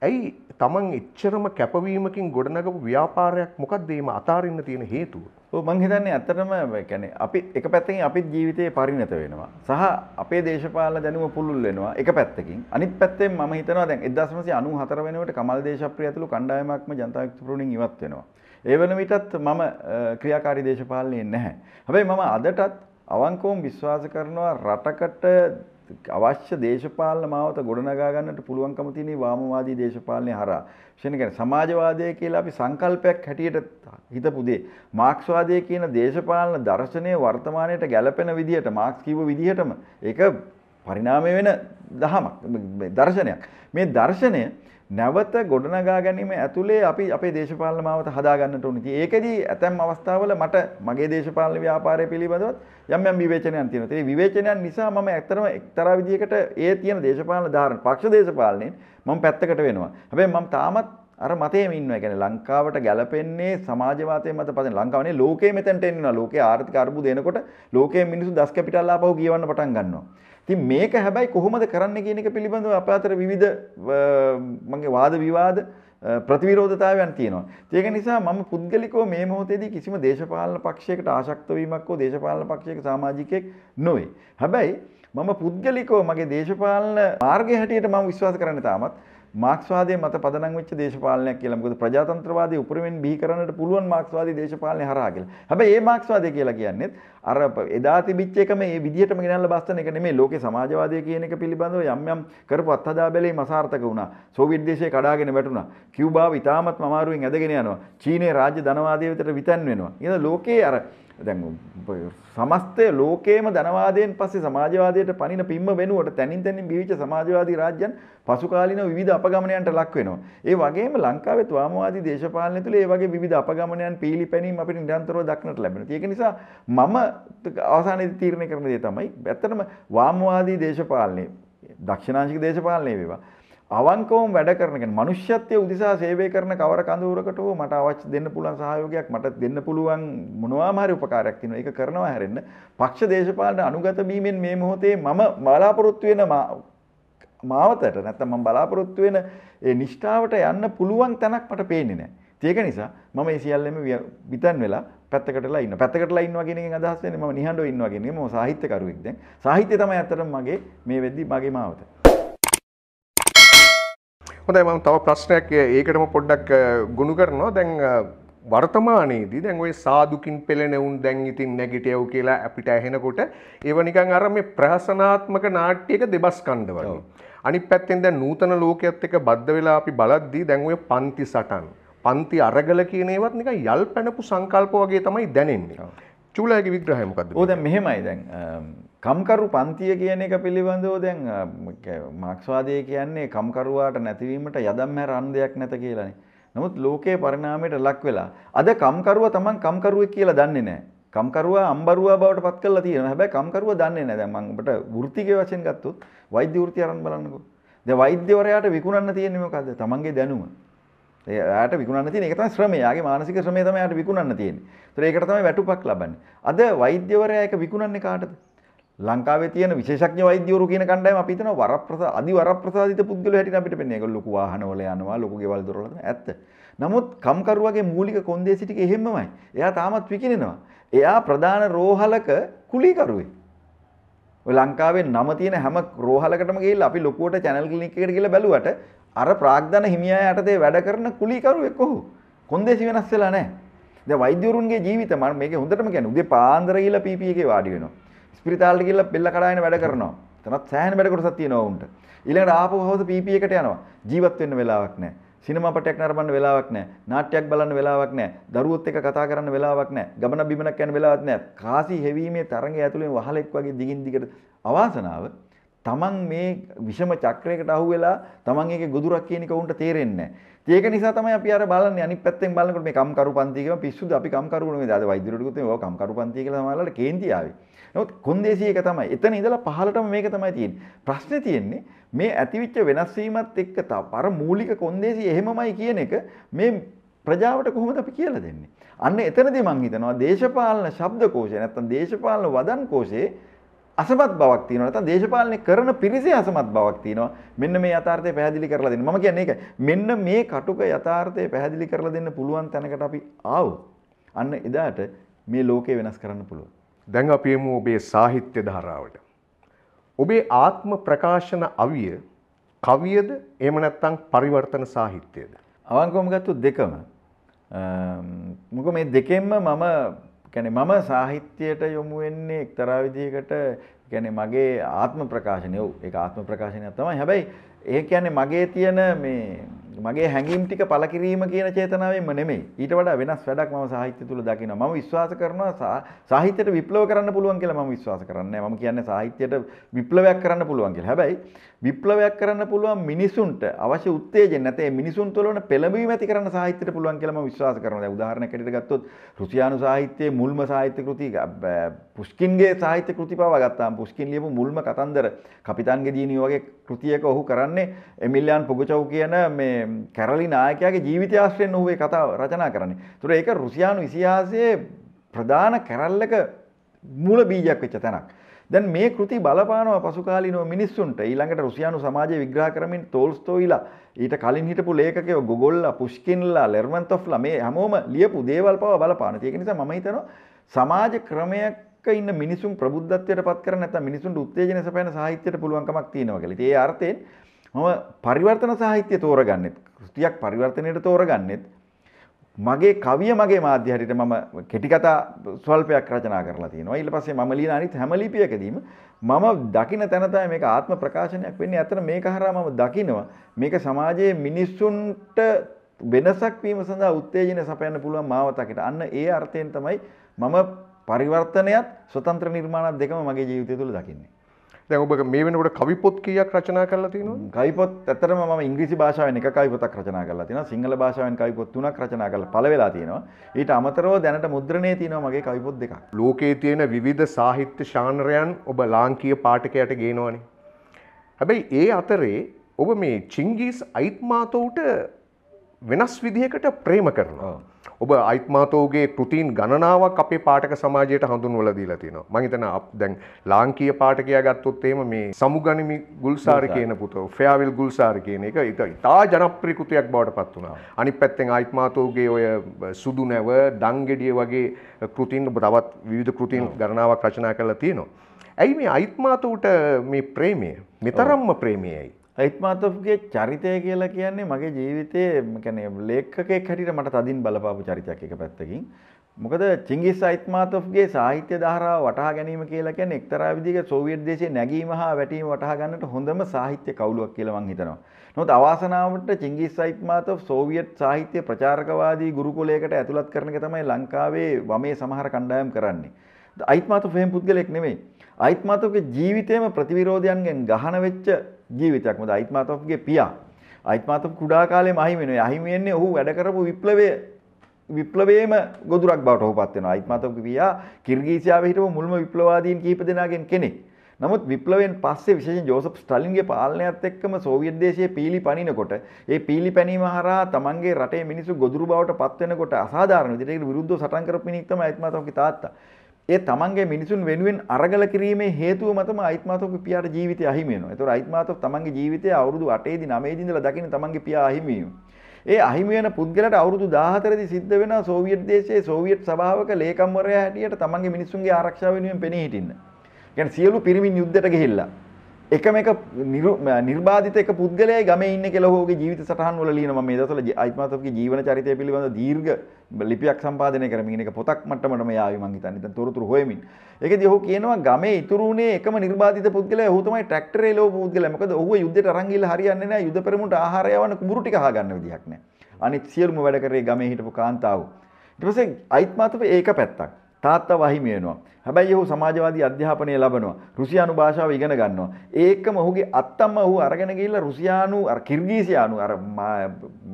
ඇයි තමන් එච්චරම කැපවීමකින් ගොඩනගපු ව්‍යාපාරයක් මොකක් දේම අතාරන්න තියෙන හේතුව මං හිතන්නේ ඇත්තටම කැනෙ අපි එක පැත්තකින් අපිත් ජීවිතය පරිණත වෙනවා සහ අපේ දේශපාල දැනුව පුළල් වෙනවා එක පැත්තකින් අනිත් පැත්තේ ම හිතනවා දැන් එදස්මසි අනු හතර වෙනට කමල් දේශප්‍රිය ඇතුළු කණ්ඩායමක්ම ජනතාවක්තුරුණින් ඉවත් වෙනවා ඒ වන විටත් මම ක්‍රියාකාරි දේශපාලනයෙන් නැහැ හැබැයි මම අදටත් අවංකෝම් විශ්වාස කරනවා රටකට අවශ්‍ය දේශපාලන මාවත ගොඩනගා ගන්නට පුළුවන්කම තියෙන වාමවාදී දේශපාලනය හරහා. විශේෂයෙන් කියන්නේ සමාජවාදය කියලා අපි සංකල්පයක් හැටියට හිතපු දේ. මාක්ස්වාදය කියන දේශපාලන දර්ශනය වර්තමානයට ගැලපෙන විදිහට මාක්ස් කිව්ව විදිහටම ඒක පරිණාමය වෙන දහමක් දර්ශනයක්. මේ දර්ශනය නැවත ගොඩනගා ගැනීම ඇතුළේ අපි අපේ දේශපාලන මාවත හදා ගන්නට ඕනේ. ඉතින් ඒකෙදී ඇතැම් අවස්ථාවල මට මගේ දේශපාලන ව්‍යාපාරය පිළිබඳවත් යම් යම් විවේචනයන් තියෙනවා. ඒ විවේචනයන් නිසා මම ඇත්තටම එක්තරා විදියකට ඒ තියෙන දේශපාලන ධාරණ පක්ෂ දේශපාලනයෙන් මම පැත්තකට වෙනවා. හැබැයි මම තාමත් අර මතයම ඉන්නවා. ඒ කියන්නේ ලංකාවට ගැලපෙන්නේ සමාජවාදයේ මත පදින ලංකාවනේ ලෝකයේ මෙතෙන්ට එන්නවා. ලෝකයේ ආර්ථික අර්බුද එනකොට ලෝකයේ මිනිස්සු දස් කැපිටල් ආපහු කියවන්න පටන් ගන්නවා. ඉතින් මේක හැබැයි කොහොමද කරන්න කියන එක පිළිබඳව අප අතර විවිධ මගේ වාද විවාද ප්‍රතිවිරෝධතාවයන් තියෙනවා. ඒක නිසා මම පුද්ගලිකව මේ මොහොතේදී කිසිම දේශපාලන පක්ෂයකට ආශක්ත වීමක් හෝ දේශපාලන පක්ෂයක සමාජිකයෙක් නොවේ. හැබැයි මම පුද්ගලිකව මගේ දේශපාලන මාර්ගය හැටියට මම විශ්වාස කරන්නේ තාමත් මාක්ස්වාදයේ මත පදනම් වෙච්ච දේශපාලනයක් කියලා. මොකද ප්‍රජාතන්ත්‍රවාදී උපරිමෙන් බිහි කරන්නට පුළුවන් මාක්ස්වාදී දේශපාලනය හරහා කියලා. හැබැයි මේ මාක්ස්වාදය කියලා කියන්නේත් අර එදා තිබිච්ච එක මේ විදිහටම ගෙනල්ලා බස්සන එක නෙමෙයි. ලෝකේ සමාජවාදය කියන එක පිළිබඳව යම් යම් කරපු අත්හදා බැලීම් අසාර්ථක වුණා. සෝවියට් දේශය කඩාගෙන වැටුණා. කියුබාව ඉතාමත්ම අමාරුවෙන් ඇදගෙන යනවා. චීනයේ රාජ්‍ය ධනවාදයේ විතර විතන් වෙනවා. ඉතින් ලෝකේ අර දැන් සමස්ත ලෝකයේම ධනවාදයෙන් පස්සේ සමාජවාදයට පනින පිම්ම වෙනුවට තැනින් තැනින් බිහිවිච්ච සමාජවාදී රාජ්‍යයන් පසුකාලීන විවිධ අපගමනයන්ට ලක් වෙනවා. ඒ වගේම ලංකාවේ ත්වාමවාදී දේශපාලනය තුළ ඒ වගේ විවිධ අපගමනයන් පීලිපැනීම් අපිට නිරන්තරව දක්නට ලැබෙනවා. ඒක නිසා මම අවසානයේදී තීරණය කරන දේ තමයි ඇත්තටම වාමවාදී දේශපාලනේ දක්ෂිණාංශික දේශපාලනය වේවා අවංකවම වැඩ කරන කියන්නේ මනුෂ්‍යත්වයේ උදෙසා සේවය කරන කවර කඳවුරකට හෝ මට අවශ්‍ය දෙන්න පුළුවන් සහයෝගයක් මට දෙන්න පුළුවන් මොනවාම හරි උපකාරයක් තියෙනවා. ඒක කරනවා හැරෙන්න පක්ෂ දේශපාලන අනුගත වීමෙන් මේ මොහොතේ මම බලාපොරොත්තු වෙන මාවතට නැත්නම් මම බලාපොරොත්තු වෙන ඒ නිෂ්ඨාවට යන්න පුළුවන් තැනක් මට පේන්නේ නැහැ. ඒක නිසා මම ඒ සියල්ලම විතන් වෙලා පැත්තකටලා ඉන්න. පැත්තකටලා ඉන්නවා කියන එකෙන් අදහස් වෙන්නේ මම නිහඬව ඉන්නවා කියන එක. මම සාහිත්‍යකරුවෙක් දැන්. සාහිත්‍යය තමයි අතරම මගේ මේ වෙද්දි මගේ මාවත. හොඳයි මම තව ප්‍රශ්නයක් ඒකටම පොඩ්ඩක් ගොුණු කරනවා දැන් වර්තමානයේදී දැන් ඔය සාදුකින් පෙළෙනවුන් දැන් ඉතින් නැගිටයව් කියලා අපිට ඇහෙනකොට ඒව නිකන් අර මේ ප්‍රහසනාත්මක නාට්‍යයක දෙබස් කණ්ඩ වගේ. අනිත් පැත්තෙන් දැන් නූතන ලෝකයේත් එක බද්ධ වෙලා අපි බලද්දී දැන් ඔය පන්ති සටන් පන්ති අරගල කියන ඒවත් නිකන් යල් පැනපු සංකල්ප වගේ තමයි දැනෙන්නේ. චූලයාගේ විග්‍රහය මොකද්ද? ඕ දැන් මෙහෙමයි දැන් කම්කරු පන්තිය කියන එක පිළිබඳව දැන් මක්ස්වාදය කියන්නේ කම්කරුවාට නැතිවීමට යදම් හැර අන් දෙයක් නැත කියලානේ. නමුත් ලෝකයේ පරිණාමයට ලක් වෙලා අද කම්කරුවා Taman කම්කරුවෙක් කියලා දන්නේ නැහැ. කම්කරුවා අම්බරුවා බවට පත් කරලා තියෙනවා. හැබැයි කම්කරුවා දන්නේ නැහැ. දැන් මම ඔබට වෘත්තිකයේ වශයෙන් ගත්තොත් වෛද්‍ය වෘත්තිය අරන් බලන්නකෝ. දැන් වෛද්‍යවරයාට විකුණන්න තියෙන්නේ මොකද්ද? Tamanගේ දැනුම. එයාට විකුණන්න තියෙන එක තමයි ශ්‍රමය. යාගේ මානසික ශ්‍රමය තමයි එයාට විකුණන්න තියෙන්නේ. ඒතර ඒකට තමයි වැටුපක් ලබන්නේ. අද වෛද්‍යවරයා එක විකුණන්නේ කාටද? ලංකාවේ තියෙන විශේෂඥ වෛද්‍යවරු කියන කණ්ඩායම අපි හිතනවා වරප්‍රසාද අදි වරප්‍රසාදිත පුද්ගලයෝ හැටියට අපිට පෙන්නේ ඒක ලොකු වාහනවල යනවා ලොකු ගෙවල් දොරවල යනවා ඇත්ත. නමුත් කම්කරුවාගේ මූලික කොන්දේසි ටික එහෙමමයි. එයා තාමත් විකිනෙනවා. එයා ප්‍රධාන රෝහලක කුලීකරුවෙක්. ඔය ලංකාවේ නම තියෙන හැම රෝහලකටම ගිහිල්ලා අපි ලොකුවට channel clinic එකට ගිහිල්ලා බැලුවට අර ප්‍රාග්ධන හිමියා යටතේ වැඩ කරන කුලීකරුවෙක් ඔහු. කොන්දේසි වෙනස් වෙලා නැහැ. දැන් වෛද්‍යවරුන්ගේ ජීවිත මම මේකේ හොඳටම කියන්නේ උදේ පාන්දර ගිහිල්ලා PP එකේ වාඩි වෙනවා. ස්පිරිතාලට කියලා බෙල්ල කඩාගෙන වැඩ කරනවා. එතනත් සෑහෙන වැඩ කොටසක් තියෙනවා උන්ට. ඊළඟට ආපහු හවස PP e එකට යනවා. ජීවත් වෙන්න වෙලාවක් නැහැ. සිනමා පටයක් නරඹන්න වෙලාවක් නැහැ. නාට්‍යයක් බලන්න වෙලාවක් නැහැ. දරුවොත් එක්ක කතා කරන්න වෙලාවක් නැහැ. ගමන බිමනක් යන්න වෙලාවක් නැහැ. කාසි හෙවීමේ තරඟය ඇතුළෙන් වහලෙක් වගේ දිගින් දිගට අවාසනාව තමන් මේ විෂම චක්‍රයකට අහුවෙලා තමන් ඒකේ ගොදුරක් කියන එක උන්ට තේරෙන්නේ නැහැ. ඒක නිසා තමයි අපි අර බලන්නේ අනිත් පැත්තෙන් බලනකොට මේ කම්කරු පන්ති කියම පිස්සුද අපි කම්කරු නෙමෙයි. අද වෛද්‍යවරුට කිව්වොත් මේ ඔය කම්කරු පන්ති කියලා සමහරවල්ලාට කේන්ති ආවේ. නොත් කොන්දේසියක තමයි එතන ඉඳලා පහලටම මේක තමයි තියෙන් ප්‍රශ්න තියෙන්නේ මේ ඇතිවිච්ච වෙනස්වීමත් එක්ක තා පර මූලික කොන්දේසි එහෙමමයි කියන එක මේ ප්‍රජාවට කොහොමද අපි කියලා දෙන්නේ. අන්න එතනදී මං හිතනවා දේශපාලන ශබ්දකෝෂය නැත්තම් දේශපාලන වදන් කෝෂයේ අසමත් බවක් තියෙනවා නැත්නම් දේශපාලනය කරන පිරිසේ අසමත් බවක් තියෙනවා මෙන්න මේ යථාර්ථය පැහැදිලි කරලා දෙන්න මම කියන්නේ ඒක මෙන්න මේ කටුක යථාර්ථය පැහැදිලි කරලා දෙන්න පුළුවන් තැනකට අපි ආවොත් අන්න එදාට මේ ලෝකය වෙනස් කරන්න පුළුවන් දැන් අපි එමු ඔබේ සාහිත්‍ය ධාරාවට. ඔබේ ආත්ම ප්‍රකාශන අවිය කවියද එහෙම නැත්නම් පරිවර්තන සාහිත්‍යයද? අවංකවම ගත්තොත් දෙකම. මොකද මේ දෙකෙන්ම මම කියන්නේ මම සාහිත්‍යයට යොමු වෙන්නේ එක්තරා විදිහකට කියන්නේ මගේ ආත්ම ප්‍රකාශනය. ඔව් ඒක ආත්ම ප්‍රකාශනයක් තමයි. හැබැයි ඒ කියන්නේ මගේ තියෙන මේ මගේ හැඟීම් ටික පළ කිරීම කියන චේතනාවෙන්ම නෙමෙයි. ඊට වඩා වෙනස් වැඩක් මම සාහිත්‍ය තුල දකිනවා. මම විශ්වාස කරනවා සාහිත්‍යයට විප්ලව කරන්න පුළුවන් කියලා මම විශ්වාස කරන්නේ නැහැ. මම කියන්නේ සාහිත්‍යයට විප්ලවයක් කරන්න පුළුවන් කියලා. හැබැයි විප්ලවයක් කරන්න පුළුවන් මිනිසුන්ට අවශ්‍ය උත්තේජන නැතේ මිනිසුන් තුළ වන පෙළඹීම ඇති කරන්න සාහිත්‍යයට පුළුවන් කියලා මම විශ්වාස කරනවා. දැන් උදාහරණයක් ඇරෙද්දී ගත්තොත් රුසියානු සාහිත්‍යයේ මුල්ම සාහිත්‍ය කෘති පුෂ්කින්ගේ සාහිත්‍ය කෘති පවා ගත්තාම පුෂ්කින් ලියපු මුල්ම කතන්දර කපිතාන්ගේ දිනිය වගේ කෘතියක ඔහු කරන්නේ එමිල්යන් පොගචව් කියන මේ කැරලි නායකයාගේ ජීවිත ආශ්‍රයෙන් ඔහු ඒ කතාව රචනා කරන්නේ. ඒතර ඒක රුසියානු ඉතිහාසයේ ප්‍රධාන කැරල්ලක මූල බීජයක් වෙච්ච තැනක්. දැන් මේ කෘති බලපානවා පසුකාලීනව මිනිස්සුන්ට ඊළඟට රුසියානු සමාජය විග්‍රහ කරමින් තෝල්ස්තෝයිලා ඊට කලින් හිටපු ලේඛකයෝ ගොගොල්ලා පුෂ්කින්ලා ලෙර්මන්තොෆ්ලා මේ හැමෝම ලියපු දේවල් පවා බලපාන. ඒක නිසා මම හිතනවා සමාජ ක්‍රමයක් එක්ක ඉන්න මිනිසුන් ප්‍රබුද්ධත්වයට පත් කරන නැත්නම් මිනිසුන්ට උත්තේජන සපයන සාහිත්‍යයට පුළුවන්කමක් තියෙනවා කියලා. ඉතින් ඒ අර්ථයෙන් මම පරිවර්තන සාහිත්‍ය තෝරගන්නෙත් කෘතියක් පරිවර්තනයට තෝරගන්නෙත් මගේ කවිය මගේ මාධ්‍ය හරියට මම කෙටි කතා ස්වල්පයක් රචනා කරලා තියෙනවා. ඊට පස්සේ මම ලියන අනිත් හැම ලිපියකදීම මම දකින තැන තමයි මේක ආත්ම ප්‍රකාශනයක් වෙන්නේ. අතන මේක හරහා මම දකිනවා මේක සමාජයේ මිනිස්සුන්ට වෙනසක් වීම සඳහා උත්තේජන සපයන්න පුළුවන් මාවතකට. අන්න ඒ අර්ථයෙන් තමයි මම පරිවර්තනයත් ස්වතන්ත්‍ර නිර්මාණත් දෙකම මගේ ජීවිතය තුළ දකින්නේ. දැන් ඔබ මේ වෙනකොට කවි පොත් කීයක් රචනා කරලා තියෙනවද? කවි පොත් ඇත්තටම මම ඉංග්‍රීසි භාෂාවෙන් එක කවි පොතක් රචනා කරලා තියෙනවා. සිංහල භාෂාවෙන් කවි පොත් තුනක් රචනා කරලා පළ වෙලා තියෙනවා. ඊට අමතරව දැනට මුද්‍රණයේ තියෙනවා මගේ කවි පොත් දෙකක්. ලෝකයේ තියෙන විවිධ සාහිත්‍ය ශානරයන් ඔබ ලාංකීය පාඨකයට ගේනවනේ. හැබැයි ඒ අතරේ ඔබ මේ චිංගිස් අයිත්මාතෝට වෙනස් විදිහකට ප්‍රේම කරනවා. ඔබ අයිත්මාතෝගේ කෘතින් ගණනාවක් අපේ පාටක සමාජයට හඳුන්වල දීලා තියෙනවා. මම හිතනවා දැන් ලාංකීය පාඨකයා ගත්තොත් එහෙම මේ සමුගනිමි ගුල්සාර කියන පුතෝ ෆෙයාවිල් ගුල්සාර කියන එක ඒක ඉතා ජනප්‍රිය කෘතියක් බවට පත් වුණා. අනිත් පැත්තෙන් අයිත්මාතෝගේ ඔය සුදු නැව, දංගෙඩිය වගේ කෘතින් ඔබ තවත් විවිධ කෘතින් ගණනාවක් රචනා කරලා තියෙනවා. ඇයි මේ අයිත්මාතෝට මේ ප්‍රේමය? මෙතරම්ම ප්‍රේමයයි. හයිත්මාතෝගේ චරිතය කියලා කියන්නේ මගේ ජීවිතයේ කැනේ ලේඛකෙක් හැටියට මට තදින් බලපාපු චරිතයක් එක පැත්තකින්. මොකද චිංගිස් අයිත්මාතෝගේ සාහිත්‍ය ධාරාව වටහා ගැනීම කියලා කියන්නේ එක්තරා විදිහක සෝවියට් දේශයේ නැගීම හා වැටීම වටහා ගන්නට හොඳම සාහිත්‍ය කවුලුවක් කියලා මම හිතනවා. නමුත් අවාසනාවට චිංගිස් අයිත්මාතෝ සෝවියට් සාහිත්‍ය ප්‍රචාරකවාදී ගුරුකුලයකට ඇතුළත් කරන එක තමයි ලංකාවේ වමේ සමහර කණ්ඩායම් කරන්නේ. අයිත්මාතෝ ෆේම් පුද්ගලෙක් නෙමෙයි. අයිත්මාතෝගේ ජීවිතේම ප්‍රතිවිරෝධයන්ගෙන් ගහන වෙච්ච ජීවිතයක්. මොකද අයිත් මාතොෆ්ගේ පියා අයිත් මාතොෆ් කුඩා කාලේම අහිමි වෙනවා. අහිමි වෙන්නේ ඔහු වැඩ කරපු විප්ලවය විප්ලවයේම ගොදුරක් බවට ඔහුපත් වෙනවා. අයිත් මාතොෆ්ගේ පියා කිර්ගීසියාවේ හිටපු මුල්ම විප්ලවවාදීන් කිහිප දෙනාගෙන් කෙනෙක්. නමුත් විප්ලවයෙන් පස්සේ විශේෂයෙන් ජෝසප් ස්ටලින්ගේ පාලනයත් එක්කම සෝවියට් දේශයේ පීලි පනිනකොට ඒ පීලි පැනීම හරහා තමන්ගේ රටේ මිනිස්සු ගොදුරු බවට පත් වෙනකොට අසාධාරණ විදිහට ඒකට විරුද්ධව සටන් කරපු මිනිහෙක් තමයි අයිත් මාතොෆ්ගේ තාත්තා. ඒ තමන්ගේ මිනිසුන් වෙනුවෙන් අරගල කිරීමේ හේතුව මතම අයිත්මාතක පියාට ජීවිතය අහිමේනවා. ඒතොර අයිත්මාතක තමන්ගේ ජීවිතය අවුරුදු 8 දී 9 දී ඉඳලා දකින්න තමන්ගේ පියා අහිමීම. ඒ අහිමි වෙන පුද්ගලට අවුරුදු 14 දී සිද්ධ වෙන සෝවියට් දේශයේ සෝවියට් සභාවක ලේකම්වරයා හැටියට තමන්ගේ මිනිසුන්ගේ ආරක්ෂාව වෙනුවෙන් පෙනී හිටින්න. කියන්නේ සියලු පිරිමින් යුද්ධයට ගිහිල්ලා එකම එක නිර්බාධිත එක පුද්ගලයයි ගමේ ඉන්න කියලා ඔහුගේ ජීවිත සටහන් වල ලියන මම මේ දවස්වල අයිත්මාත්මගේ ජීවන චරිතය පිළිබඳ දීර්ඝ ලිපියක් සම්පාදනය කරමින් එක පොතක් මට්ටමටම යාවි මං හිතන්නේ දැන් තොරතුරු හොයමින්. ඒකදී ඔහු කියනවා ගමේ ඉතුරු වුණේ එකම නිර්බාධිත පුද්ගලයා ඔහු තමයි ට්‍රැක්ටරේ ලෝපු පුද්ගලයා. මොකද ඔහුව යුද්ධයට අරන් ගිහලා හරියන්නේ නැහැ. යුද පෙරමුණට ආහාරය යවන්න කුඹුරු ටික අහගන්න විදිහක් නැහැ. අනිත් සියලුම වැඩ කරේ ගමේ හිටපු කාන්තාවෝ. ඊට පස්සේ අයිත්මාත්ම ඒක පැත්තක්. තාත්තා වහිම වෙනවා. හැබැයි ඔහු සමාජවාදී අධ්‍යාපනය ලබනවා. රුසියානු භාෂාව ඉගෙන ගන්නවා. ඒකම ඔහුගේ අත්තම්ම ඔහු අරගෙන ගිහිල්ලා රුසියානු අර කිර්ගීසියානු අර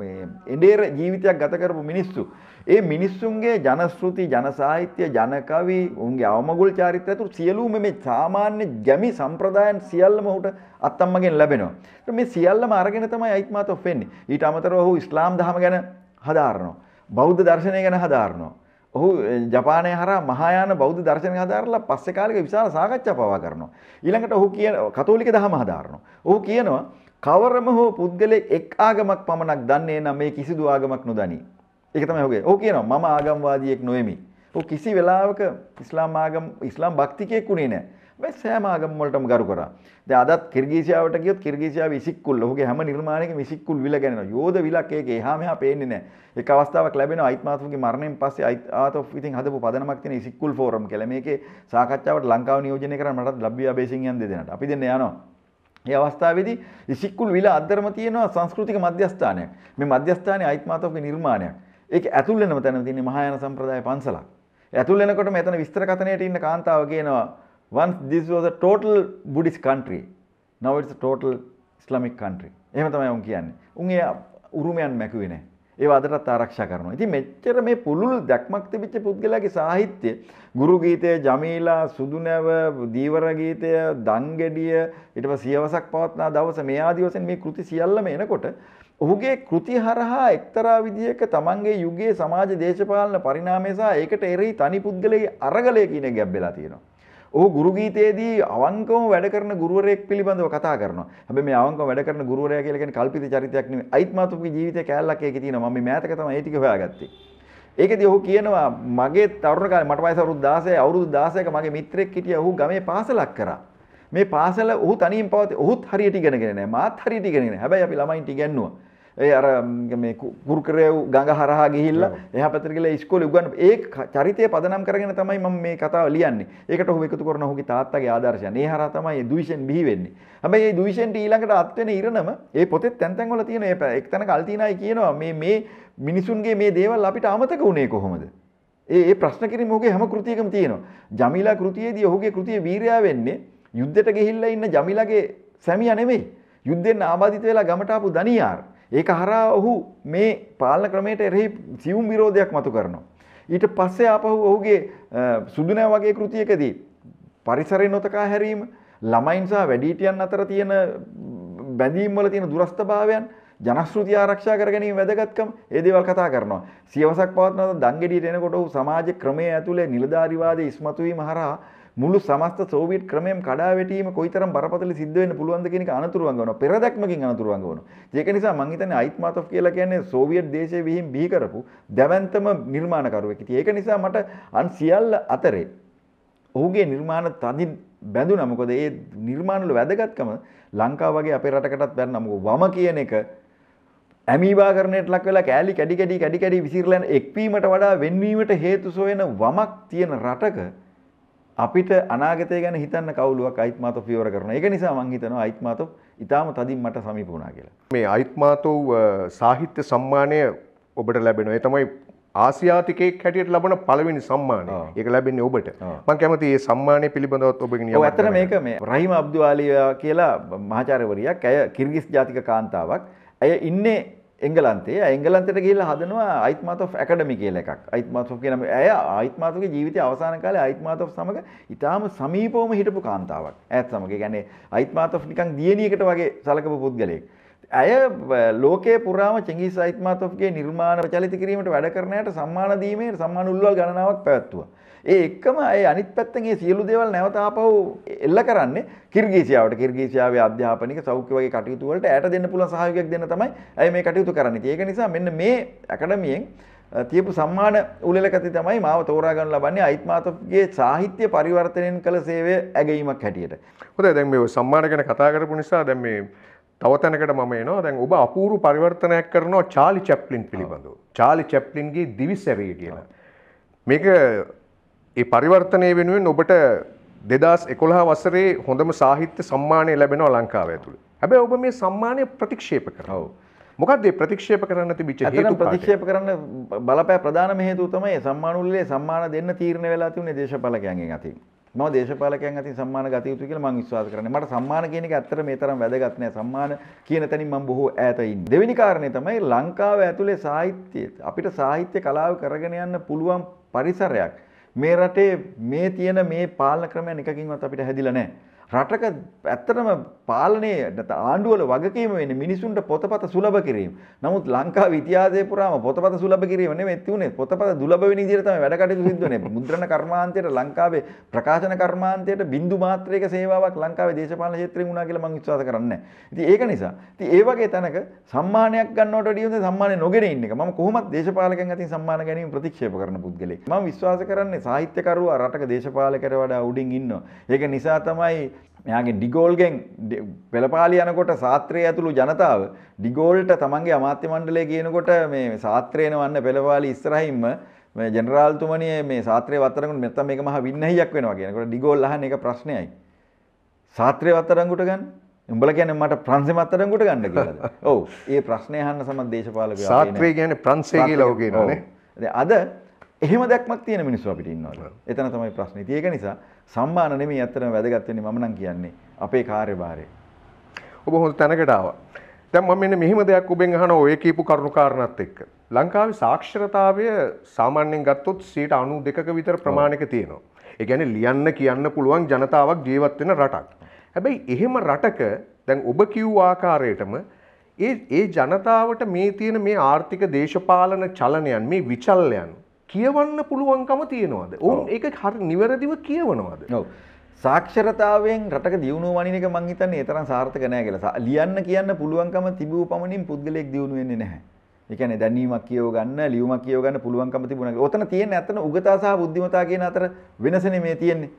මේ එඩේර ජීවිතයක් ගත කරපු මිනිස්සු. ඒ මිනිස්සුන්ගේ ජනශෘති ජනසාහිත්‍ය ජනකවි උන්ගේ අවමගුල් චාරිත්‍ර ඇතුළු සියලුම මේ සාමාන්‍ය ගැමි සම්ප්‍රදායන් සියල්ලම ඔහුට අත්තම්මගෙන් ලැබෙනවා. මේ සියල්ලම අරගෙන තමයි අයිත්මාත් ඔෆ් වෙන්නේ. ඊට අමතරව ඔහු ඉස්ලාම් දහම ගැන හදාරනවා. බෞද්ධ දර්ශනය ගැන හදාරනවා. ඔහු ජපානය හර මහායාන බෞද්ධ දර්ශන හදාරලා පස්සේ කාලෙක විශාල සාකච්ඡා පවා කරනවා. ඊළඟට ඔහු කියන කතෝලික දහම හදාරනවා. ඔහු කියනවා කවරම හෝ පුද්ගලෙක් එක් ආගමක් පමණක් දන්නේ නම් මේ කිසිදු ආගමක් නොදනී. ඒක තමයි ඔහුගේ. ඔහු කියනවා මම ආගම්වාදියෙක් නොෙමි. ඔහු කිසි වෙලාවක ඉස්ලාම් ආගම් ඉස්ලාම් භක්තිකයෙක් උනේ නැහැ. බැ සෑම ආගම්වලටම ගරු කරා. දැන් අදත් කිර්ගීසියාවට ගියොත් කිර්ගීසියාව ඉසික්කුල් ඔහුගේ හැම නිර්මාණයකම ඉසික්කුල් විල ගැනෙනවා. යෝධ විලක් ඒක එහා මෙහා පේන්නේ නැහැ. එක අවස්ථාවක් ලැබෙනවා අයිත් මාතුගේ මරණයෙන් පස්සේ ආත් ඔෆ් ඉතින් හදපු පදනමක් තියෙන ඉසික්කුල් ෆෝරම් කියලා. මේකේ සාකච්ඡාවට ලංකාව නියෝජනය කරා මටත් ලබ්බියා බේසිංයන් දෙදෙනාට. අපි දෙන්න යනවා. ඒ අවස්ථාවේදී ඉසික්කුල් විල අතරම තියෙනවා සංස්කෘතික මධ්‍යස්ථානයක්. මේ මධ්‍යස්ථානයේ අයිත්මාතෝගේ නිර්මාණයක්. ඒක ඇතුල් වෙනම තැන තියෙන මහායාන සම්ප්‍රදාය පන්සලක්. ඇතුල් වෙනකොට මෙතන විස්තර කතනයට ඉන්න කාන්තාව කියනවා once this was a total Buddhist country. Now it's a total Islamic country. එහෙම තමයි උන් කියන්නේ. උන් ඒ උරුමයන් මැකුවේ නැහැ. ඒව අදටත් ආරක්ෂා කරනවා. ඉතින් මෙච්චර මේ පුළුල් දැක්මක් තිබිච්ච පුද්ගලයාගේ සාහිත්‍ය ගුරු ගීතය, ජමීලා, සුදුනැව, දීවර ගීතය, දංගෙඩිය, ඊට පස්සේ සියවසක් පවත්නා දවස මේ ආදි වශයෙන් මේ කෘති සියල්ලම එනකොට ඔහුගේ කෘති හරහා එක්තරා විදියක තමන්ගේ යුගයේ සමාජ දේශපාලන පරිණාමය සහ ඒකට එරෙහි තනි පුද්ගලයේ අරගලය කියන ගැබ් වෙලා තියෙනවා. ඔහු ගුරුගීතයේදී අවංකවම වැඩ කරන ගුරුවරයෙක් පිළිබඳව කතා කරනවා. හැබැයි මේ අවංකව වැඩ කරන ගුරුවරයා කියලා කියන්නේ කල්පිත චරිතයක් නෙමෙයි. අයිත්මාතුගේ ජීවිතය කැලලක් ඒකේ තියෙනවා. මම මේ මෑතක තමයි ඒ ටික හොයාගත්තේ. ඒකදී ඔහු කියනවා මගේ තරුණ කාලේ මට වයස අවුරුදු 16 අවුරුදු 16ක මගේ මිත්‍රෙක් හිටියා. ඔහු ගමේ පාසලක් කරා. මේ පාසල ඔහු තනියෙන් පවතී. ඔහුත් හරියට ඉගෙනගෙන නැහැ. මාත් හරියට ඉගෙනගෙන නැහැ. හැබැයි අපි ළමයින්ට ඉගැන්නුවා. ඒ අර මේ කුරුකරයව් ගඟ හරහා ගිහිල්ල එහ පැතිරගල ස්කෝල ගන් ඒ චරිතය පදනම් කරගෙන තමයි ම මේ කතාව ලියන්නේ ඒකට හො එකතු කරන හොකි තාත්තගේ ආදර්ශනය හර තමයි දවිෂෙන් බිහිවෙන්නේ හැබයි ඒ දවිෂෙන්ට ඊළඟට අත්වෙන ඉරණම ඒ පොතෙත් තැන්තැන්වල තියෙන එක්තන කල්තිනයි කියනවා මේ මේ මිනිසුන්ගේ මේ දේවල් අපිට අමතක වුණේ කොහොමද ඒ ප්‍රශ්න කිරීම හගේ හැම කෘතියකම තියෙනවා ජමිලා කෘතියේදී ඔහුගේ කෘතිය වීරයා වෙන්නේ යුද්ධට ගෙහිල්ලා ඉන්න ජමිලගේ සැමිය නෙමෙයි යුද්ධෙන් ආබාධිත වෙලා ගමට ආපු දනියාර් ඒක හරා ඔහු මේ පාලන ක්‍රමයට එරෙහි සියුම් විරෝධයක් මතු කරනවා. ඊට පස්සේ ආපහු ඔහුගේ සුදුනෑ වගේ කෘතියකදී පරිසරය නොතකා හැරීම ළමයින් සහ වැඩිහිටියන් අතර තියෙන බැඳීම් වල තියෙන දුරස්ථභාවයන් ජනස්ෘති ආරක්ෂා කර ගැනීම වැදගත්කම ඒ දේවල් කතා කරනවා. සියවසක් පවත්වන දංගෙඩියට එනකොට ඔහු සමාජ ක්‍රමයේ ඇතුලේ නිලධාරිවාදී ඉස්මතු වීම හරහා මුළු සමස්ත සෝවියට් ක්‍රමයෙන් කඩා වැටීම කොයිතරම් බරපතල සිද්ධ වෙන්න පුළුවන්ද කියන එක අනතුරුවන්ග වෙනවා. පෙරදැක්මකින් අනතුරුවන්ග වෙනවා. ඒක නිසා මම හිතන්නේ අයිත්මාතොෆ් කියලා කියන්නේ සෝවියට් දේශය විහිං බිහි කරපු දැවැන්තම නිර්මාණකරුවෙක්. ඉතින් ඒක නිසා මට අන් සියල්ල අතරේ ඔහුගේ නිර්මාණ තදින් බැඳුන මොකද ඒ නිර්මාණවල වැදගත්කම ලංකාව වගේ අපේ රටකටත් බැන්න මොකද වම කියන එක ඇමීවාකරණයට ලක් වෙලා කෑලි කැඩි කැඩි කැඩි කැඩි විසිරලා යන එක්වීමට වඩා වෙන්වීමට හේතු සොයන වමක් තියෙන රටක අපිට අනාගතය ගැන හිතන්න කවුලුවක් අයිත්මාත පියවර කරන එක නිසා මං හිතනවා අයිත්මාත ඉතාම තදින් මට සමීප වුණා කියලා මේ අයිත්මාතෝ සාහිත්‍ය සම්මානය ඔබට ලැබෙනවා ඒ තමයි ආසියාතිකේ හැටියට ලබන පළවෙනි සම්මානය. ඒක ලැබෙන්නේ ඔබට. මම කැමතියි මේ සම්මානය පිළිබඳවත් ඔබගෙන් යමක්. ඔව් ඇත්තට මේක මේ රහිම අබ්දුආලියා කියලා මහාචාර්යවරියක්. ඇය කිර්ගිස් ජාතික කාන්තාවක්. ඇය ඉන්නේ එංගලන්තේ එංගලන්තට ගිහිල්ලා හදනවා අයිත්මාත් ඔෆ් ඇකඩමි කියලා එකක්. අයිත්මාත් ඔෆ් කියන ඇය අයිත්මාත්ගේ ජීවිතයේ අවසාන කාලේ අයිත්මාත් ඔෆ් සමග ඊටාම සමීපවම හිටපු කාන්තාවක්. ඈත් සමග. ඒ කියන්නේ අයිත්මාත් ඔෆ් නිකන් දියණියකට වගේ සලකපු පුද්ගලයෙක්. ඇය ලෝකේ පුරාම චෙංගිස් අයිත්මාත් ඔෆ්ගේ නිර්මාණ චලිත කිරීමට වැඩ කරන අයට සම්මාන දීමේ සම්මාන උල්වල් ගණනාවක් පැවැත්තුවා. ඒ එක්කම ඒ අනිත් පැත්තෙන් ඒ සියලු දේවල් නැවත ආපහු එල්ල කරන්නේ කිර්ගීසියාවට කිර්ගීසියාවේ අධ්‍යාපනික සෞඛ්‍ය වගේ කටයුතු වලට ඈට දෙන්න පුළුවන් සහයෝගයක් දෙන්න තමයි ඇයි මේ කටයුතු කරන්නේ. ඒක නිසා මෙන්න මේ ඇකඩමියෙන් තියපු සම්මාන උලෙලකති තමයි මාව තෝරාගන්න ලබන්නේ අයිත්මාතගේ සාහිත්‍ය පරිවර්තනයෙන් කළ සේවය ඇගීමක් හැටියට. හොඳයි දැන් මේ සම්මාන ගැන කතා කරපු නිසා දැන් මේ තව තැනකට මම එනවා. දැන් ඔබ අපූර්ව පරිවර්තනයක් කරනවා චාලි චැප්ලින් පිළිබඳව. චාලි චැප්ලින්ගේ දිවිසැවේ කියලා. මේක ඒ පරිවර්තනය වෙනුවෙන් ඔබට දෙදස් එකොළහ වසරේ හොඳම සාහිත්‍ය සම්මානය ලැබෙනවා ලංකාව ඇතුළ හැබැ ඔබ මේ සම්මානය ප්‍රතික්ෂේප කරව මොකක්දේ ප්‍රතික්ෂේප කරන්න තිබිච හතු ප්‍රතික්ෂේප කරන්න බලපෑ ප්‍රධානම හේතු තමයි සම්මානුල්ලේ සම්මාන දෙන්න තීරණ වෙලා තිවුණේ දේශපාලකයන්ගේ අතින් ම දේශපාලකයන් අති සම්මාන ගතයුතු කියල මං විශ්වාස කරන මට සම්මාන කියන එක ඇත්තට මේ තරම් වැදගත්නය සම්මාන කියන තැනින් මං බොහෝ ඇතයින්. දෙවැනි කාරණය තමයි ලංකාව ඇතුළේ සාහිත්‍යය අපිට සාහිත්‍ය කලාව කරගෙන යන්න පුළුවන් පරිසරයක්. මේ රටේ මේ තියෙන මේ පාලන ක්‍රමයන් එකකින්වත් අපිට හැදිලා නැහැ. රටක ඇත්තටම පාලනයේ ආණ්ඩුවල වගකීම වෙන මිනිසුන්ට පොතපත සුලභ කිරීම. නමුත් ලංකාව ඉතිහාසය පුරාම පොතපත සුලභ කිරීම නෙමෙයි තිබුණේ. පොතපත දුලභ වෙන විදිහට තමයි වැඩ කටයුතු සිද්ධ වෙන්නේ. මුද්‍රණ කර්මාන්තයට ලංකාවේ ප්‍රකාශන කර්මාන්තයට බිඳු මාත්‍රයක සේවාවක් ලංකාවේ දේශපාලන ක්ෂේත්‍රයෙන් වුණා කියලා මම විශ්වාස කරන්නේ නැහැ. ඉතින් ඒක නිසා ඉතින් ඒ වගේ තැනක සම්මානයක් ගන්නවට වඩා හොඳ සම්මානය නොගෙන ඉන්න එක. මම කොහොමත් දේශපාලකයන් අතින් සම්මාන ගැනීම ප්‍රතික්ෂේප කරන පුද්ගලෙක්. මම විශ්වාස කරන්නේ සාහිත්‍යකරුවා රටක දේශපාලකයට වඩා උඩින් ඉන්නවා. ඒක නිසා තමයි මෙයාගේ ඩිගෝල්ගෙන් පෙළපාලි යනකොට සාත්‍රය ඇතුළු ජනතාව ඩිගෝල්ට තමන්ගේ අමාත්‍ය මණ්ඩලය කියනකොට මේ සාත්‍රයන වන්න පෙළපාලි ඉස්සරහින්ම මේ ජෙනරාල්තුමනිය මේ සාත්‍රය වතරගුණ මෙත්තම් මේක මහ වින්නහියක් වෙනවා කියනකොට ඩිගෝල් අහන එක ප්‍රශ්නයයි සාත්‍රය වතරංගුට ගන්න උඹල කියන මට ප්‍රන්සේ මත්තරංගුට ගන්න කියලාද (laughs) ඔව් ඒ ප්‍රශ්නය අහන්න සමත් දේශපාලකයෝ සාත්‍රය කියන්නේ ප්‍රන්සේ කියලා ඔව් කියනවානේ අද එහෙම දැක්මක් තියෙන මිනිස්සු අපිට ඉන්නවා. එතන තමයි ප්‍රශ්නේ. ඉතින් ඒක නිසා සම්මාන නෙමෙයි ඇත්තටම වැදගත් වෙන්නේ මම නම් කියන්නේ අපේ කාර්යභාරය. ඔබ හොඳ තැනකට ආවා. දැන් මම මෙන්න මෙහෙම දෙයක් ඔබෙන් අහන ඔය කියපු කරුණු කාරණාත් එක්ක. ලංකාවේ සාක්ෂරතාවය සාමාන්‍යයෙන් ගත්තොත් 92ක විතර ප්‍රමාණයක තියෙනවා. ඒ කියන්නේ ලියන්න කියන්න පුළුවන් ජනතාවක් ජීවත් වෙන රටක්. හැබැයි එහෙම රටක දැන් ඔබ කිව් ආකාරයටම ඒ ඒ ජනතාවට මේ තියෙන මේ ආර්ථික දේශපාලන චලනයන් මේ විචල්යන් කියවන්න පුළුවන්කම තියෙනවාද ඔවුන් ඒක හර නිවැරදිව කියවනවාද නොව සාක්ෂරතාවෙන් රටක දියුණු වනික මංහිතන්න ඒතරම් සාර්ථක නෑ කියලා ලියන්න කියන්න පුළුවන්කම තිබූ පමණින් පුද්ගලෙක් දියුණු වෙන්නේ නැහැ එකන දැනීමක් කියෝ ගන්න ලියුම කියෝ ගන්න පුළුවන්කම තිබුණා කියලා. ඔතන තියෙන ඇත්තන උගතා සහ බුද්ධිමතා කියන අතර වෙනසනේ මේ තියෙන්නේ.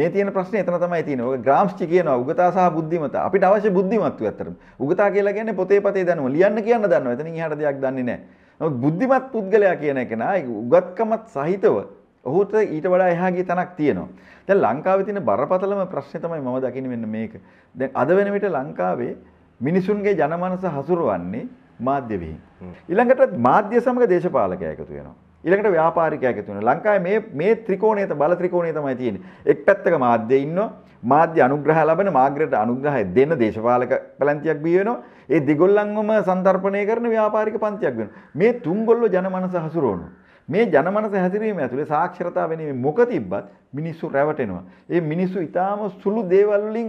මේ තියෙන ප්‍රශ්නේ එතන තමයි තියෙන්නේ. ඔය ග්‍රාම්ස්චි කියනවා උගතා සහ බුද්ධිමතා. අපිට අවශ්‍ය බුද්ධිමත්තු ඇත්තටම. උගතා කියලා කියන්නේ පොතේ පතේ දැනුම. ලියන්න කියන්න දන්නවා. එතනින් එහාට දෙයක් දන්නේ නැහැ. නොත් බුද්ධිමත් පුද්ගලයා කියන එක නා උගත්කමත් සහිතව ඔහුට ඊට වඩා එහාගේ තනක් තියෙනවා. දැන් ලංකාවේ තියෙන බරපතලම ප්‍රශ්නේ තමයි මම දකින්නේ මෙන්න මේක. දැන් අද වෙන විට ලංකාවේ මිනිසුන්ගේ ජනමනස හසුරවන්නේ මාධ්‍ය විහිං. ඊළඟට මාධ්‍ය සමග දේශපාලකයා එකතු වෙනවා. ඊළඟට ව්‍යාපාරිකයා එකතු වෙනවා. ලංකාවේ මේ මේ ත්‍රිකෝණය බල ත්‍රිකෝණය තමයි තියෙන්නේ. එක් පැත්තක මාධ්‍ය ඉන්නවා. මාධ්‍ය අනුග්‍රහ ලබන මාග්‍රට අනුග්‍රහය දෙන දේශපාලක පැලැන්තියක් බිය වෙනවා. ඒ දෙගොල්ලන්වම සංතරපණය කරන ව්‍යාපාරික පන්තියක් වෙනවා. මේ තුන්ගොල්ලෝ ජනමනස හසුරවනවා. මේ ජනමනස හැසිරීම ඇතුලේ සාක්ෂරතා වෙනුවෙන් මොක තිබ්බත් මිනිස්සු රැවටෙනවා. ඒ මිනිස්සු ඊටාම සුළු දේවල් වලින්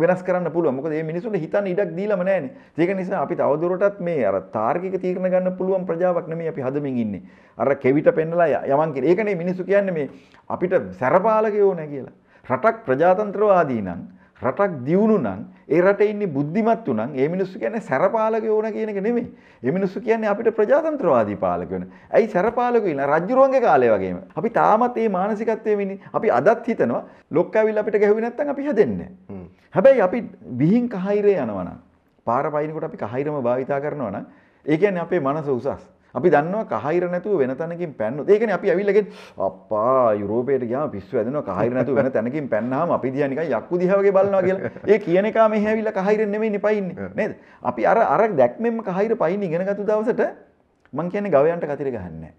වෙනස් කරන්න පුළුවන්. මොකද මේ මිනිස්සුන්ට හිතන්න ඉඩක් දීලම නැහැනේ. ඒක නිසා අපි තවදුරටත් මේ අර තාර්කික තීරණ ගන්න පුළුවන් ප්‍රජාවක් නෙමෙයි අපි හදමින් ඉන්නේ. අර කෙවිත පෙන්නලා යමන් කියන. ඒකනේ මිනිස්සු කියන්නේ මේ අපිට සැරපාලකයෝ නැහැ කියලා. රටක් ප්‍රජාතන්ත්‍රවාදී නම් රටක් දියුණු නම් ඒ රටේ ඉන්නේ බුද්ධිමත්තු නම් ඒ මිනිස්සු කියන්නේ සැරපාලකයෝ වුණා කියන එක නෙමෙයි. ඒ මිනිස්සු කියන්නේ අපිට ප්‍රජාතන්ත්‍රවාදී පාලකයෝ වෙන. ඇයි සැරපාලකයෝ ඉන්න රජුරුවන්ගේ කාලේ වගේම. අපි තාමත් මේ මානසිකත්වයේ ඉන්නේ. අපි අදත් හිතනවා ලොක්ක ඇවිල්ලා අපිට ගැහුවේ නැත්නම් අපි හැදෙන්නේ නැහැ. හැබැයි අපි විහිං කහයිරේ යනවා නම් පාර පයින්කොට අපි කහයිරම භාවිතා කරනවා නම් ඒ කියන්නේ අපේ මනස උසස්. අපි දන්නවා කහයිර නැතුව වෙන තැනකින් පැන්නොත් ඒකනේ අපි ඇවිල්ලාගෙන අප්පා යුරෝපයට ගියාම පිස්සු ඇදෙනවා කහයිර නැතුව වෙන තැනකින් පැන්නාම අපි දිහා නිකන් යක්කු දිහා වගේ බලනවා කියලා. ඒ කියන එක මෙහෙ ඇවිල්ලා කහයිර නෙමෙයිනේ පයින්නේ නේද? අපි අර අර දැක්මෙන්ම කහයිර පයින් ඉගෙන ගත්ත දවසට මං කියන්නේ ගවයන්ට කතිර ගහන්නේ නැහැ.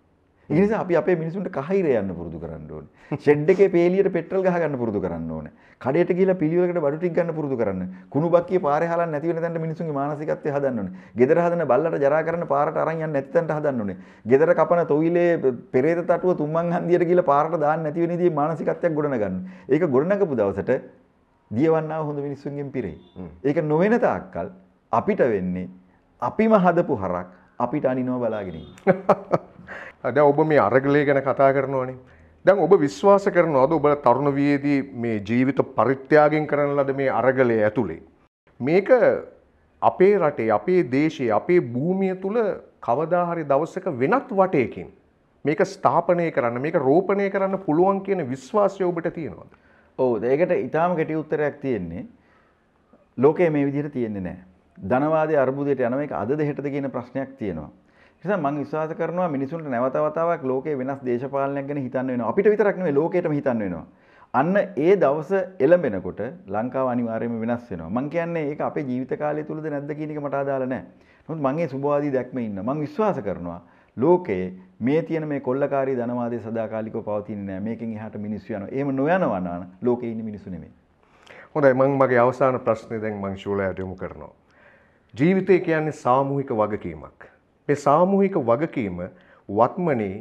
ඉනිස අපි අපේ මිනිසුන්ට කහිර යන්න පුරදු කරන්න ඕන ෙඩ් එක පේලියට පෙටල් ගහගන්න පුරදු කරන්න ඕන කඩට කියල පිළිවලට බඩුටි ගන්න පුරදු කරන්න කුණු බක් පාරහල නැතිව තැට මිනිසුන් මානසිකත්ය හදන්නන ගෙදර හදන බල්ලට ජරා කරන පාරට අරයන්න නැත්තට හදන්නන ගෙදර කපන තොයිලේ පෙරේත තටුව තුම්මන් හන්දියට කියල පාරට දාන්න නැතිවනදී මානසිකත්යක් ගොඩනගන්න ඒක ගොඩනකපු දවසට දියවන්නා හොඳ මිනිස්සුන්ගෙන් පිරේ ඒක නොවෙන තාක්කල් අපිට වෙන්නේ අපිම හදපු හරක් අපිට අනිනෝ බලාගෙන (laughs) අද ඔබ මේ අරගලය ගැන කතා කරනවානේ දැන් ඔබ විශ්වාස කරනවාද ඔබ තරුණ වියේදී මේ ජීවිත පරිත්‍යාගයෙන් කරන ලද මේ අරගලය ඇතුලේ මේක අපේ රටේ අපේ දේශයේ අපේ භූමිය තුල කවදා හරි දවසක වෙනත් වටයකින් මේක ස්ථාපනය කරන්න මේක රෝපණය කරන්න පුළුවන් කියන විශ්වාසය ඔබට තියෙනවද? ඔව් ඒකට ඊටාම ගැටි උත්තරයක් තියෙන්නේ ලෝකයේ මේ විදිහට තියෙන්නේ නැහැ. ධනවාදයේ අර්බුදයට යනවා ඒක අදද හෙටද කියන ප්‍රශ්නයක් තියෙනවා. නිසා මං විශ්වාස කරනවා මිනිසුන්ට නැවත වතාවක් ලෝකේ වෙනස් දේශපාලනයක් ගැන හිතන්න වෙනවා. අපිට විතරක් නෙවෙයි ලෝකෙටම හිතන්න වෙනවා. අන්න ඒ දවස එළඹෙනකොට ලංකාව අනිවාර්යයෙන්ම වෙනස් වෙනවා. මං කියන්නේ ඒක අපේ ජීවිත කාලය තුලද නැද්ද කියන එක මට අදාළ නැහැ. නමුත් මං ඒ සුබවාදී දැක්ම ඉන්න. මං විශ්වාස කරනවා ලෝකයේ මේ තියෙන මේ කොල්ලකාරී ධනවාදයේ සදාකාලිකව පවතින්නේ නැහැ. මේකෙන් එහාට මිනිස්සු යනවා. එහෙම නොයනවා නම් ලෝකේ ඉන්න මිනිස්සු නෙමෙයි. හොඳයි මං මගේ අවසාන ප්‍රශ්නේ දැන් මං ශූලයට යොමු කරනවා. ජීවිතය කියන්නේ සාමූහික වගකීමක්. මේ සාමූහික වගකීම වත්මනේ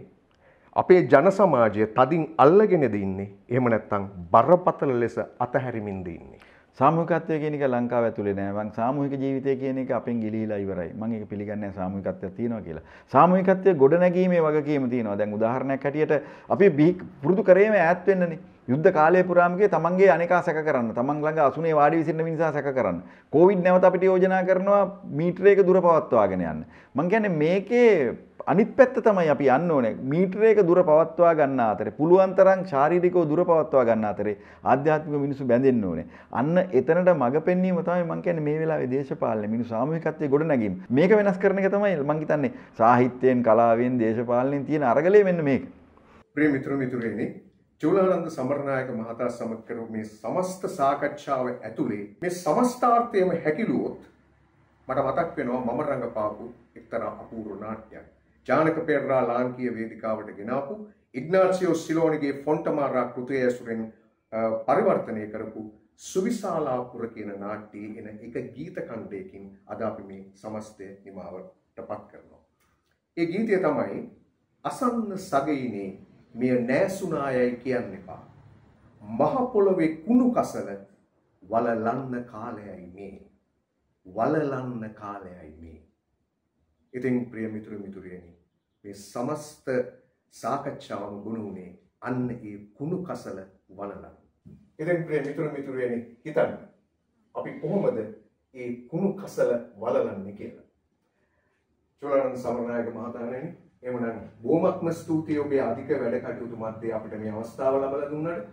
අපේ ජන සමාජය තදින් අල්ලගෙනද ඉන්නේ එහෙම නැත්නම් බරපතල ලෙස අතහැරිමින්ද ඉන්නේ සාමූහිකත්වය කියන එක ලංකාව ඇතුලේ නෑ. මං සාමූහික ජීවිතය කියන එක අපෙන් ගිලිහිලා ඉවරයි. මං ඒක පිළිගන්නේ නෑ සාමූහිකත්වයක් තියෙනවා කියලා. සාමූහිකත්වයේ ගොඩනැගීමේ වගකීම තියෙනවා. දැන් උදාහරණයක් හැටියට අපි පුරුදු කරේම ඈත් වෙන්නනේ. යුද්ධ කාලය පුරාමගේ තමන්ගේ අනිකා සැක කරන්න තමන් ළඟ අසුනේ වාඩි විසින්න මිනිසා සැක කරන්න. කෝවිඩ් නැවත අපිට යෝජනා කරනවා මීටරයක දුර පවත්වාගෙන යන්න. මං කියන්නේ මේකේ අනිත් පැත්ත තමයි අපි යන්න ඕනේ මීටරයක දුර පවත්වා ගන්න අතරේ පුළුවන් තරම් ශාරීරිකව දුර පවත්වා ගන්න අතරේ ආධ්‍යාත්මික මිනිස්සු බැඳෙන්න ඕනේ. අන්න එතනට මඟ පෙන්වීම තමයි මම කියන්නේ මේ වෙලාවේ දේශපාලනේ මිනිස් සාමූහිකත්වයේ ගොඩනැගීම. මේක වෙනස් කරන එක තමයි මම හිතන්නේ සාහිත්‍යයෙන් කලාවෙන් දේශපාලනයෙන් තියෙන අරගලය මෙන්න මේක. ප්‍රිය මිතුරු මිතුරියනි චූලනන්ද සමරනායක මහතා සමග කරපු මේ සමස්ත සාකච්ඡාව ඇතුලේ මේ සමස්තාර්ථයම හැකිලුවොත් මට මතක් වෙනවා මම රඟපාපු එක්තරා අපූර්ව නාට්‍යයක්. ජානක පෙරරා ලාංකීය වේදිකාවට ගෙනාපු ඉග්නාසියෝ සිලෝනිගේ ෆොන්ටමාරා කෘතිය ඇසුරෙන් පරිවර්තනය කරපු සුවිශාලාපුර කියන නාට්‍යයේ එන එක ගීත කණ්ඩයකින් අද අපි මේ සමස්තය නිමාවටපත් කරනවා. ඒ ගීතය තමයි අසන්න සගයිනේ මෙය නෑසුනායයි කියන්න එපා. මහ පොළවේ කුණු කසල වලලන්න කාලයයි මේ. වලලන්න කාලයයි මේ. ඉතින් ප්‍රිය මිතුරු මිතුරියනි මේ සමස්ත සාකච්ඡාවම ගුණ වුණේ අන්න ඒ කුණු කසල වනලා. ඉතින් ප්‍රේ මිතුරු මිතුරියනි හිතන්න අපි කොහොමද ඒ කුණු කසල වලලන්නේ කියලා. චෝලනන්ද සමරනායක මහතාණෙනි එහෙමනම් බොහොමත්ම ස්තුතියි ඔබේ අධික වැඩ කටයුතු මැද්දේ අපිට මේ අවස්ථාව ලබා දුන්නට.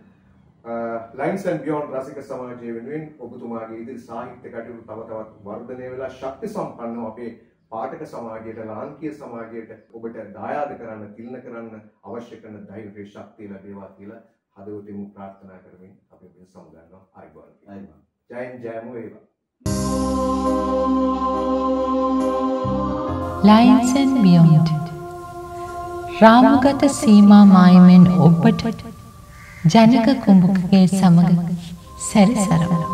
ලයින්ස් ඇන් බියොන්ඩ් රසික සමාජය වෙනුවෙන් ඔබතුමාගේ ඉදිරි සාහිත්‍ය කටයුතු තව තවත් වර්ධනය වෙලා ශක්ති සම්පන්නව අපේ පාඨක සමාජයට ලාංකීය සමාජයට ඔබට දායාද කරන්න තිලන කරන්න අවශ්‍ය කරන ධෛර්ය ශක්තිය ලැබේවා කියලා හදවතින්ම ප්‍රාර්ථනා කරමින් අපි මේ සමුගන්නවා ආයිබෝන් කියලා. ජයෙන් ජයම වේවා. ලයින්ස් and beyond රාමගත සීමා මායමෙන් ඔබට ජනක කුඹුකගේ සමග සැරිසරවනවා